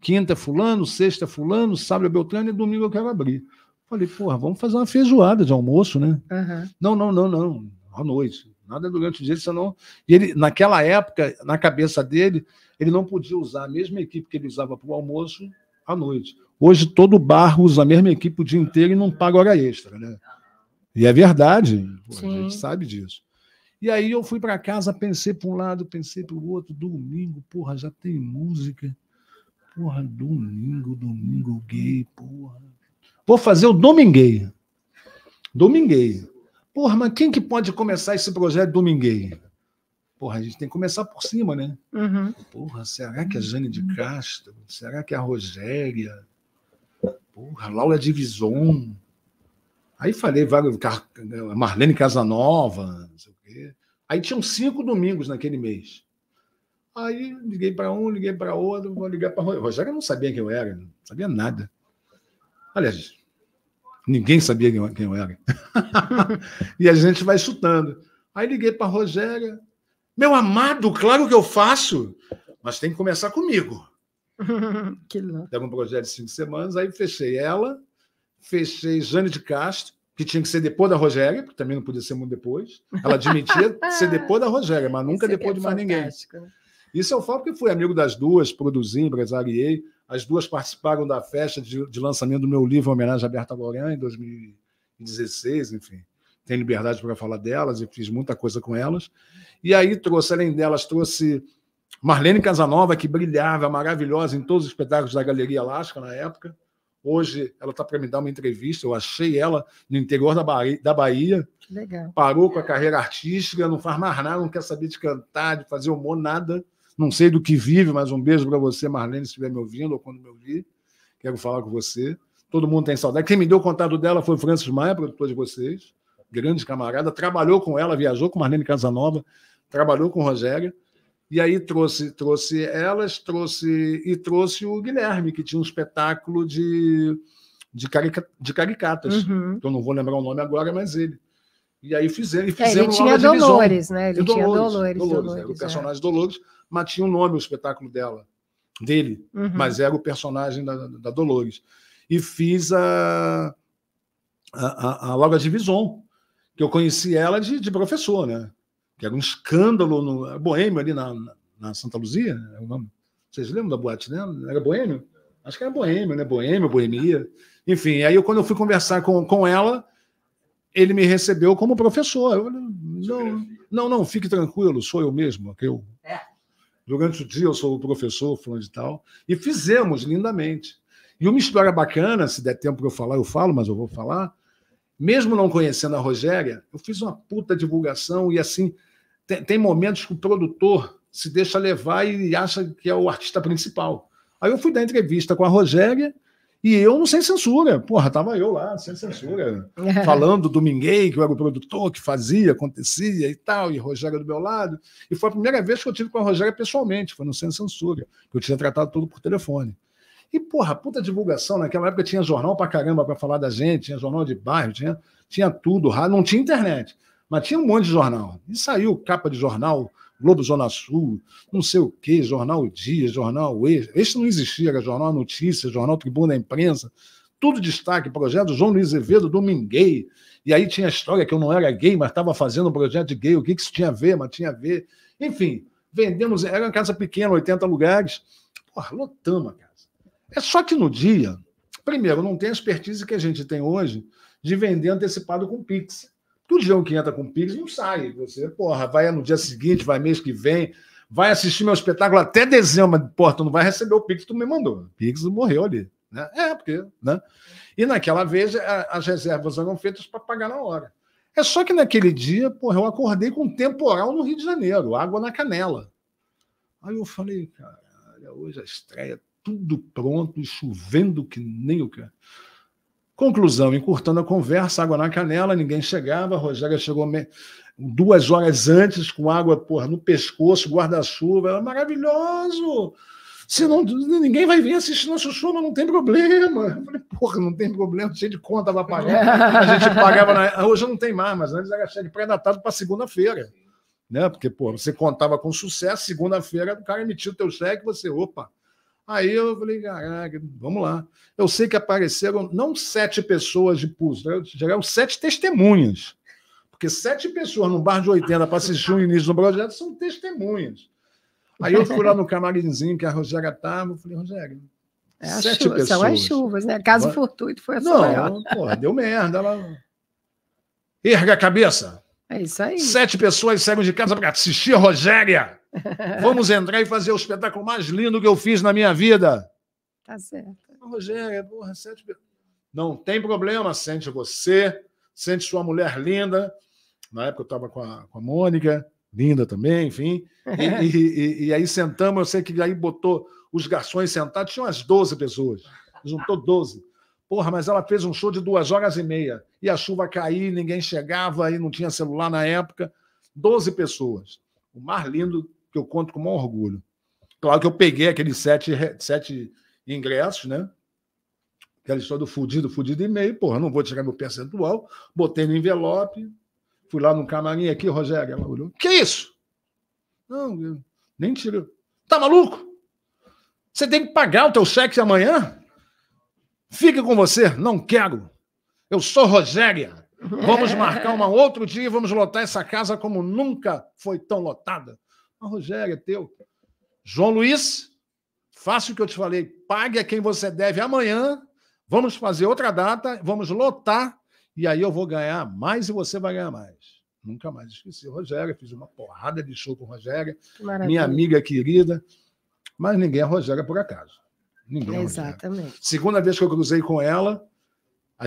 Quinta, é fulano, sexta, é fulano, sábado, Beltrano e domingo eu quero abrir. Falei, porra, vamos fazer uma feijoada de almoço, né? Uhum. Não, não, não, não. À noite. Nada durante o dia, senão. E ele, naquela época, na cabeça dele, ele não podia usar a mesma equipe que ele usava para o almoço à noite. Hoje, todo bar usa a mesma equipe o dia inteiro e não paga hora extra, né? E é verdade, pô, a gente sabe disso. E aí eu fui para casa, pensei para um lado, pensei para o outro, domingo, porra, já tem música. Porra, domingo, domingo gay, porra. Vou fazer o dominguei. Dominguei. Porra, mas quem que pode começar esse projeto Dominguei? Porra, a gente tem que começar por cima, né? Uhum. Porra, será que a Jane de Castro? Será que a Rogéria? Porra, Laura Divison? Aí falei, Marlene Casanova, não sei o quê. Aí tinham cinco domingos naquele mês. Aí liguei para um, liguei para outro, vou ligar para Rogério. Rogério não sabia quem eu era, não sabia nada. Aliás, Ninguém sabia quem eu era. [laughs] e a gente vai chutando. Aí liguei para a Rogéria. Meu amado, claro que eu faço, mas tem que começar comigo. [laughs] que louco. Era um projeto de cinco semanas, aí fechei ela, fechei Jane de Castro, que tinha que ser depois da Rogéria, porque também não podia ser muito depois. Ela admitia [laughs] ser depois da Rogéria, mas nunca Esse é depois é de mais ninguém. Isso Isso eu falo porque fui amigo das duas, produzi, empresariei. As duas participaram da festa de, de lançamento do meu livro, Homenagem a Berta Lorena, em 2016, enfim. Tenho liberdade para falar delas e fiz muita coisa com elas. E aí trouxe, além delas, trouxe Marlene Casanova, que brilhava, maravilhosa em todos os espetáculos da Galeria Alaska na época. Hoje ela está para me dar uma entrevista. Eu achei ela no interior da Bahia. Da Bahia. Legal. Parou com a carreira artística, não faz mais nada, não quer saber de cantar, de fazer humor, nada. Não sei do que vive, mas um beijo para você, Marlene, se estiver me ouvindo ou quando me ouvir. Quero falar com você. Todo mundo tem saudade. Quem me deu o contato dela foi o Francis Maia, produtor de vocês, grande camarada. Trabalhou com ela, viajou com Marlene Casanova, trabalhou com Rogéria E aí trouxe, trouxe elas, trouxe e trouxe o Guilherme, que tinha um espetáculo de, de, carica, de caricatas. Uhum. Eu não vou lembrar o nome agora, mas ele. E aí fizeram. E fizemos é, ele tinha Dolores, né? Ele tinha Dolores. Dolores, Dolores, Dolores O é. personagem é. Dolores, mas tinha o um nome, o espetáculo dela, dele, uhum. mas era o personagem da, da Dolores. E fiz a, a, a, a Laura que eu conheci ela de, de professor, né? Que era um escândalo no Boêmio ali na, na Santa Luzia, né? é Vocês lembram da boate dela? Né? Era Boêmio? Acho que era Boêmio, né? Boêmio, Boemia. Enfim, aí eu, quando eu fui conversar com, com ela, ele me recebeu como professor. Eu, não, não, não, fique tranquilo, sou eu mesmo. Que eu, é. Durante o dia eu sou o professor, fulano de tal. E fizemos lindamente. E uma história bacana, se der tempo para eu falar, eu falo, mas eu vou falar. Mesmo não conhecendo a Rogéria, eu fiz uma puta divulgação e assim, tem, tem momentos que o produtor se deixa levar e acha que é o artista principal. Aí eu fui dar entrevista com a Rogéria e eu não sem censura. Porra, tava eu lá, sem censura. [laughs] Falando do Minguei, que eu era o produtor, que fazia, acontecia e tal, e Rogério do meu lado. E foi a primeira vez que eu tive com a Rogéria pessoalmente, foi no Sem Censura, que eu tinha tratado tudo por telefone. E, porra, puta divulgação. Naquela época tinha jornal pra caramba pra falar da gente, tinha jornal de bairro, tinha, tinha tudo, não tinha internet, mas tinha um monte de jornal. E saiu capa de jornal, Globo Zona Sul, não sei o quê, Jornal Dia, Jornal Eixo. Esse não existia, era Jornal Notícias, Jornal Tribuna da Imprensa. Tudo destaque, projeto João Luiz Evedo, Dominguei. E aí tinha a história que eu não era gay, mas estava fazendo um projeto de gay. O que, que isso tinha a ver? Mas tinha a ver. Enfim, vendemos. Era uma casa pequena, 80 lugares. Porra, lotamos a casa. É só que no dia, primeiro, não tem a expertise que a gente tem hoje de vender antecipado com Pix. Tudião que entra com Pix não sai. Você, porra, vai no dia seguinte, vai mês que vem, vai assistir meu espetáculo até dezembro, porra, tu não vai receber o Pix que tu me mandou. Pix morreu ali. Né? É, porque. Né? E naquela vez a, as reservas eram feitas para pagar na hora. É só que naquele dia, porra, eu acordei com um temporal no Rio de Janeiro, água na canela. Aí eu falei, cara, hoje a estreia é tudo pronto e chovendo que nem o cara. Conclusão, encurtando a conversa, água na canela, ninguém chegava, a Rogéria chegou me... duas horas antes com água porra, no pescoço, guarda-chuva, era maravilhoso! Se não, ninguém vai vir assistir nosso show, mas não tem problema. Eu falei, porra, não tem problema, cheio de conta para pagar. A gente pagava, na... hoje não tem mais, mas antes era cheio de pré-datado para segunda-feira. Né? Porque, pô, você contava com sucesso, segunda-feira o cara emitiu o teu cheque, você, opa, Aí eu falei, caraca, vamos lá. Eu sei que apareceram não sete pessoas de pulso, chegaram né, sete testemunhas. Porque sete pessoas num bar de 80 para assistir o início do projeto são testemunhas. Aí eu fui lá no camarimzinho que a Rogéria estava, eu falei, Rogéria, é sete chuva, pessoas. São as chuvas, né? Caso fortuito foi a Não, maior. porra, deu merda. Ela... Erga a cabeça. É isso aí. Sete pessoas saíram de casa para assistir a Rogéria. Vamos entrar e fazer o espetáculo mais lindo que eu fiz na minha vida. Tá certo. Rogério, é porra, sente... Não tem problema, sente você, sente sua mulher linda. Na época eu estava com a, com a Mônica, linda também, enfim. E, [laughs] e, e, e, aí sentamos, eu sei que aí botou os garçons sentados, tinha umas 12 pessoas, juntou 12. Porra, mas ela fez um show de duas horas e meia. E a chuva caía, ninguém chegava, aí não tinha celular na época. 12 pessoas. O mais lindo que eu conto com maior orgulho. Claro que eu peguei aqueles sete, sete ingressos, né? Aquela história do fudido, fudido e meio, porra, não vou tirar meu percentual, botei no envelope, fui lá no camarim aqui, Rogério, ela olhou, que isso? Não, nem tirou. Tá maluco? Você tem que pagar o teu cheque amanhã? Fica com você, não quero. Eu sou Rogéria. Vamos marcar um [laughs] outro dia e vamos lotar essa casa como nunca foi tão lotada. Mas, ah, Rogério, é teu. João Luiz, faça o que eu te falei. Pague a quem você deve amanhã. Vamos fazer outra data, vamos lotar, e aí eu vou ganhar mais e você vai ganhar mais. Nunca mais esqueci o Rogério, fiz uma porrada de show com o Rogério, Maravilha. minha amiga querida, mas ninguém é Rogério por acaso. Ninguém é Exatamente. Rogério. Segunda vez que eu cruzei com ela,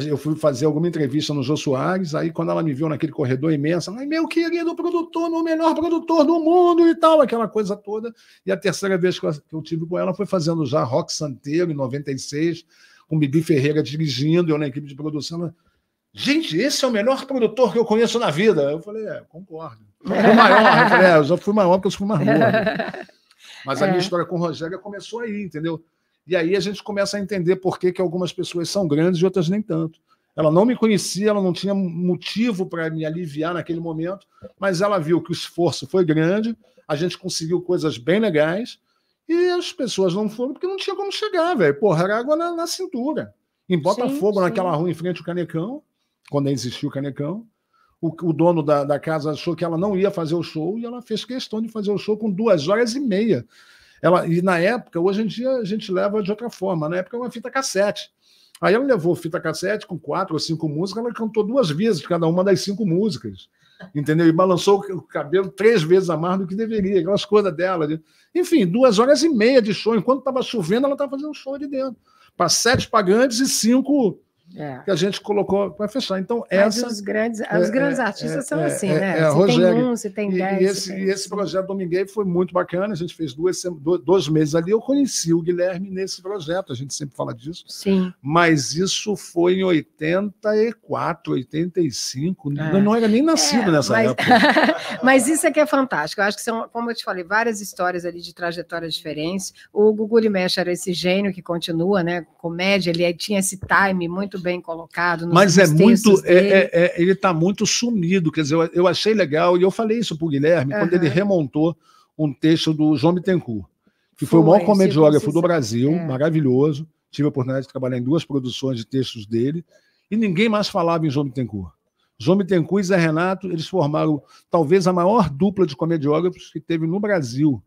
eu fui fazer alguma entrevista no Jô Soares, aí quando ela me viu naquele corredor imenso, ela meu querido produtor, o melhor produtor do mundo e tal, aquela coisa toda. E a terceira vez que eu tive com ela foi fazendo já Rock Santeiro, em 96, com Bibi Ferreira dirigindo, eu na equipe de produção. Ela, Gente, esse é o melhor produtor que eu conheço na vida. Eu falei, é, concordo. Foi maior, eu falei, é, eu já fui maior porque eu fui mais novo. [laughs] Mas a minha é. história com o Rogério começou aí, entendeu? E aí a gente começa a entender por que, que algumas pessoas são grandes e outras nem tanto. Ela não me conhecia, ela não tinha motivo para me aliviar naquele momento, mas ela viu que o esforço foi grande, a gente conseguiu coisas bem legais e as pessoas não foram porque não tinha como chegar, velho. Porra, era água na, na cintura. Em Botafogo, sim, sim. naquela rua em frente ao Canecão, quando existiu o Canecão, o, o dono da, da casa achou que ela não ia fazer o show e ela fez questão de fazer o show com duas horas e meia ela, e na época, hoje em dia a gente leva de outra forma, na época era uma fita cassete. Aí ela levou fita cassete com quatro ou cinco músicas, ela cantou duas vezes cada uma das cinco músicas, entendeu? E balançou o cabelo três vezes a mais do que deveria, aquelas coisas dela. Né? Enfim, duas horas e meia de show. Enquanto estava chovendo, ela estava fazendo show ali dentro. Para sete pagantes e cinco é. Que a gente colocou para fechar. Então, Mas essa. Os grandes, é, os grandes é, artistas é, são é, assim, né? É, Rogério, tem um, se tem e, dez. E esse, tem... esse projeto Dominguei foi muito bacana, a gente fez duas, dois meses ali. Eu conheci o Guilherme nesse projeto, a gente sempre fala disso. Sim. Mas isso foi em 84, 85. É. Eu não era nem nascido nessa mas... época. [laughs] mas isso é que é fantástico. Eu acho que são, como eu te falei, várias histórias ali de trajetórias diferentes. O Gugu Limesh era esse gênio que continua, né? Comédia, ele tinha esse time muito muito bem colocado. Mas é muito. É, é, é, ele está muito sumido. Quer dizer, eu, eu, achei legal, e eu falei isso para o Guilherme, uhum. quando ele remontou um texto do João Bittencourt, que foi, foi o maior comediógrafo do Brasil, é. maravilhoso. Tive a oportunidade de trabalhar em duas produções de textos dele, e ninguém mais falava em João Bittencourt. João Bittencourt e Zé Renato, eles formaram talvez a maior dupla de comediógrafos que teve no Brasil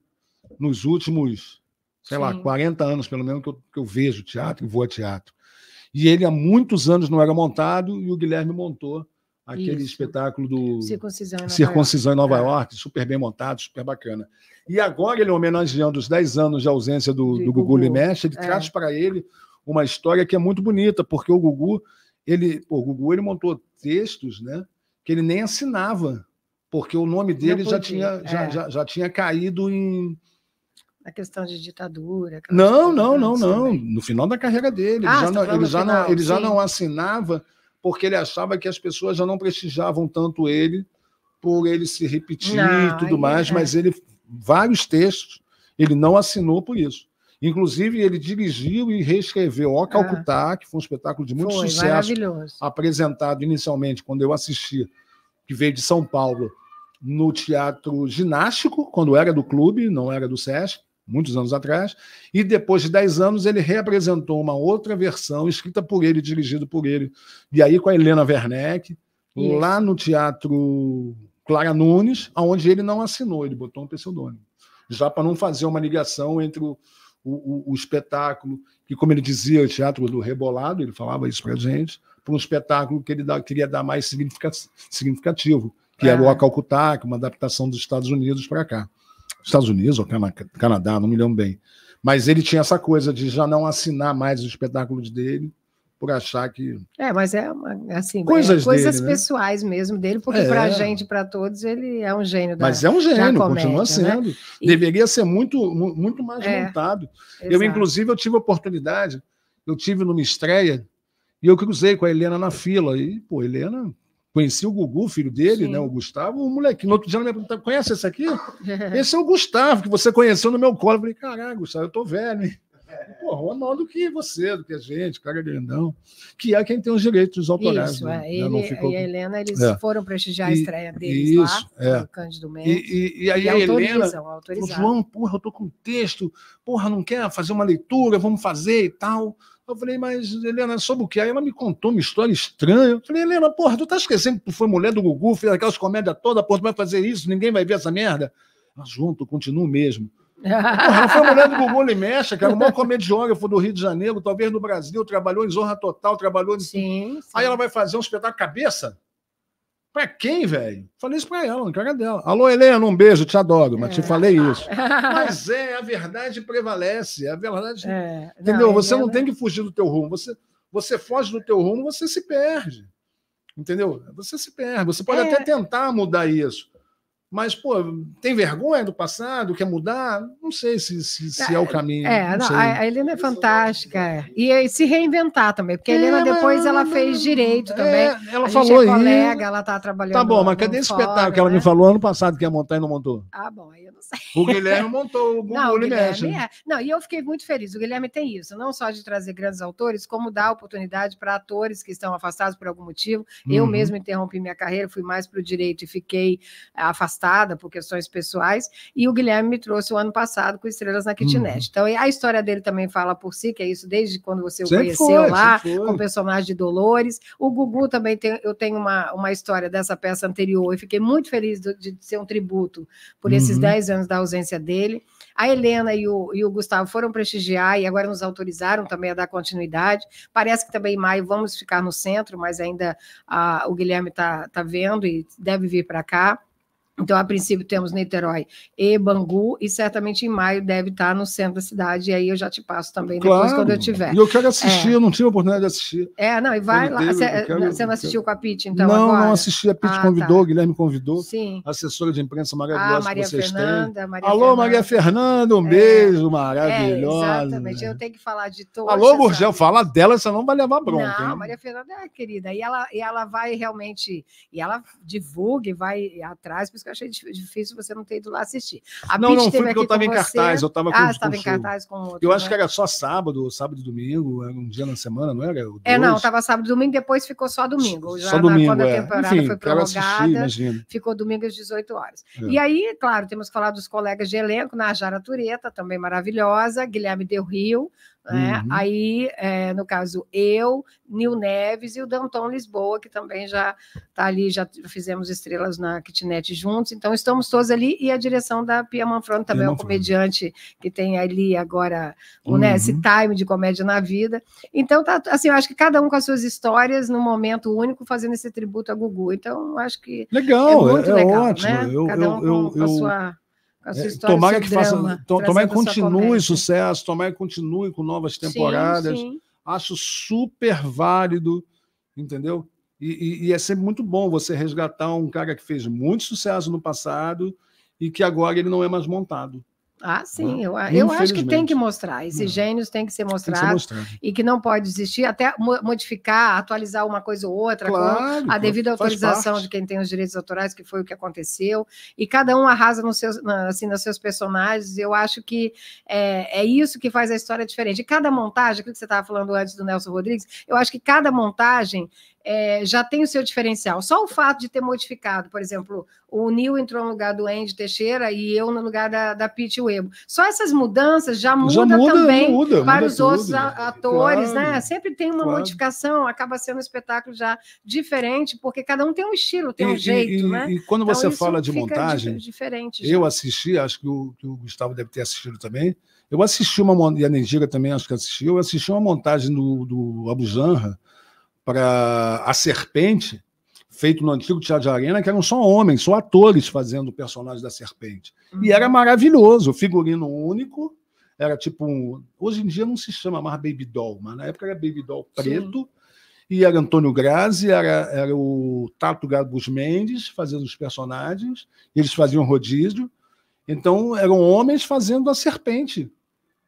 nos últimos, sei Sim. lá, 40 anos, pelo menos, que eu, que eu vejo teatro e vou a teatro. E ele há muitos anos não era montado e o Guilherme montou aquele Isso. espetáculo do Circuncisão em Nova, Circuncisão Nova York. Ah. York. super bem montado, super bacana. E agora ele homenageando os 10 anos de ausência do, do Gugu, Gugu ele é. traz para ele uma história que é muito bonita, porque o Gugu, ele, o Gugu ele montou textos, né, que ele nem assinava, porque o nome dele já tinha, já, é. já, já tinha caído em a questão de ditadura. Não, não, né, não, não. No final da carreira dele. Ah, ele já, não, ele já, final, não, ele já não assinava porque ele achava que as pessoas já não prestigiavam tanto ele por ele se repetir não, e tudo mais, é. mas ele vários textos ele não assinou por isso. Inclusive, ele dirigiu e reescreveu O Calcutá, ah, que foi um espetáculo de muito foi, sucesso, apresentado inicialmente quando eu assisti, que veio de São Paulo, no Teatro Ginástico, quando era do clube, não era do SESC, muitos anos atrás, e depois de 10 anos ele reapresentou uma outra versão, escrita por ele, dirigida por ele, e aí com a Helena Werneck, Isso. lá no Teatro Clara Nunes, aonde ele não assinou, ele botou um pseudônimo, já para não fazer uma ligação entre o, o, o, o espetáculo, que como ele dizia, o Teatro do Rebolado, ele falava isso para gente, para um espetáculo que ele dá, queria dar mais significativo, que é. era o Acalcutá, é uma adaptação dos Estados Unidos para cá. Estados Unidos ou Canadá, não me lembro bem. Mas ele tinha essa coisa de já não assinar mais os espetáculos dele por achar que. É, mas é assim, coisas, é, coisas dele, né? pessoais né? mesmo dele, porque é. para a gente, para todos, ele é um gênio. Da, mas é um gênio, comédia, continua né? sendo. Né? E... Deveria ser muito, muito mais é, montado. Exato. Eu, inclusive, eu tive oportunidade, eu tive numa estreia e eu cruzei com a Helena na fila. E, pô, Helena, Conheci o Gugu, filho dele, né, Sim. né? O Gustavo, o moleque. No outro dia ela me perguntou: conhece esse aqui? [laughs] esse é o Gustavo, que você conheceu no meu colo. Eu falei, caralho, Gustavo, eu tô velho, hein? [laughs] Pô, é Ronaldo que você, do que a gente, cara é grandão, que é quem tem os direitos autorais. Isso, né? É. né ele, não ficou... e a Helena, eles é. foram prestigiar a estreia deles isso, lá, é. Cândido Mendes. E, e, e aí e a Helena, autorizam. João, porra, eu tô com texto, porra, não quer fazer uma leitura, vamos fazer e tal. Eu falei, mas Helena, sobre o que? Aí ela me contou uma história estranha. Eu falei, Helena, porra, tu tá esquecendo que tu foi mulher do Gugu, fez aquelas comédias todas, porra, tu vai fazer isso, ninguém vai ver essa merda. Mas junto, continuo mesmo. [laughs] Porra, foi mulher do Gugu Limecha, cara, o maior comediógrafo do Rio de Janeiro, talvez no Brasil, trabalhou em Zorra Total, trabalhou em. Sim, sim. Aí ela vai fazer um espetáculo cabeça? Pra quem, velho? Falei isso pra ela, não caga dela. Alô, Helena, um beijo, te adoro, mas é. te falei isso. [laughs] mas é, a verdade prevalece, a verdade. É. Não, entendeu? você é, não né? tem que fugir do teu rumo. Você, você foge do teu rumo, você se perde. Entendeu? Você se perde. Você pode é. até tentar mudar isso, mas, pô, tem vergonha do passado? Quer mudar? Não sei se, se, se é o é, caminho. É, não, a, a Helena é fantástica. É. É. E, e se reinventar também, porque a Helena é, depois ela fez direito também. ela a falou gente é colega, e... ela está trabalhando. Tá bom, mas cadê esse espetáculo que ela me né? falou ano passado que ia montar e não montou? Ah, bom, aí eu não sei. O Guilherme montou o [laughs] não, o Guilherme é. Não, e eu fiquei muito feliz. O Guilherme tem isso, não só de trazer grandes autores, como dar oportunidade para atores que estão afastados por algum motivo. Uhum. Eu mesmo interrompi minha carreira, fui mais para o direito e fiquei afastado afastada por questões pessoais, e o Guilherme me trouxe o ano passado com Estrelas na Kitnet. Uhum. Então, a história dele também fala por si, que é isso desde quando você o sempre conheceu foi, lá, com o personagem de Dolores. O Gugu também tem, eu tenho uma, uma história dessa peça anterior, e fiquei muito feliz do, de ser um tributo por esses 10 uhum. anos da ausência dele. A Helena e o, e o Gustavo foram prestigiar e agora nos autorizaram também a dar continuidade. Parece que também em maio vamos ficar no centro, mas ainda ah, o Guilherme está tá vendo e deve vir para cá. Então, a princípio, temos Niterói e Bangu, e certamente em maio deve estar no centro da cidade, e aí eu já te passo também claro. depois quando eu tiver. E eu quero assistir, é. eu não tive a oportunidade de assistir. É, não, e vai lá. Você, quero, né, você não assistiu com a Pete, então? Não, agora? não assisti. A Pete ah, convidou, tá. Guilherme convidou. Sim. Assessora de imprensa maravilhosa ah, Maria que vocês Fernanda, têm. Maria Alô, Fernanda. Maria Fernanda, um é. beijo maravilhosa. É, exatamente, eu tenho que falar de todos. Alô, Burgel, fala dela, senão vai levar bronca. Não, Maria Fernanda é querida, e ela, e ela vai realmente, e ela divulga e vai atrás, por isso que eu achei difícil você não ter ido lá assistir. A não, Peach não, foi porque eu estava em cartaz, eu estava com Ah, estava em cartaz com outro. Eu né? acho né? que era só sábado, sábado e domingo, era um dia na semana, não era? É, não, estava sábado e domingo, depois ficou só domingo. Já só na, domingo, quando é. a temporada Enfim, foi prorrogada, assistir, ficou domingo às 18 horas. É. E aí, claro, temos que falar dos colegas de elenco, né? Jara Tureta, também maravilhosa, Guilherme Del Rio, né? Uhum. Aí, é, no caso, eu, Nil Neves e o Danton Lisboa, que também já está ali, já fizemos estrelas na kitnet juntos, então estamos todos ali, e a direção da Pia Manfron também Pia é um comediante que tem ali agora uhum. né, esse uhum. time de comédia na vida. Então, tá, assim, eu acho que cada um com as suas histórias num momento único, fazendo esse tributo a Gugu. Então, acho que legal, é, é, muito é legal, ótimo. Né? Eu, cada um eu, com, eu, com a sua é, tomara que drama, faça, to, tomara que continue sucesso, tomara que continue com novas temporadas. Sim, sim. Acho super válido, entendeu? E, e, e, é sempre muito bom você resgatar um cara que fez muito sucesso no passado e que agora ele não é mais montado. Ah, sim, né? eu, eu acho que tem que mostrar. Esses gênios têm que ser mostrados mostrado. e que não pode existir, até modificar, atualizar uma coisa ou outra, claro, com a devida autorização de quem tem os direitos autorais, que foi o que aconteceu, e cada um arrasa nos seus, assim, nos seus personagens. Eu acho que é, é isso que faz a história diferente. E cada montagem, aquilo que você estava falando antes do Nelson Rodrigues, eu acho que cada montagem é, já tem o seu diferencial. Só o fato de ter modificado, por exemplo, o Neil entrou no lugar do Andy Teixeira e eu no lugar da, da Pete Webo. Só essas mudanças já, já muda, também muda, para muda os tudo, outros né? atores, né? claro, né? Sempre tem uma claro. modificação, acaba sendo um espetáculo já diferente, porque cada um tem um estilo, tem e, um jeito, e, né? E quando então, você fala de montagem, diferente, eu assisti, acho que o, que o Gustavo deve ter assistido também, eu assisti uma, e a Nendiga também acho que assistiu, eu assisti uma montagem do, do Abu Janra, para a serpente, feito no antigo Teatro de Arena, que eram só homens, só atores fazendo o personagem da serpente. Uhum. E era maravilhoso, figurino único, era tipo um. Hoje em dia não se chama mais Baby Doll, mas na época era Baby Doll preto. Sim. E era Antônio Grazi, era, era o Tato Gabus Mendes fazendo os personagens, eles faziam rodízio. Então eram homens fazendo a serpente,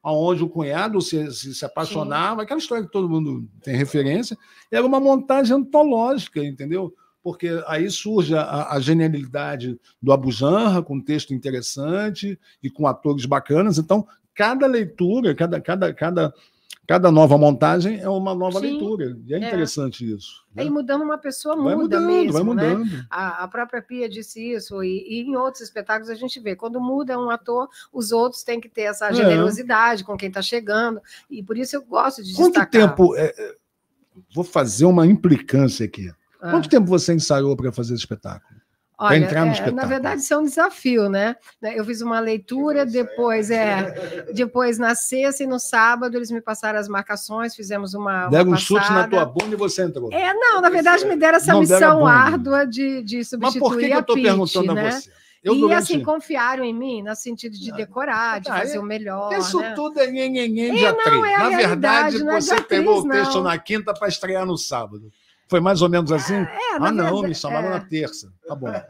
aonde o cunhado se, se, se apaixonava, Sim. aquela história que todo mundo tem referência, era uma montagem antológica, entendeu? Porque aí surge a, a genialidade do Abu Janra, com um texto interessante e com atores bacanas. Então, cada leitura, cada, cada, cada Cada nova montagem é uma nova Sim, leitura. E é, é. interessante isso. Né? mudando uma pessoa vai muda mudando, mesmo. Vai né? mudando. Né? A, a, própria Pia disse isso, e, e, em outros espetáculos a gente vê. Quando muda um ator, os outros têm que ter essa é. generosidade é. com quem está chegando. E por isso eu gosto de Quanto destacar. tempo. É, vou fazer uma implicância aqui. Ah. Quanto tempo você ensaiou para fazer esse espetáculo? Olha, é, na verdade, isso é um desafio, né? Eu fiz uma leitura, depois é, depois na sexta e no sábado eles me passaram as marcações, fizemos uma. Deram um chute na tua bunda e você entrou. É, não, na verdade me deram essa não missão deram árdua de, de substituir Mas por que, que eu estou perguntando né? a você? Eu e assim, confiaram em mim, no sentido de ah, decorar, de ah, fazer é, o melhor. Isso né? tudo é nhenhenhen de atriz. Não, é na verdade, você atriz, pegou o texto na quinta para estrear no sábado. Foi mais ou menos assim? Ah, é, ah, não, verdade, me chamaram é... na terça. Tá bom. É,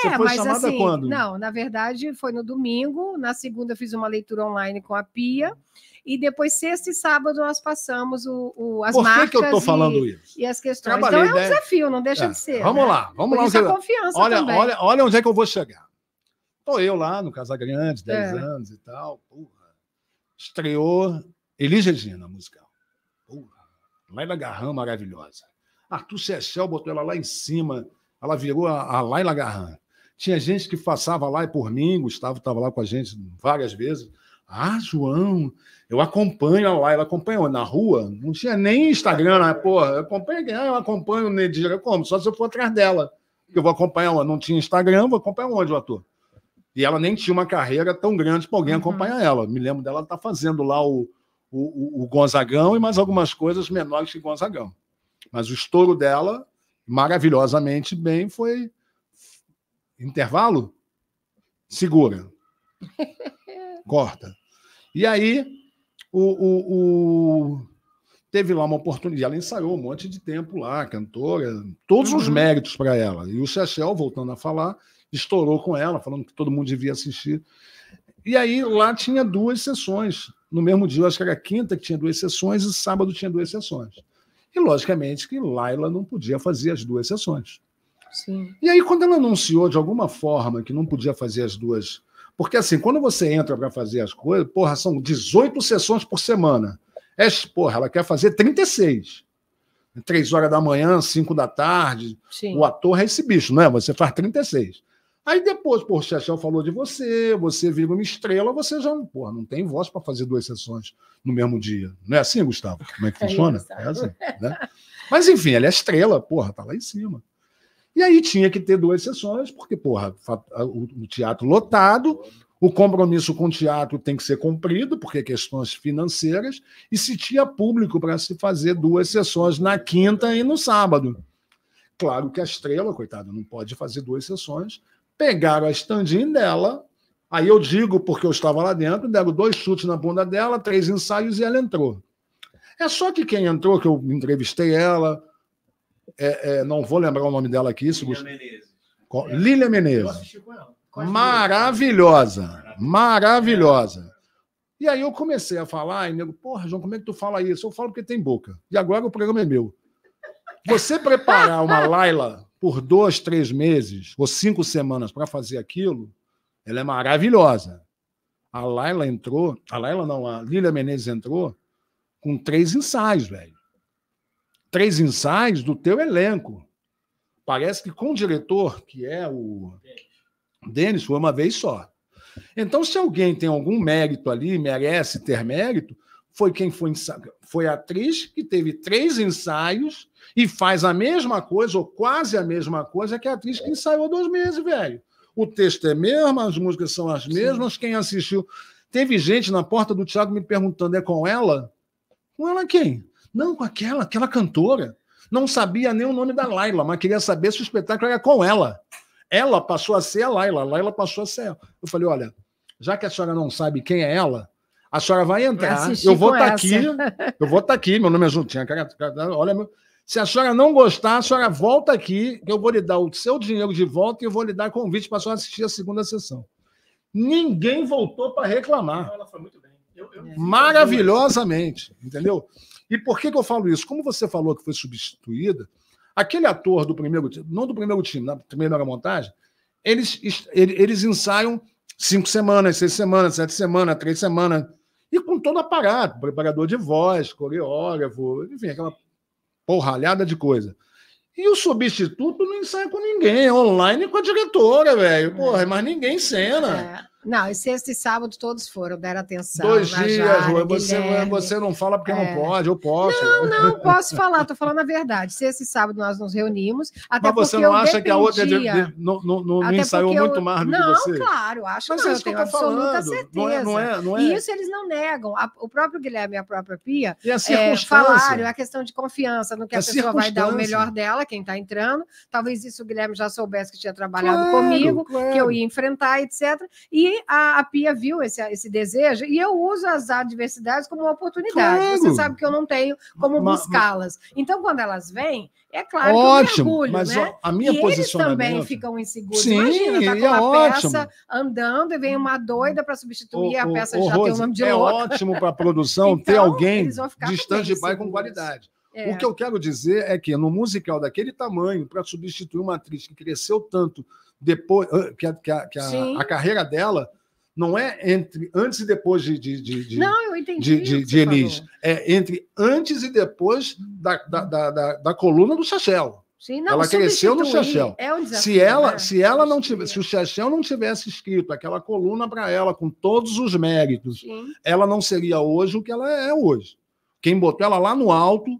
Você é, foi mas chamada assim, quando? Não, na verdade foi no domingo. Na segunda eu fiz uma leitura online com a Pia. E depois, sexta e sábado, nós passamos o, o, as Por que marcas que eu estou falando e, isso? e as questões. Trabalhei, então é um né? desafio, não deixa é. de ser. Vamos né? lá, vamos Por lá. Isso é confiança olha, também. olha, olha onde é que eu vou chegar. Estou eu lá no Casagrande, 10 é. anos e tal. Porra. Estreou Elis Regina, musical. Porra. da Garrão, maravilhosa. Arthur Sessel botou ela lá em cima, ela virou a, a Laila Garran. Tinha gente que passava lá e por mim, Gustavo estava lá com a gente várias vezes. Ah, João, eu acompanho a Laila, acompanho na rua, não tinha nem Instagram, né? porra, eu acompanho, eu acompanho Nedira, como? Só se eu for atrás dela. Eu vou acompanhar ela. Não tinha Instagram, vou acompanhar onde, o ator? E ela nem tinha uma carreira tão grande para alguém uhum. acompanhar ela. Me lembro dela estar tá fazendo lá o, o, o Gonzagão e mais algumas coisas menores que Gonzagão. Mas o estouro dela, maravilhosamente bem, foi intervalo, segura, [laughs] corta. E aí o, o, o, teve lá uma oportunidade, ela ensaiou um monte de tempo lá, cantora, todos os uhum. méritos para ela. E o Chechel, voltando a falar, estourou com ela, falando que todo mundo devia assistir. E aí lá tinha duas sessões. No mesmo dia, acho que era quinta que tinha duas sessões e sábado tinha duas sessões. E, logicamente, que Laila não podia fazer as duas sessões. Sim. E aí, quando ela anunciou de alguma forma que não podia fazer as duas. Porque, assim, quando você entra para fazer as coisas, porra, são 18 sessões por semana. É, porra, ela quer fazer 36. Três horas da manhã, cinco da tarde. Sim. O ator é esse bicho, não é? Você faz 36. Aí depois, pô, o Chechel falou de você, você vira uma estrela, você já pô, não tem voz para fazer duas sessões no mesmo dia. Não é assim, Gustavo? Como é que é funciona? É, é assim, né? Mas enfim, ela é estrela, porra, tá lá em cima. E aí tinha que ter duas sessões, porque, porra, o teatro lotado, o compromisso com o teatro tem que ser cumprido, porque é questões financeiras, e se tinha público para se fazer duas sessões na quinta e no sábado. Claro que a estrela, coitada, não pode fazer duas sessões, pegaram a estandinha dela. Aí eu digo, porque eu estava lá dentro, deram dois chutes na bunda dela, três ensaios e ela entrou. É só que quem entrou, que eu entrevistei ela, é, é, não vou lembrar o nome dela aqui. Se Lília Menezes. Lília Menezes. Maravilhosa. Maravilhosa. E aí eu comecei a falar, e nego, porra, João, como é que tu fala isso? Eu falo porque tem boca. E agora o programa é meu. Você preparar uma Laila por dois, três meses ou cinco semanas para fazer aquilo, ela é maravilhosa. A Laila entrou, a Laila não, a Lília Menezes entrou com três ensaios, velho. Três ensaios do teu elenco. Parece que com o diretor, que é o Denis, foi uma vez só. Então, se alguém tem algum mérito ali, merece ter mérito, foi quem foi, foi a atriz que teve três ensaios e faz a mesma coisa, ou quase a mesma coisa, que a atriz que ensaiou dois meses, velho. O texto é mesmo, as músicas são as mesmas, Sim. quem assistiu. Teve gente na porta do teatro me perguntando: é com ela? Com ela quem? Não, com aquela, aquela cantora. Não sabia nem o nome da Laila, mas queria saber se o espetáculo era com ela. Ela passou a ser a Laila, a Laila passou a ser ela. Eu falei: olha, já que a senhora não sabe quem é ela, a senhora vai entrar, vai eu vou estar tá aqui, eu vou estar tá aqui, meu nome é Juntinha, olha meu. Se a senhora não gostar, a senhora volta aqui, que eu vou lhe dar o seu dinheiro de volta e eu vou lhe dar convite para a senhora assistir a segunda sessão. Ninguém voltou para reclamar. Ela foi muito bem. Eu, eu... É. Maravilhosamente, entendeu? E por que, que eu falo isso? Como você falou que foi substituída, aquele ator do primeiro não do primeiro time, na primeira montagem, eles, eles ensaiam cinco semanas, seis semanas, sete semanas, três semanas, e com todo aparato, preparador de voz, coreógrafo, enfim, aquela porralhada de coisa. E o substituto não ensaia com ninguém, é online com a diretora, velho. Porra, é. mas ninguém cena. É. Não, e sexta e sábado todos foram, deram atenção. Dois dias, Jara, você, você não fala porque é. não pode, eu posso. Não, não, posso falar, estou falando a verdade. Sexta e sábado nós nos reunimos. Até Mas você não acha dependia. que a outra é de, de, no, no, no, não ensaiou eu... muito mais do não, que você? Não, claro, acho Mas não, é eu tenho eu absoluta falando. certeza. Não é, não é, não é. E isso eles não negam. A, o próprio Guilherme e a própria Pia e a é, falaram, é a questão de confiança no que a, é a pessoa vai dar o melhor dela, quem está entrando. Talvez isso o Guilherme já soubesse que tinha trabalhado claro, comigo, claro. que eu ia enfrentar, etc. E a, a Pia viu esse, esse desejo, e eu uso as adversidades como uma oportunidade. Claro. Você sabe que eu não tenho como buscá-las. Então, quando elas vêm, é claro ótimo, que eu mergulho, mas né? A minha e eles também ficam inseguros. Sim, Imagina, tá com uma é ótimo. peça andando e vem uma doida para substituir o, a peça o, já Rose, tem o nome de é louca. É ótimo para a [laughs] produção então, ter alguém de stand-by com qualidade. É. O que eu quero dizer é que no musical daquele tamanho, para substituir uma atriz que cresceu tanto depois ah, que a, que a, que a, a carreira dela não é entre antes e depois de, de, de, de não, eu entendi de, de, Elis. Falou. É entre antes e depois da, da, da, da, da coluna do Chachel. Sim, não, ela cresceu no Chachel. É um se ela, né? se ela não tivesse, se o Chachel não tivesse escrito aquela coluna para ela com todos os méritos, Sim. ela não seria hoje o que ela é hoje. Quem botou ela lá no alto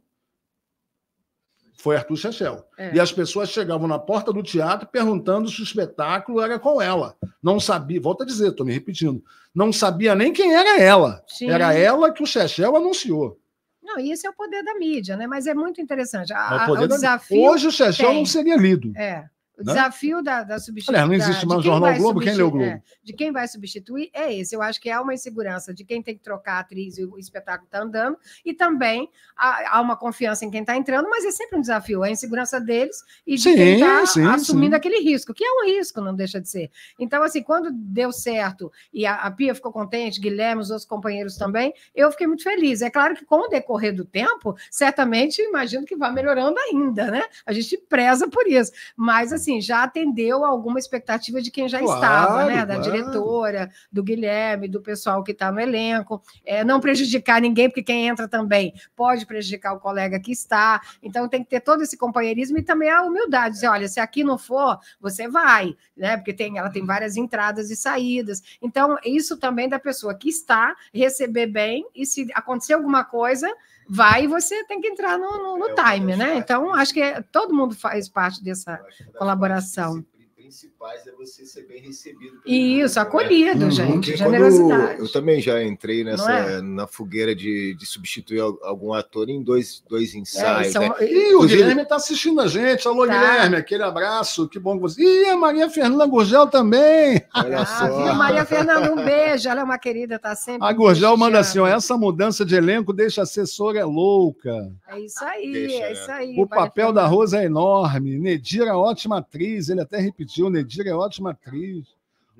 foi Arthur Chechel. É. E as pessoas chegavam na porta do teatro perguntando se o espetáculo era com ela. Não sabia, volta a dizer, estou me repetindo, não sabia nem quem era ela. Sim. Era ela que o Chechel anunciou. Não, e esse é o poder da mídia, né? Mas é muito interessante. A, é a, o desafio hoje o Chechel não seria lido. É. O né? desafio da, da substituição. Não existe mais Jornal Globo, quem lê o Globo? É, de quem vai substituir é esse. Eu acho que há uma insegurança de quem tem que trocar a atriz e o espetáculo está andando, e também há, há, uma confiança em quem está entrando, mas é sempre um desafio. É a insegurança deles e de sim, quem está assumindo sim. aquele risco, que é um risco, não deixa de ser. Então, assim, quando deu certo e a, a Pia ficou contente, Guilherme, os outros companheiros também, eu fiquei muito feliz. É claro que com o decorrer do tempo, certamente imagino que vai melhorando ainda, né? A gente preza por isso. Mas, assim, assim, já atendeu alguma expectativa de quem já claro, estava, né? Da claro. diretora, do Guilherme, do pessoal que está no elenco. É, não prejudicar ninguém, porque quem entra também pode prejudicar o colega que está. Então tem que ter todo esse companheirismo e também a humildade. Dizer, olha, se aqui não for, você vai, né? Porque tem, ela tem várias entradas e saídas. Então, isso também da pessoa que está receber bem e se acontecer alguma coisa, vai e você tem que entrar no, no, no é, time, né? É. Então, acho que é, todo mundo faz parte dessa é colaboração principais é você ser bem recebido. E isso, né? acolhido, né? gente, uhum. generosidade. Eu também já entrei nessa é? na fogueira de, de, substituir algum ator em dois, dois é, ensaios. É, são... né? E o Guilherme está assistindo a gente. Alô, tá. Guilherme, aquele abraço, que bom que você. E a Maria Fernanda Gurgel também. Olha ah, só. Maria Fernanda, um beijo. Ela é uma querida, está sempre. A Gurgel manda assim: ó, essa mudança de elenco deixa a assessora é louca. É isso aí, deixa, é né? isso aí. O papel Maria da Rosa é enorme. Nedira, ótima atriz, ele até repetiu o Nedir é ótima atriz.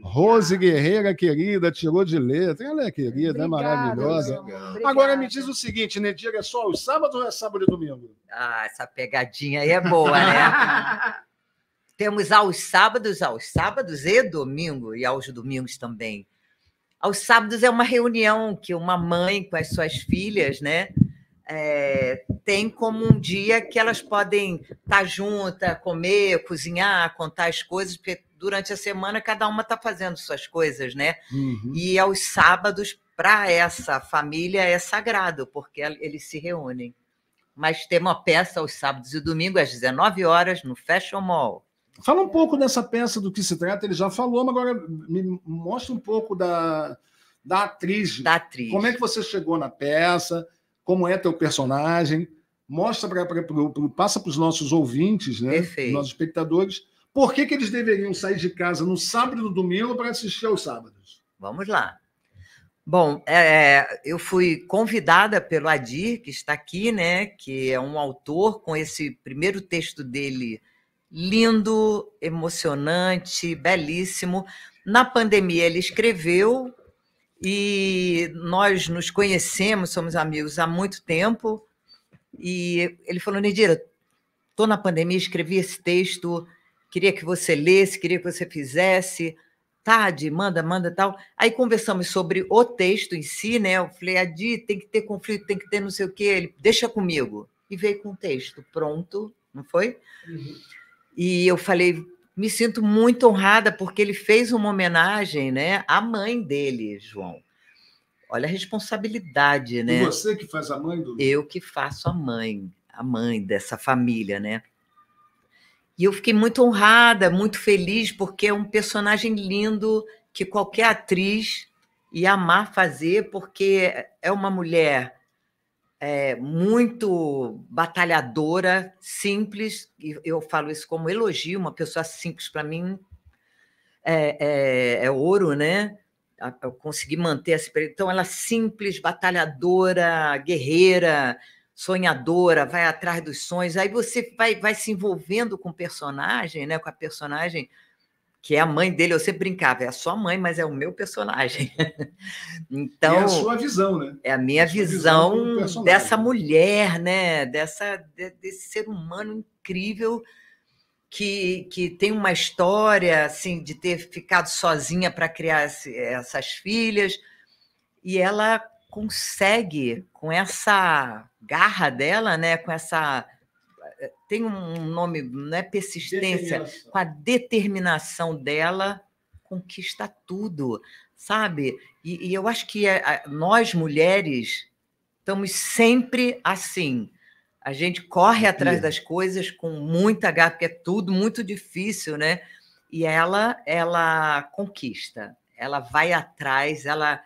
Rose Guerreira, querida, tirou de letra. Ela é querida, é Obrigada, é maravilhosa. Agora me diz o seguinte, Nedir, é só aos sábados ou é sábado e domingo? Ah, essa pegadinha aí é boa, né? [laughs] Temos aos sábados, aos sábados e domingo, e aos domingos também. Aos sábados é uma reunião que uma mãe com as suas filhas, né? é, tem como um dia que elas podem estar tá juntas, comer, cozinhar, contar as coisas, porque durante a semana cada uma está fazendo suas coisas, né? Uhum. E aos sábados, para essa família, é sagrado, porque eles se reúnem. Mas tem uma peça aos sábados e domingos, às 19 horas, no Fashion Mall. Fala um pouco dessa peça, do que se trata, ele já falou, mas agora me mostra um pouco da, da atriz. Da atriz. Como é que você chegou na peça? como é teu personagem, mostra para passa para os nossos ouvintes, né? Perfeito. Nossos espectadores, por que, que eles deveriam sair de casa no sábado e no domingo para assistir aos sábados? Vamos lá. Bom, é, é, eu fui convidada pelo Adir, que está aqui, né? Que é um autor com esse primeiro texto dele lindo, emocionante, belíssimo. Na pandemia ele escreveu e nós nos conhecemos, somos amigos há muito tempo. E ele falou: Nidira, estou na pandemia, escrevi esse texto, queria que você lesse, queria que você fizesse. Tade, manda, manda tal. Aí conversamos sobre o texto em si, né? Eu falei, Adi, tem que ter conflito, tem que ter não sei o quê. Ele, deixa comigo. E veio com o texto pronto, não foi? Uhum. E eu falei, me sinto muito honrada porque ele fez uma homenagem né, à mãe dele, João. Olha a responsabilidade, né? E você que faz a mãe do. Eu que faço a mãe, a mãe dessa família, né? E eu fiquei muito honrada, muito feliz, porque é um personagem lindo que qualquer atriz ia amar fazer, porque é uma mulher é, muito batalhadora, simples, e eu falo isso como elogio, uma pessoa simples para mim é, é, é, ouro, né? Eu consegui manter essa. Então, ela é simples, batalhadora, guerreira, sonhadora, vai atrás dos sonhos. Aí você vai, vai se envolvendo com o personagem, né? com a personagem que é a mãe dele, eu sempre brincava, é a sua mãe, mas é o meu personagem. então, [laughs] e é a então, sua visão, né? É a minha a visão, visão dessa mulher, né? Dessa de, desse ser humano incrível que, que tem uma história assim de ter ficado sozinha para criar esse, essas filhas e ela consegue com essa garra dela, né, com essa eh, tem um nome, não é Persistência, com a determinação dela, conquista tudo, sabe? E, e eu acho que eh, nós mulheres estamos sempre assim. A gente corre atrás das coisas com muita garra, porque é tudo muito difícil, né? E ela, ela conquista, ela vai atrás, ela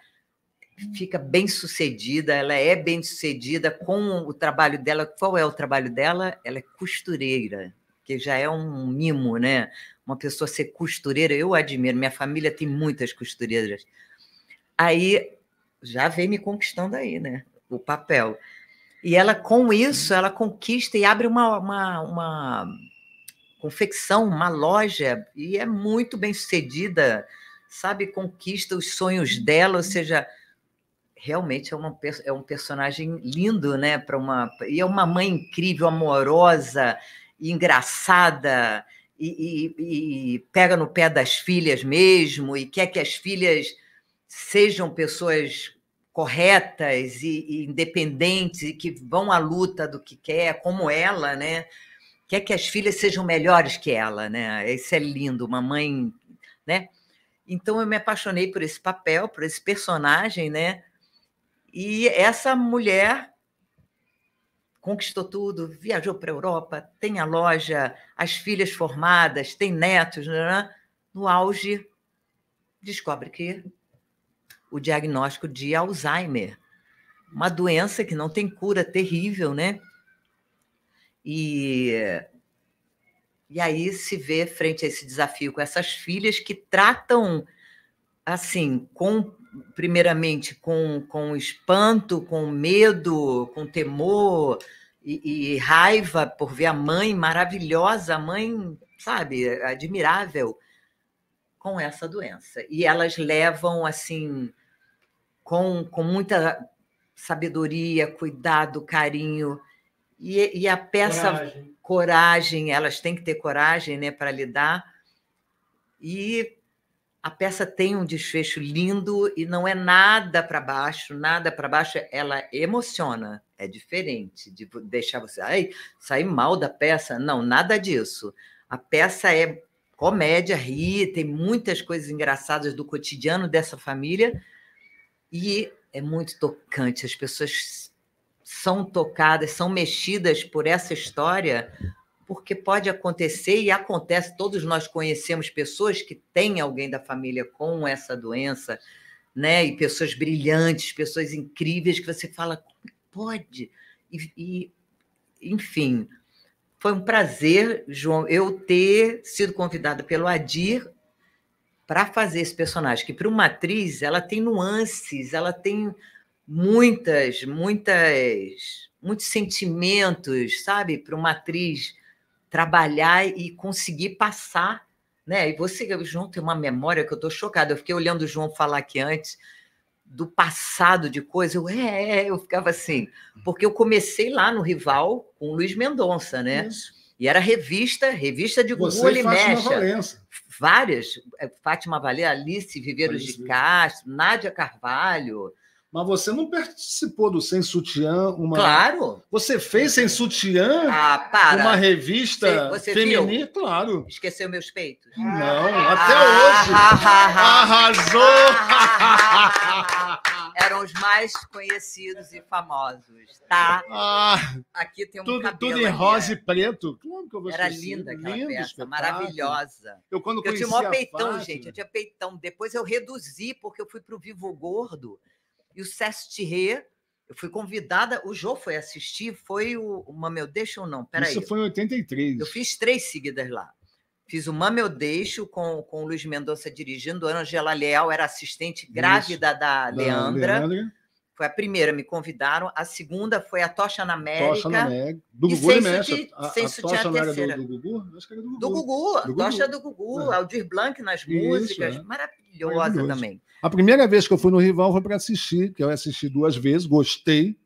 fica bem sucedida, ela é bem sucedida com o trabalho dela. Qual é o trabalho dela? Ela é costureira, que já é um mimo, né? Uma pessoa ser costureira, eu admiro. Minha família tem muitas costureiras. Aí já vem me conquistando aí, né? O papel. E ela, com isso, ela conquista e abre uma, uma, uma confecção, uma loja, e é muito bem sucedida, sabe? Conquista os sonhos dela, ou seja, realmente é, uma, é um personagem lindo, né? Para uma e é uma mãe incrível, amorosa, engraçada e, e, e, pega no pé das filhas mesmo e quer que as filhas sejam pessoas corretas e, e independentes e que vão à luta do que quer, como ela, né? Quer que as filhas sejam melhores que ela, né? Isso é lindo, uma mãe, né? Então eu me apaixonei por esse papel, por esse personagem, né? E essa mulher conquistou tudo, viajou para a Europa, tem a loja, as filhas formadas, tem netos. Né, né, né. No auge, descobre que o diagnóstico de Alzheimer, uma doença que não tem cura, terrível, né? E, e aí se vê frente a esse desafio com essas filhas que tratam assim com primeiramente com, com espanto, com medo, com temor e, e, raiva por ver a mãe maravilhosa, a mãe, sabe, admirável, com essa doença. E elas levam, assim, com, com muita sabedoria, cuidado, carinho. E, e a peça, coragem. coragem. elas têm que ter coragem né, para lidar. E a peça tem um desfecho lindo e não é nada para baixo, nada para baixo. Ela emociona, é diferente de deixar você ai, sair mal da peça. Não, nada disso. A peça é comédia, ri, tem muitas coisas engraçadas do cotidiano dessa família e é muito tocante. As pessoas são tocadas, são mexidas por essa história porque pode acontecer e acontece, todos nós conhecemos pessoas que têm alguém da família com essa doença, né? E pessoas brilhantes, pessoas incríveis que você fala, é pode? E, e, enfim, foi um prazer, João, eu ter sido convidada pelo Adir para fazer esse personagem, que para uma atriz ela tem nuances, ela tem muitas, muitas, muitos sentimentos, sabe? Para uma atriz trabalhar e conseguir passar, né? E você, o João, tem uma memória que eu estou chocada. Eu fiquei olhando o João falar aqui antes do passado de coisa. Eu, é, é, é" eu ficava assim, uhum. porque eu comecei lá no Rival com o Luiz Mendonça, né? Isso. E era revista, revista de Gugu e Mecha. Várias, é, Fátima Valer, Alice Viveiros Alice. de Castro, Nádia Carvalho, mas você não participou do Sem Sutiã? Uma... Claro! Você fez Sem Sutiã? Ah, para! Uma revista você, você feminina? Viu? Claro! Esqueceu meus peitos? Não, ah, até ah, hoje! Ah, ah, ah Arrasou! Ah, [laughs] eram os mais conhecidos e famosos, tá? Ah, Aqui tem um tudo, cabelo. Tudo em rosa e é. preto. Claro que eu vou Era linda aquela Lindo peça, maravilhosa. Eu quando eu tinha mó peitão, fase... gente, eu tinha peitão. Depois eu reduzi porque eu fui para o Vivo Gordo e o Sestirê. Eu fui convidada, o Jô foi assistir, foi o, o Mameu ou não? pera Isso aí. foi em 83. Eu fiz três seguidas lá. Fiz o Mameu Deixo com, com o Luiz Mendonça dirigindo, a Angela Leal era assistente grávida da, Leandra. Leandra. Foi a primeira, me convidaram. A segunda foi a Tocha na América. Tocha na América. Do Gugu e sem, sutiã, a, sem a sutiã a terceira. Do, do Gugu? Acho que era do Gugu. Do Gugu, do Gugu. Tocha do Gugu, é. Aldir Blanc nas músicas. é. Maravilhoso maravilhosa também. A primeira vez que eu fui no Rival foi para assistir, que eu assisti duas vezes, gostei.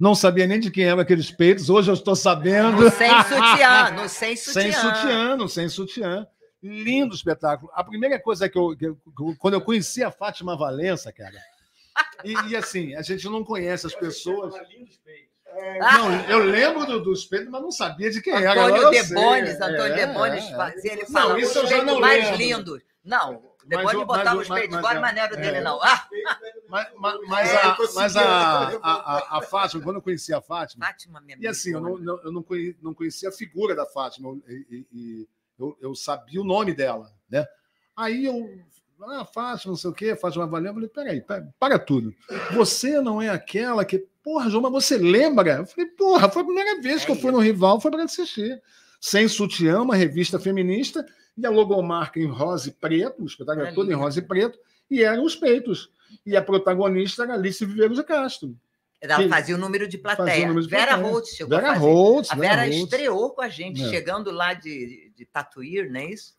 Não sabia nem de quem eram aqueles peitos, hoje eu estou sabendo. sem sutiã, [laughs] no sem sutiã. Sem sutiã, no sem sutiã. Lindo espetáculo. A primeira coisa que eu, que eu quando eu conheci a Fátima Valença, cara. E, e assim, a gente não conhece as pessoas. É, não, eu lembro do, dos peitos, mas não sabia de quem Antônio era. Antônio Debones, Antônio é, Debones é. fazia, ele falava os peitos mais lindo. Não, depois mas, de botar os peitos, agora é- maneiro é. dele, não. É, ah! Mas, mas, mas, a, mas a, a, a, Fátima, quando eu conheci a Fátima. Fátima minha e assim, eu não, eu não, conhecia, não conhecia a figura da Fátima, e, e eu, eu, sabia o nome dela, né? Aí eu. Ah, Fátima, não sei o quê, Fátima Valéria, Eu falei, peraí, para, para tudo. Você não é aquela que. Porra, João, mas você lembra? Eu falei, porra, foi a primeira vez que eu fui no rival, foi para assistir. Sem Sutiã, uma revista feminista, e a logomarca em rosa e preto, o espetáculo era é todo em rosa e preto, e eram os peitos. E a protagonista era Alice Viveiros de Castro. Ela fazia o número de plateia. Número de Vera Holtz chegou Vera a fazer. Holtz, a Vera, estreou com a gente, é. chegando lá de, de Tatuir, não é isso?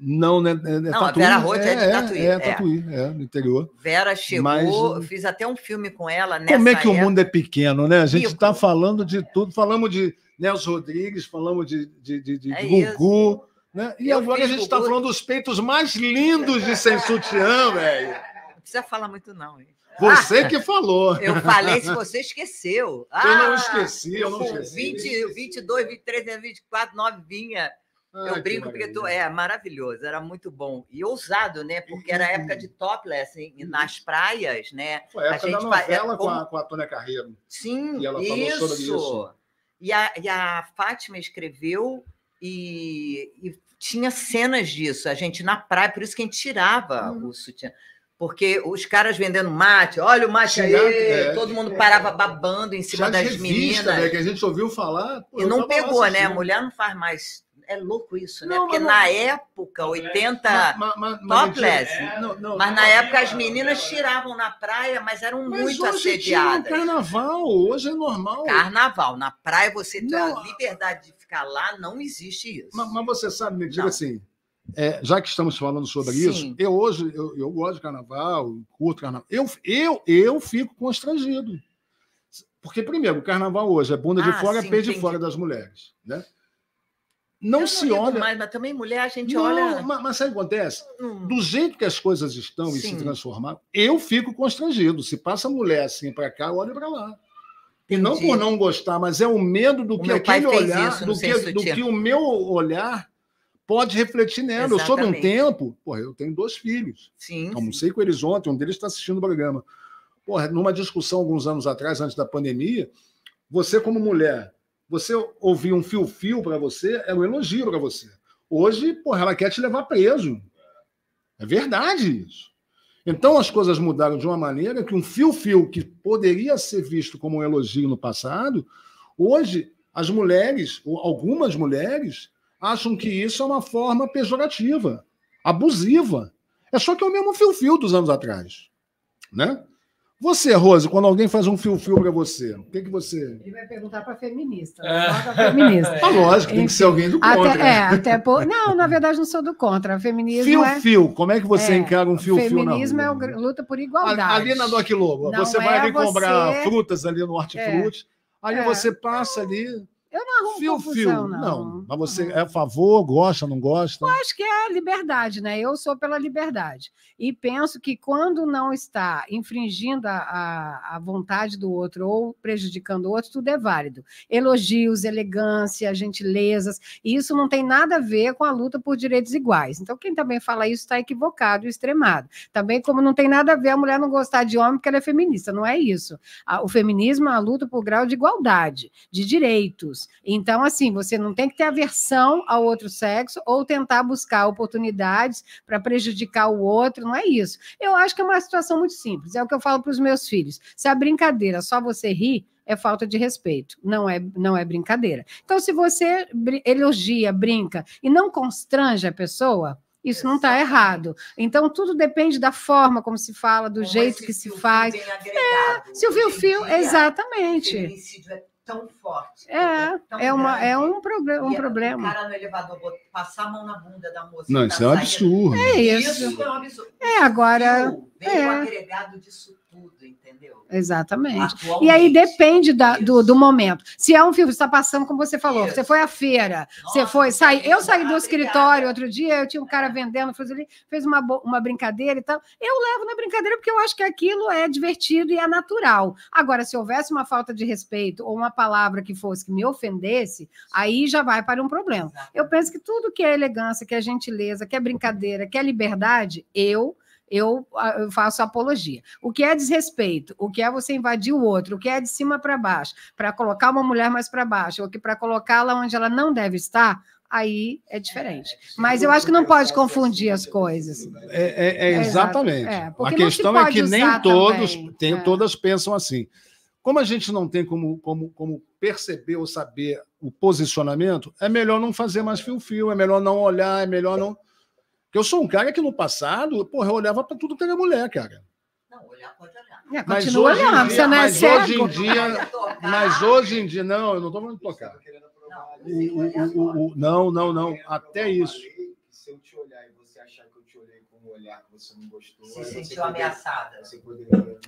Não, né? É, não, Tatuí, a Vera Holtz é, é, de é, Tatuí. É, é, Tatuí, é, no interior. Vera chegou, Mas, fiz até um filme com ela nessa Como é que época. o mundo é pequeno, né? A gente está falando de tudo. Falamos de Nelson Rodrigues, falamos de, de, de, de é Gugu, isso. Né? E eu agora a gente está falando dos peitos mais lindos de sem sutiã, [laughs] velho. Não precisa falar muito, não, hein? Você ah, que falou. Eu falei, se você esqueceu. Ah, [laughs] eu não ah, esqueci, eu não esqueci. 20, 22, 23, 24, novinha. Ai, eu brinco porque tu, é maravilhoso, era muito bom. E ousado, né? Porque era época de topless hein? nas praias, né? Foi a, a época da é novela com, a, com a Tônia Carreiro. Sim, e ela isso. sobre isso. E a, e a Fátima escreveu e, e, tinha cenas disso, a gente na praia, por isso que a gente tirava hum. o sutiã. Porque os caras vendendo mate, olha o mate aí, é, todo mundo é. parava babando em cima das revista, meninas. Né, que a gente ouviu falar. e não pegou, né? A mulher não faz mais. É louco isso, né? Porque na não. época, 80. topless. mas na época as meninas tiravam na praia, mas eram muito hoje é assediadas. Hoje é um carnaval, hoje é normal. Carnaval. Na praia você tem a liberdade de ficar lá, não existe isso. Mas, mas você sabe, me diga não. assim, é, já que estamos falando sobre Sim. isso, eu hoje, eu, eu gosto de carnaval, curto carnaval, eu, eu, eu fico constrangido. Porque, primeiro, o carnaval hoje é bunda de ah, fora, sim, pé de fora das mulheres. Né? Não, não se olha. Mais, mas também mulher, a gente não, olha. Mas, mas sabe o que acontece? Hum. Do jeito que as coisas estão sim. e se transformaram, eu fico constrangido. Se passa mulher assim para cá, eu olho para lá. E não por não gostar, mas é o medo do o que aquele olhar, do, que, do que, o meu olhar pode refletir nela. Exatamente. Eu sou de um tempo, porra, eu tenho dois filhos. Sim. Almocei sim. com eles ontem, um deles está assistindo o programa. Porra, numa discussão alguns anos atrás, antes da pandemia, você, como mulher, você ouvir um fio-fio para você era é um elogio para você. Hoje, porra, ela quer te levar preso. É verdade isso. Então as coisas mudaram de uma maneira que um fio-fio que poderia ser visto como um elogio no passado, hoje as mulheres, ou algumas mulheres, acham que isso é uma forma pejorativa, abusiva. É só que é o mesmo fio-fio dos anos atrás. Né? Você, Rose, quando alguém faz um fio-fio para você, o que, que você. Ele vai perguntar para feminista. É. feminista. Ah, [laughs] lógico, Enfim, tem que ser alguém do contra. Até, né? é, até por... Não, na verdade, não sou do contra. Feminismo. É- fio-fio, é... como é que você é, encara um fio-fio Feminismo é luta por igualdade. Ali na Doc Lobo, não você vai é vir você... comprar frutas ali no é. Hortifruti, é, ali você passa ali eu não arrumo fio, confusão, fio. Não. não. Mas você é a favor, gosta, não gosta? Eu acho que é a liberdade, né? Eu sou pela liberdade. E penso que quando não está infringindo a, a, a vontade do outro ou prejudicando o outro, tudo é válido. Elogios, elegância, gentilezas, e isso não tem nada a ver com a luta por direitos iguais. Então, quem também fala isso está equivocado e extremado. Também como não tem nada a ver a mulher não gostar de homem porque ela é feminista, não é isso. O feminismo é a luta por grau de igualdade, de direitos então, assim, você não tem que ter aversão ao outro sexo ou tentar buscar oportunidades para prejudicar o outro, não é isso. Eu acho que é uma situação muito simples, é o que eu falo para os meus filhos. Se a brincadeira só você ri, é falta de respeito, não é, não é brincadeira. Então, se você elogia, brinca e não constrange a pessoa, isso não está errado. Então, tudo depende da forma como se fala, do como é jeito que se faz. É, se o fio-fio, exatamente. Feminicídio é tão forte. É, né? tão é, uma, é um, problema. É um e problema. O cara no elevador passar a mão na bunda da moça. Não, isso tá é um absurdo. É isso. isso é um absurdo. É, agora. veio é. agregado disso tudo, entendeu? Exatamente. E aí depende da, do, do, momento. Se é um filme, está passando, como você falou, Isso. você foi à feira, Nossa, você foi. Sai, eu saí do escritório outro dia, eu tinha um cara vendendo, fez uma, uma brincadeira e tal. Eu levo na brincadeira porque eu acho que aquilo é divertido e é natural. Agora, se houvesse uma falta de respeito ou uma palavra que fosse que me ofendesse, aí já vai para um problema. Eu penso que tudo que é elegância, que é gentileza, que é brincadeira, que é liberdade, eu eu, eu faço apologia. O que é desrespeito? O que é você invadir o outro? O que é de cima para baixo? Para colocar uma mulher mais para baixo, ou que para colocá-la onde ela não deve estar? Aí é diferente. É, Mas eu acho que não pode confundir as coisas. É, é, é exatamente. É, a questão é que nem todos, também. É. todas pensam assim. Como a gente não tem como, como, como perceber ou saber o posicionamento, é melhor não fazer mais fio-fio, é melhor não olhar, é melhor não porque eu sou um cara que no passado, porra, eu olhava para tudo que era mulher, cara. Não, olhar pode olhar. É, mas continua olhando, dia, você não é mas dia, mas hoje em dia, não, eu não estou falando de tocar. Tá o, o, o, não, não, não. Até isso. Se eu te olhar e você achar que eu te olhei com um olhar que você não gostou. Se sentiu ameaçada.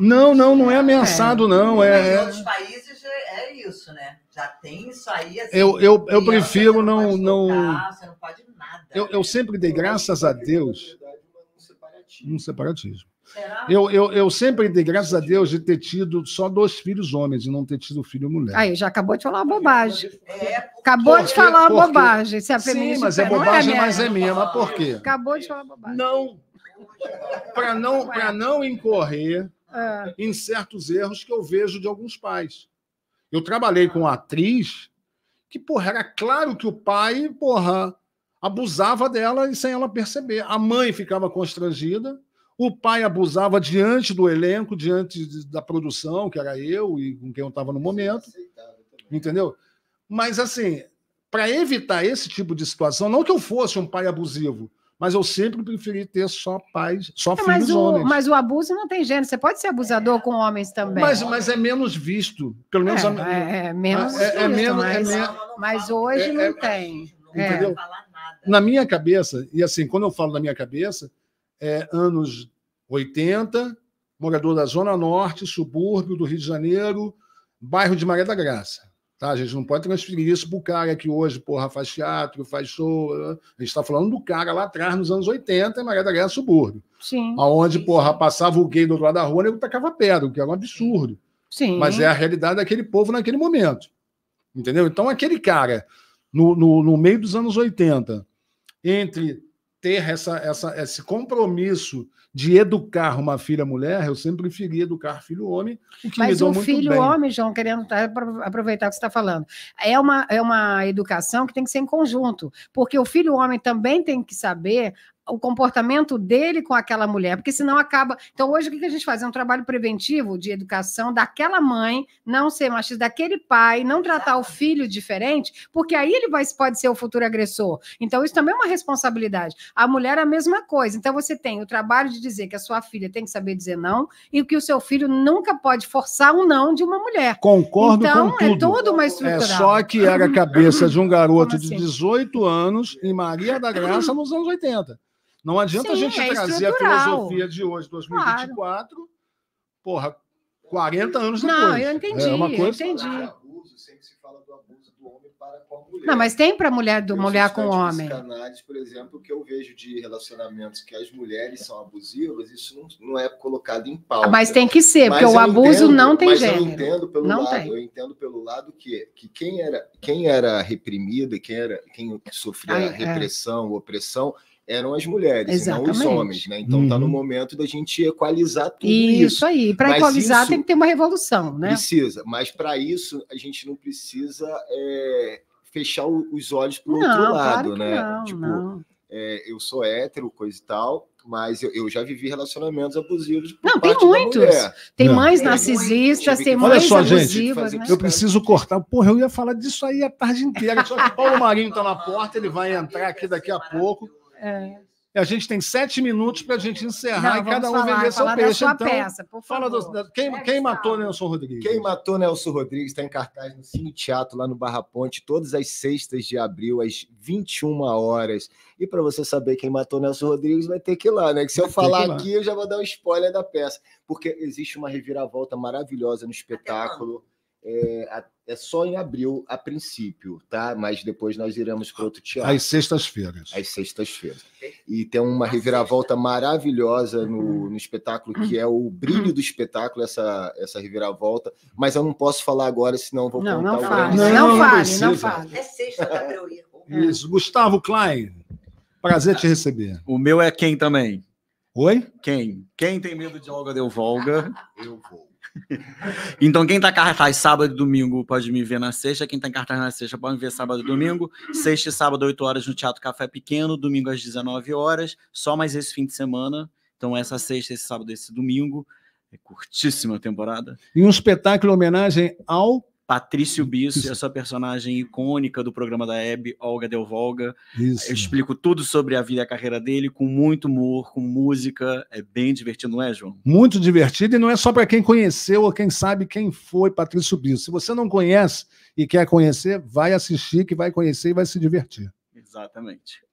Não, não, não é ameaçado, é. não. É... Em é. outros países é isso, né? Já tem isso aí. Assim, eu, eu, eu prefiro não. não... você não pode nada. Eu, eu sempre dei é graças a Deus. Um separatismo. Eu, eu, eu sempre dei graças a Deus de ter tido só dois filhos homens e não ter tido filho mulher. Aí, já acabou de falar uma bobagem. É, acabou porque, de falar uma porque... bobagem. Se é Sim, mas é bobagem, é mas é minha. Mas por quê? Acabou de falar bobagem. Não. Para não, não incorrer em certos erros que eu vejo de alguns pais. Eu trabalhei com uma atriz que, porra, era claro que o pai, porra, abusava dela e sem ela perceber. A mãe ficava constrangida, o pai abusava diante do elenco, diante da produção, que era eu e com quem eu estava no momento. Entendeu? Mas, assim, para evitar esse tipo de situação, não que eu fosse um pai abusivo, mas eu sempre preferi ter só pais, só é, filhos mas o, homens. Mas o abuso não tem gênero, você pode ser abusador é. com homens também. Mas, mas, é menos visto, pelo menos... É, a, é, é menos é, é visto, menos, mas, mas, hoje não tem. Entendeu? É na minha cabeça, e assim, quando eu falo na minha cabeça, é anos 80, morador da Zona Norte, subúrbio do Rio de Janeiro, bairro de Maria da Graça. Tá, a gente não pode transferir isso para o cara que hoje, porra, faz teatro, faz show. Né? A gente está falando do cara lá atrás, nos anos 80, em Maria da Graça, subúrbio. Sim. Onde, porra, passava o gay do outro lado da rua e ele tacava pedra, o que era é um absurdo. Sim. Mas é a realidade daquele povo naquele momento. Entendeu? Então, aquele cara, no, no, no meio dos anos 80, entre ter essa, essa, esse compromisso de educar uma filha mulher, eu sempre preferi educar filho homem, o que Mas me um muito filho bem. homem, João, querendo aproveitar o que você está falando, é uma, é uma educação que tem que ser em conjunto, porque o filho homem também tem que saber o comportamento dele com aquela mulher, porque senão acaba. Então, hoje, o que a gente faz? É um trabalho preventivo de educação daquela mãe, não ser machista, daquele pai, não tratar o filho diferente, porque aí ele vai, pode ser o futuro agressor. Então, isso também é uma responsabilidade. A mulher é a mesma coisa. Então, você tem o trabalho de dizer que a sua filha tem que saber dizer não e que o seu filho nunca pode forçar um não de uma mulher. Concordo então, com é tudo. Então, é toda uma é estrutura. É só que era a cabeça de um garoto assim? de 18 anos em Maria da [clears throat] Graça nos anos 80. Não adianta Sim, a gente é trazer a filosofia de hoje, 2024, claro. porra, 40 anos depois. Não, eu entendi, é uma coisa... eu entendi. Não, mas tem para mulher do mulher com homem. canais, por exemplo, que eu vejo de relacionamentos que as mulheres são abusivas, isso não, não é colocado em pauta. Mas tem que ser, mas porque o abuso entendo, não tem mas gênero. Eu entendo pelo não lado, tem. eu entendo pelo lado que, que quem era quem era reprimida, quem era quem sofria Ai, é. repressão, é. opressão, eram as mulheres, Exatamente. não os homens, né? Então está uhum. no momento da gente equalizar tudo isso. Isso aí, para equalizar tem que ter uma revolução, né? Precisa, mas para isso a gente não precisa é, fechar os olhos para o outro lado, claro né? Não, tipo, não. É, eu sou hétero, coisa e tal, mas eu, eu, já vivi relacionamentos abusivos. Não, tem muitos. Tem não. mães narcisistas, tem, mais abusivas. Olha só, gente, né? eu preciso cortar. Porra, eu ia falar disso aí a tarde inteira, só que o Paulo Marinho está na porta, ele vai entrar aqui daqui a pouco. É. A gente tem sete minutos para a gente encerrar Não, e cada um falar, vender seu peixe. então, peça, Fala do, da, quem, é quem matou Nelson Rodrigues? Quem matou Nelson Rodrigues está em cartaz no Cine Teatro, lá no Barra Ponte, todas as sextas de abril, às 21 horas. E para você saber quem matou Nelson Rodrigues, vai ter que ir lá, né? Que se vai eu falar aqui, eu já vou dar um spoiler da peça. Porque existe uma reviravolta maravilhosa no espetáculo é, é, só em abril a princípio, tá? Mas depois nós iremos para outro teatro. Às sextas-feiras. Às sextas-feiras. E tem uma reviravolta maravilhosa no, uhum. no espetáculo, que é o brilho do espetáculo, essa, essa reviravolta. Mas eu não posso falar agora, senão vou não, contar não fale. Não, não, não fale, não fale. É sexta feira Isso. Gustavo Klein, prazer te receber. O meu é quem também? Oi? Quem? Quem tem medo de Olga Del Volga? Eu vou. [laughs] então, quem tá em cartaz sábado e domingo pode me ver na sexta. Quem tá em cartaz na sexta pode me ver sábado e domingo. Sexta e sábado, 8 horas no Teatro Café Pequeno. Domingo às 19 horas. Só mais esse fim de semana. Então, essa sexta, esse sábado, esse domingo. É curtíssima a temporada. E um espetáculo em homenagem ao Patrício Bisso, essa personagem icônica do programa da Hebe, Olga Del Volga. Isso. Eu explico tudo sobre a vida e a carreira dele, com muito humor, com música. É bem divertido, não é, João? Muito divertido, e não é só para quem conheceu ou quem sabe quem foi Patrício Bisso. Se você não conhece e quer conhecer, vai assistir, que vai conhecer e vai se divertir. Exatamente.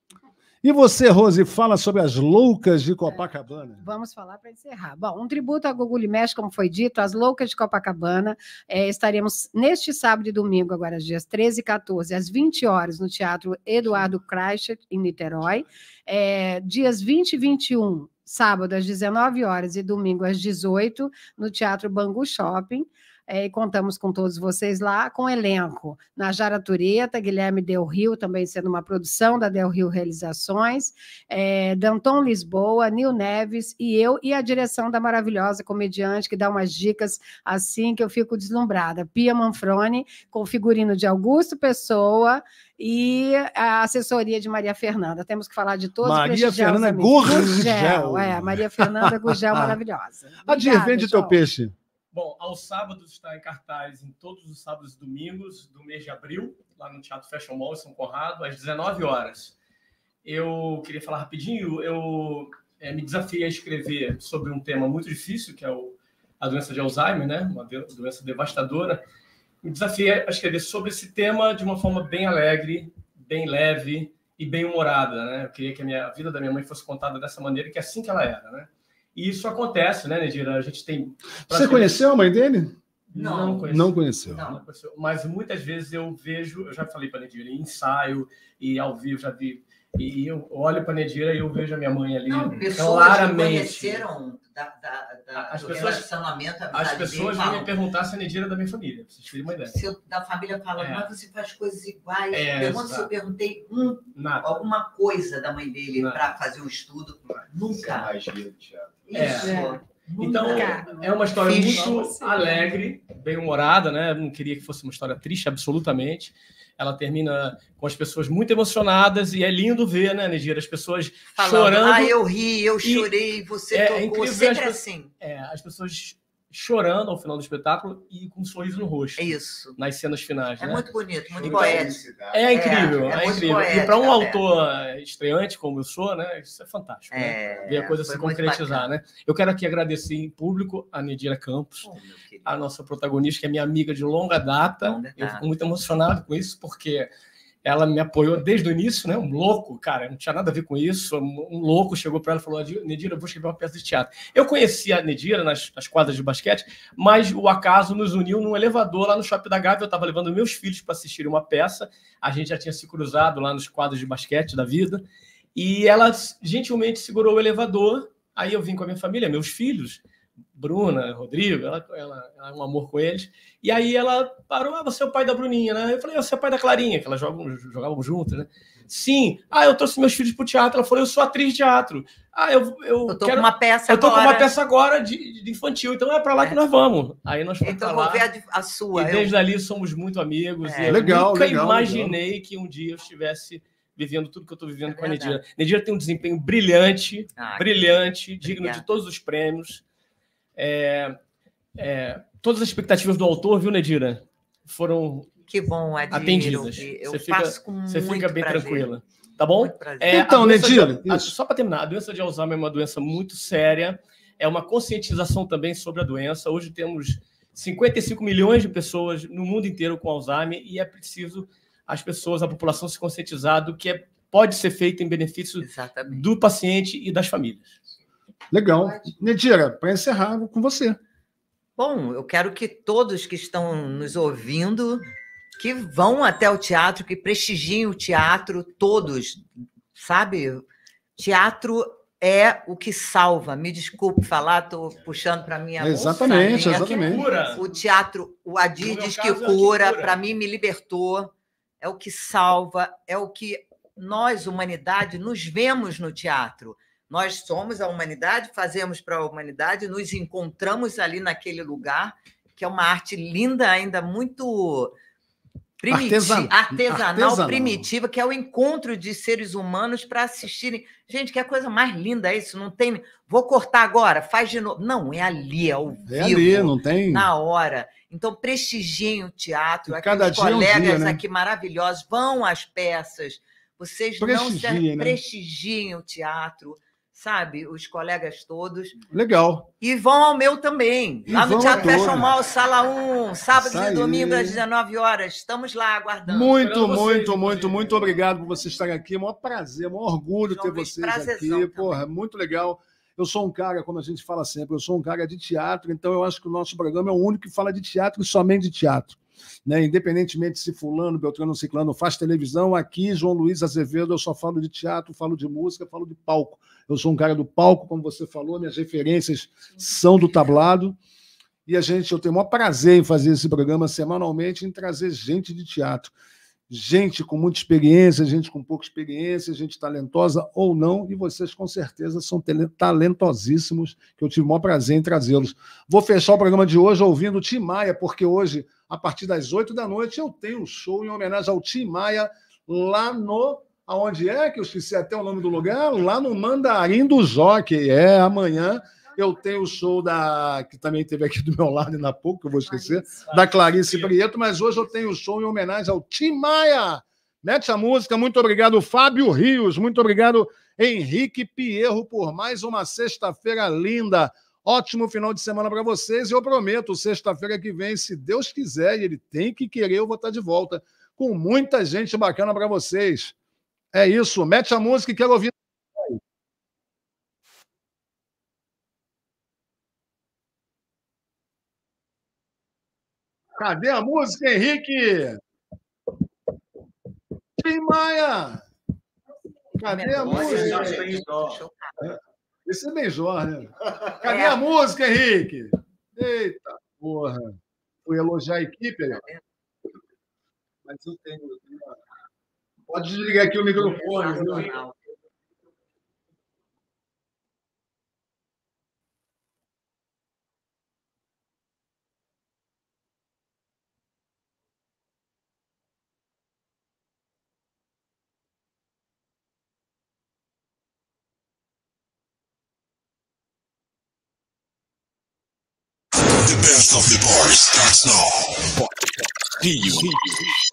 E você, Rose, fala sobre as loucas de Copacabana. É, vamos falar para encerrar. Bom, um tributo a Gugu Limesh, como foi dito, as loucas de Copacabana. É, estaremos neste sábado e domingo, agora dias 13 e 14, às 20 horas, no Teatro Eduardo Kreischer, em Niterói. É, dias 20 e 21, sábado às 19 horas e domingo às 18, no Teatro Bangu Shopping é, e contamos com todos vocês lá, com elenco. Najara Tureta, Guilherme Del Rio, também sendo uma produção da Del Rio Realizações, é, Danton Lisboa, Nil Neves e eu, e a direção da maravilhosa comediante, que dá umas dicas assim que eu fico deslumbrada. Pia Manfrone, com figurino de Augusto Pessoa e a assessoria de Maria Fernanda. Temos que falar de todos Maria Fernanda é Gurgel. É, Maria Fernanda Gurgel [laughs] maravilhosa. Adir, de vende teu peixe. Bom, aos sábados está em cartaz em todos os sábados e domingos do mês de abril, lá no Teatro Fashion Mall em São Conrado, às 19 horas. Eu queria falar rapidinho, eu é, me desafiei a escrever sobre um tema muito difícil, que é o, a doença de Alzheimer, né? uma doença devastadora. Me desafiei a escrever sobre esse tema de uma forma bem alegre, bem leve e bem humorada. Né? Eu queria que a, minha, a vida da minha mãe fosse contada dessa maneira, que é assim que ela era. Né? E isso acontece, né, Nedira? A gente tem. Você conheceu a mãe dele? Não, não, conheci, não conheceu. Não, não conheceu. Mas muitas vezes eu vejo, eu já falei para Nedira, ensaio e ao vivo, já vi. E eu olho para Nedira e eu vejo a minha mãe ali. Não, pessoas claramente. conheceram da, da, da, as pessoas, relacionamento As pessoas vão me perguntar se a Nedira é da minha família, para vocês terem uma ideia. eu, da família fala, é. mas você faz coisas iguais. É, Pergunta se eu perguntei um, alguma coisa da mãe dele para fazer um estudo. Nunca. Você imagina, Thiago. É. é. Então, é uma história muito alegre, bem-humorada, né? Não queria que fosse uma história triste, absolutamente. Ela termina com as pessoas muito emocionadas e é lindo ver, né, Nigira? As pessoas Falando, chorando. Ah, eu ri, eu chorei, você é, tocou, incrível, sempre as, assim. É, as pessoas chorando ao final do espetáculo e com um sorriso no rosto. É isso. Nas cenas finais. É né? muito bonito, muito então, poético. É, é incrível, é, é, é incrível. Poética, e para um é. autor é. estreante como eu sou, né, isso é fantástico. Né? É, né? Ver a coisa se concretizar, né? Eu quero aqui agradecer em público a Nedira Campos, oh, a nossa protagonista, que é minha amiga de longa data. Longa eu fico muito emocionado com isso, porque ela me apoiou desde o início, né? Um louco, cara, não tinha nada a ver com isso. Um louco chegou para ela e falou: Nedira, eu vou escrever uma peça de teatro. Eu conheci a Nedira nas, nas, quadras de basquete, mas o acaso nos uniu num elevador lá no Shopping da Gávea. Eu estava levando meus filhos para assistir uma peça. A gente já tinha se cruzado lá nos quadros de basquete da vida. E ela gentilmente segurou o elevador. Aí eu vim com a minha família, meus filhos. Bruna, Rodrigo, ela, ela, ela, é um amor com eles. E aí ela parou, ah, você é o pai da Bruninha, né? Eu falei, ah, você é o pai da Clarinha, que elas jogam, jogavam juntas, né? Sim. Ah, eu trouxe meus filhos pro teatro. Ela falou, eu sou atriz de teatro. Ah, eu, eu, eu tô quero... com uma peça eu tô agora. com uma peça agora de, de infantil, então é para lá é. que nós vamos. Aí nós fomos Então vou ver a, a, sua. E eu... desde ali somos muito amigos. É. legal, nunca legal, imaginei legal. que um dia eu estivesse vivendo tudo que eu estou vivendo é com a Nedira. Nedira tem um desempenho brilhante, ah, brilhante, digno de todos os prêmios. É, é, todas as expectativas do autor, viu, Nedira? Foram que bom, Adiro. atendidas. Eu você fica, você fica bem prazer. tranquila. Tá bom? É, então, Nedira. De, só para terminar, a doença de Alzheimer é uma doença muito séria. É uma conscientização também sobre a doença. Hoje temos 55 milhões de pessoas no mundo inteiro com Alzheimer e é preciso as pessoas, a população se conscientizar do que é, pode ser feito em benefício Exatamente. do paciente e das famílias. Legal. Nedira, para encerrar, com você. Bom, eu quero que todos que estão nos ouvindo, que vão até o teatro, que prestigiem o teatro, todos, sabe? Teatro é o que salva. Me desculpe falar, estou puxando para minha é, Exatamente, exatamente. O teatro, o Adir diz que é cura. para mim me libertou. É o que salva, é o que nós, humanidade, nos vemos no teatro. Nós somos a humanidade, fazemos para a humanidade, nos encontramos ali naquele lugar, que é uma arte linda, ainda muito artesanal, artesanal, primitiva, que é o encontro de seres humanos para assistirem. Gente, que é a coisa mais linda é isso, não tem. Vou cortar agora, faz de novo. Não, é ali, é ao vivo. É ali, não tem. Na hora. Então, prestigiem o teatro. cada os é colegas um dia, né? aqui maravilhosos vão às peças. Vocês prestigiem, não se né? prestigiem o teatro sabe? Os colegas todos. Legal. E vão ao meu também. E lá no Teatro Fashion Mall, sala 1, sábados e domingo às 19 horas. Estamos lá aguardando. Muito, muito, muito, muito obrigado por vocês estarem aqui. É um prazer, um orgulho João ter Luiz, vocês aqui. Também. Porra, é muito legal. Eu sou um cara, como a gente fala sempre, eu sou um cara de teatro, então eu acho que o nosso programa é o único que fala de teatro e somente de teatro. Né? Independentemente se fulano, Beltrano, Ciclano faz televisão, aqui, João Luiz Azevedo, eu só falo de teatro, falo de música, falo de palco eu sou um cara do palco, como você falou, minhas referências são do tablado. E a gente, eu tenho o maior prazer em fazer esse programa semanalmente, em trazer gente de teatro. Gente com muita experiência, gente com pouca experiência, gente talentosa ou não, e vocês com certeza são talentosíssimos, que eu tive o maior prazer em trazê-los. Vou fechar o programa de hoje ouvindo o Tim Maia, porque hoje, a partir das 8 da noite, eu tenho um show em homenagem ao Tim Maia lá no aonde é que eu esqueci até o nome do lugar, lá no Mandarim do Jockey. É, amanhã eu tenho o show da. que também teve aqui do meu lado na pouco, que eu vou esquecer, Clarice. da Clarice Prieto, mas hoje eu tenho o show em homenagem ao Tim Maia. Mete a música, muito obrigado, Fábio Rios, muito obrigado, Henrique Pierro, por mais uma sexta-feira linda. Ótimo final de semana para vocês e eu prometo, sexta-feira que vem, se Deus quiser, e ele tem que querer, eu vou estar tá de volta com muita gente bacana para vocês. É isso. Mete a música e quero ouvir. Cadê a música, Henrique? Tim Maia! Cadê a música? Esse é Benjó, né? É. Cadê a música, Henrique? Eita porra! Fui elogiar a equipe tá Mas eu tenho, Pode desligar aqui o microfone. Viu? The best of the boys starts now. Rio. Rio.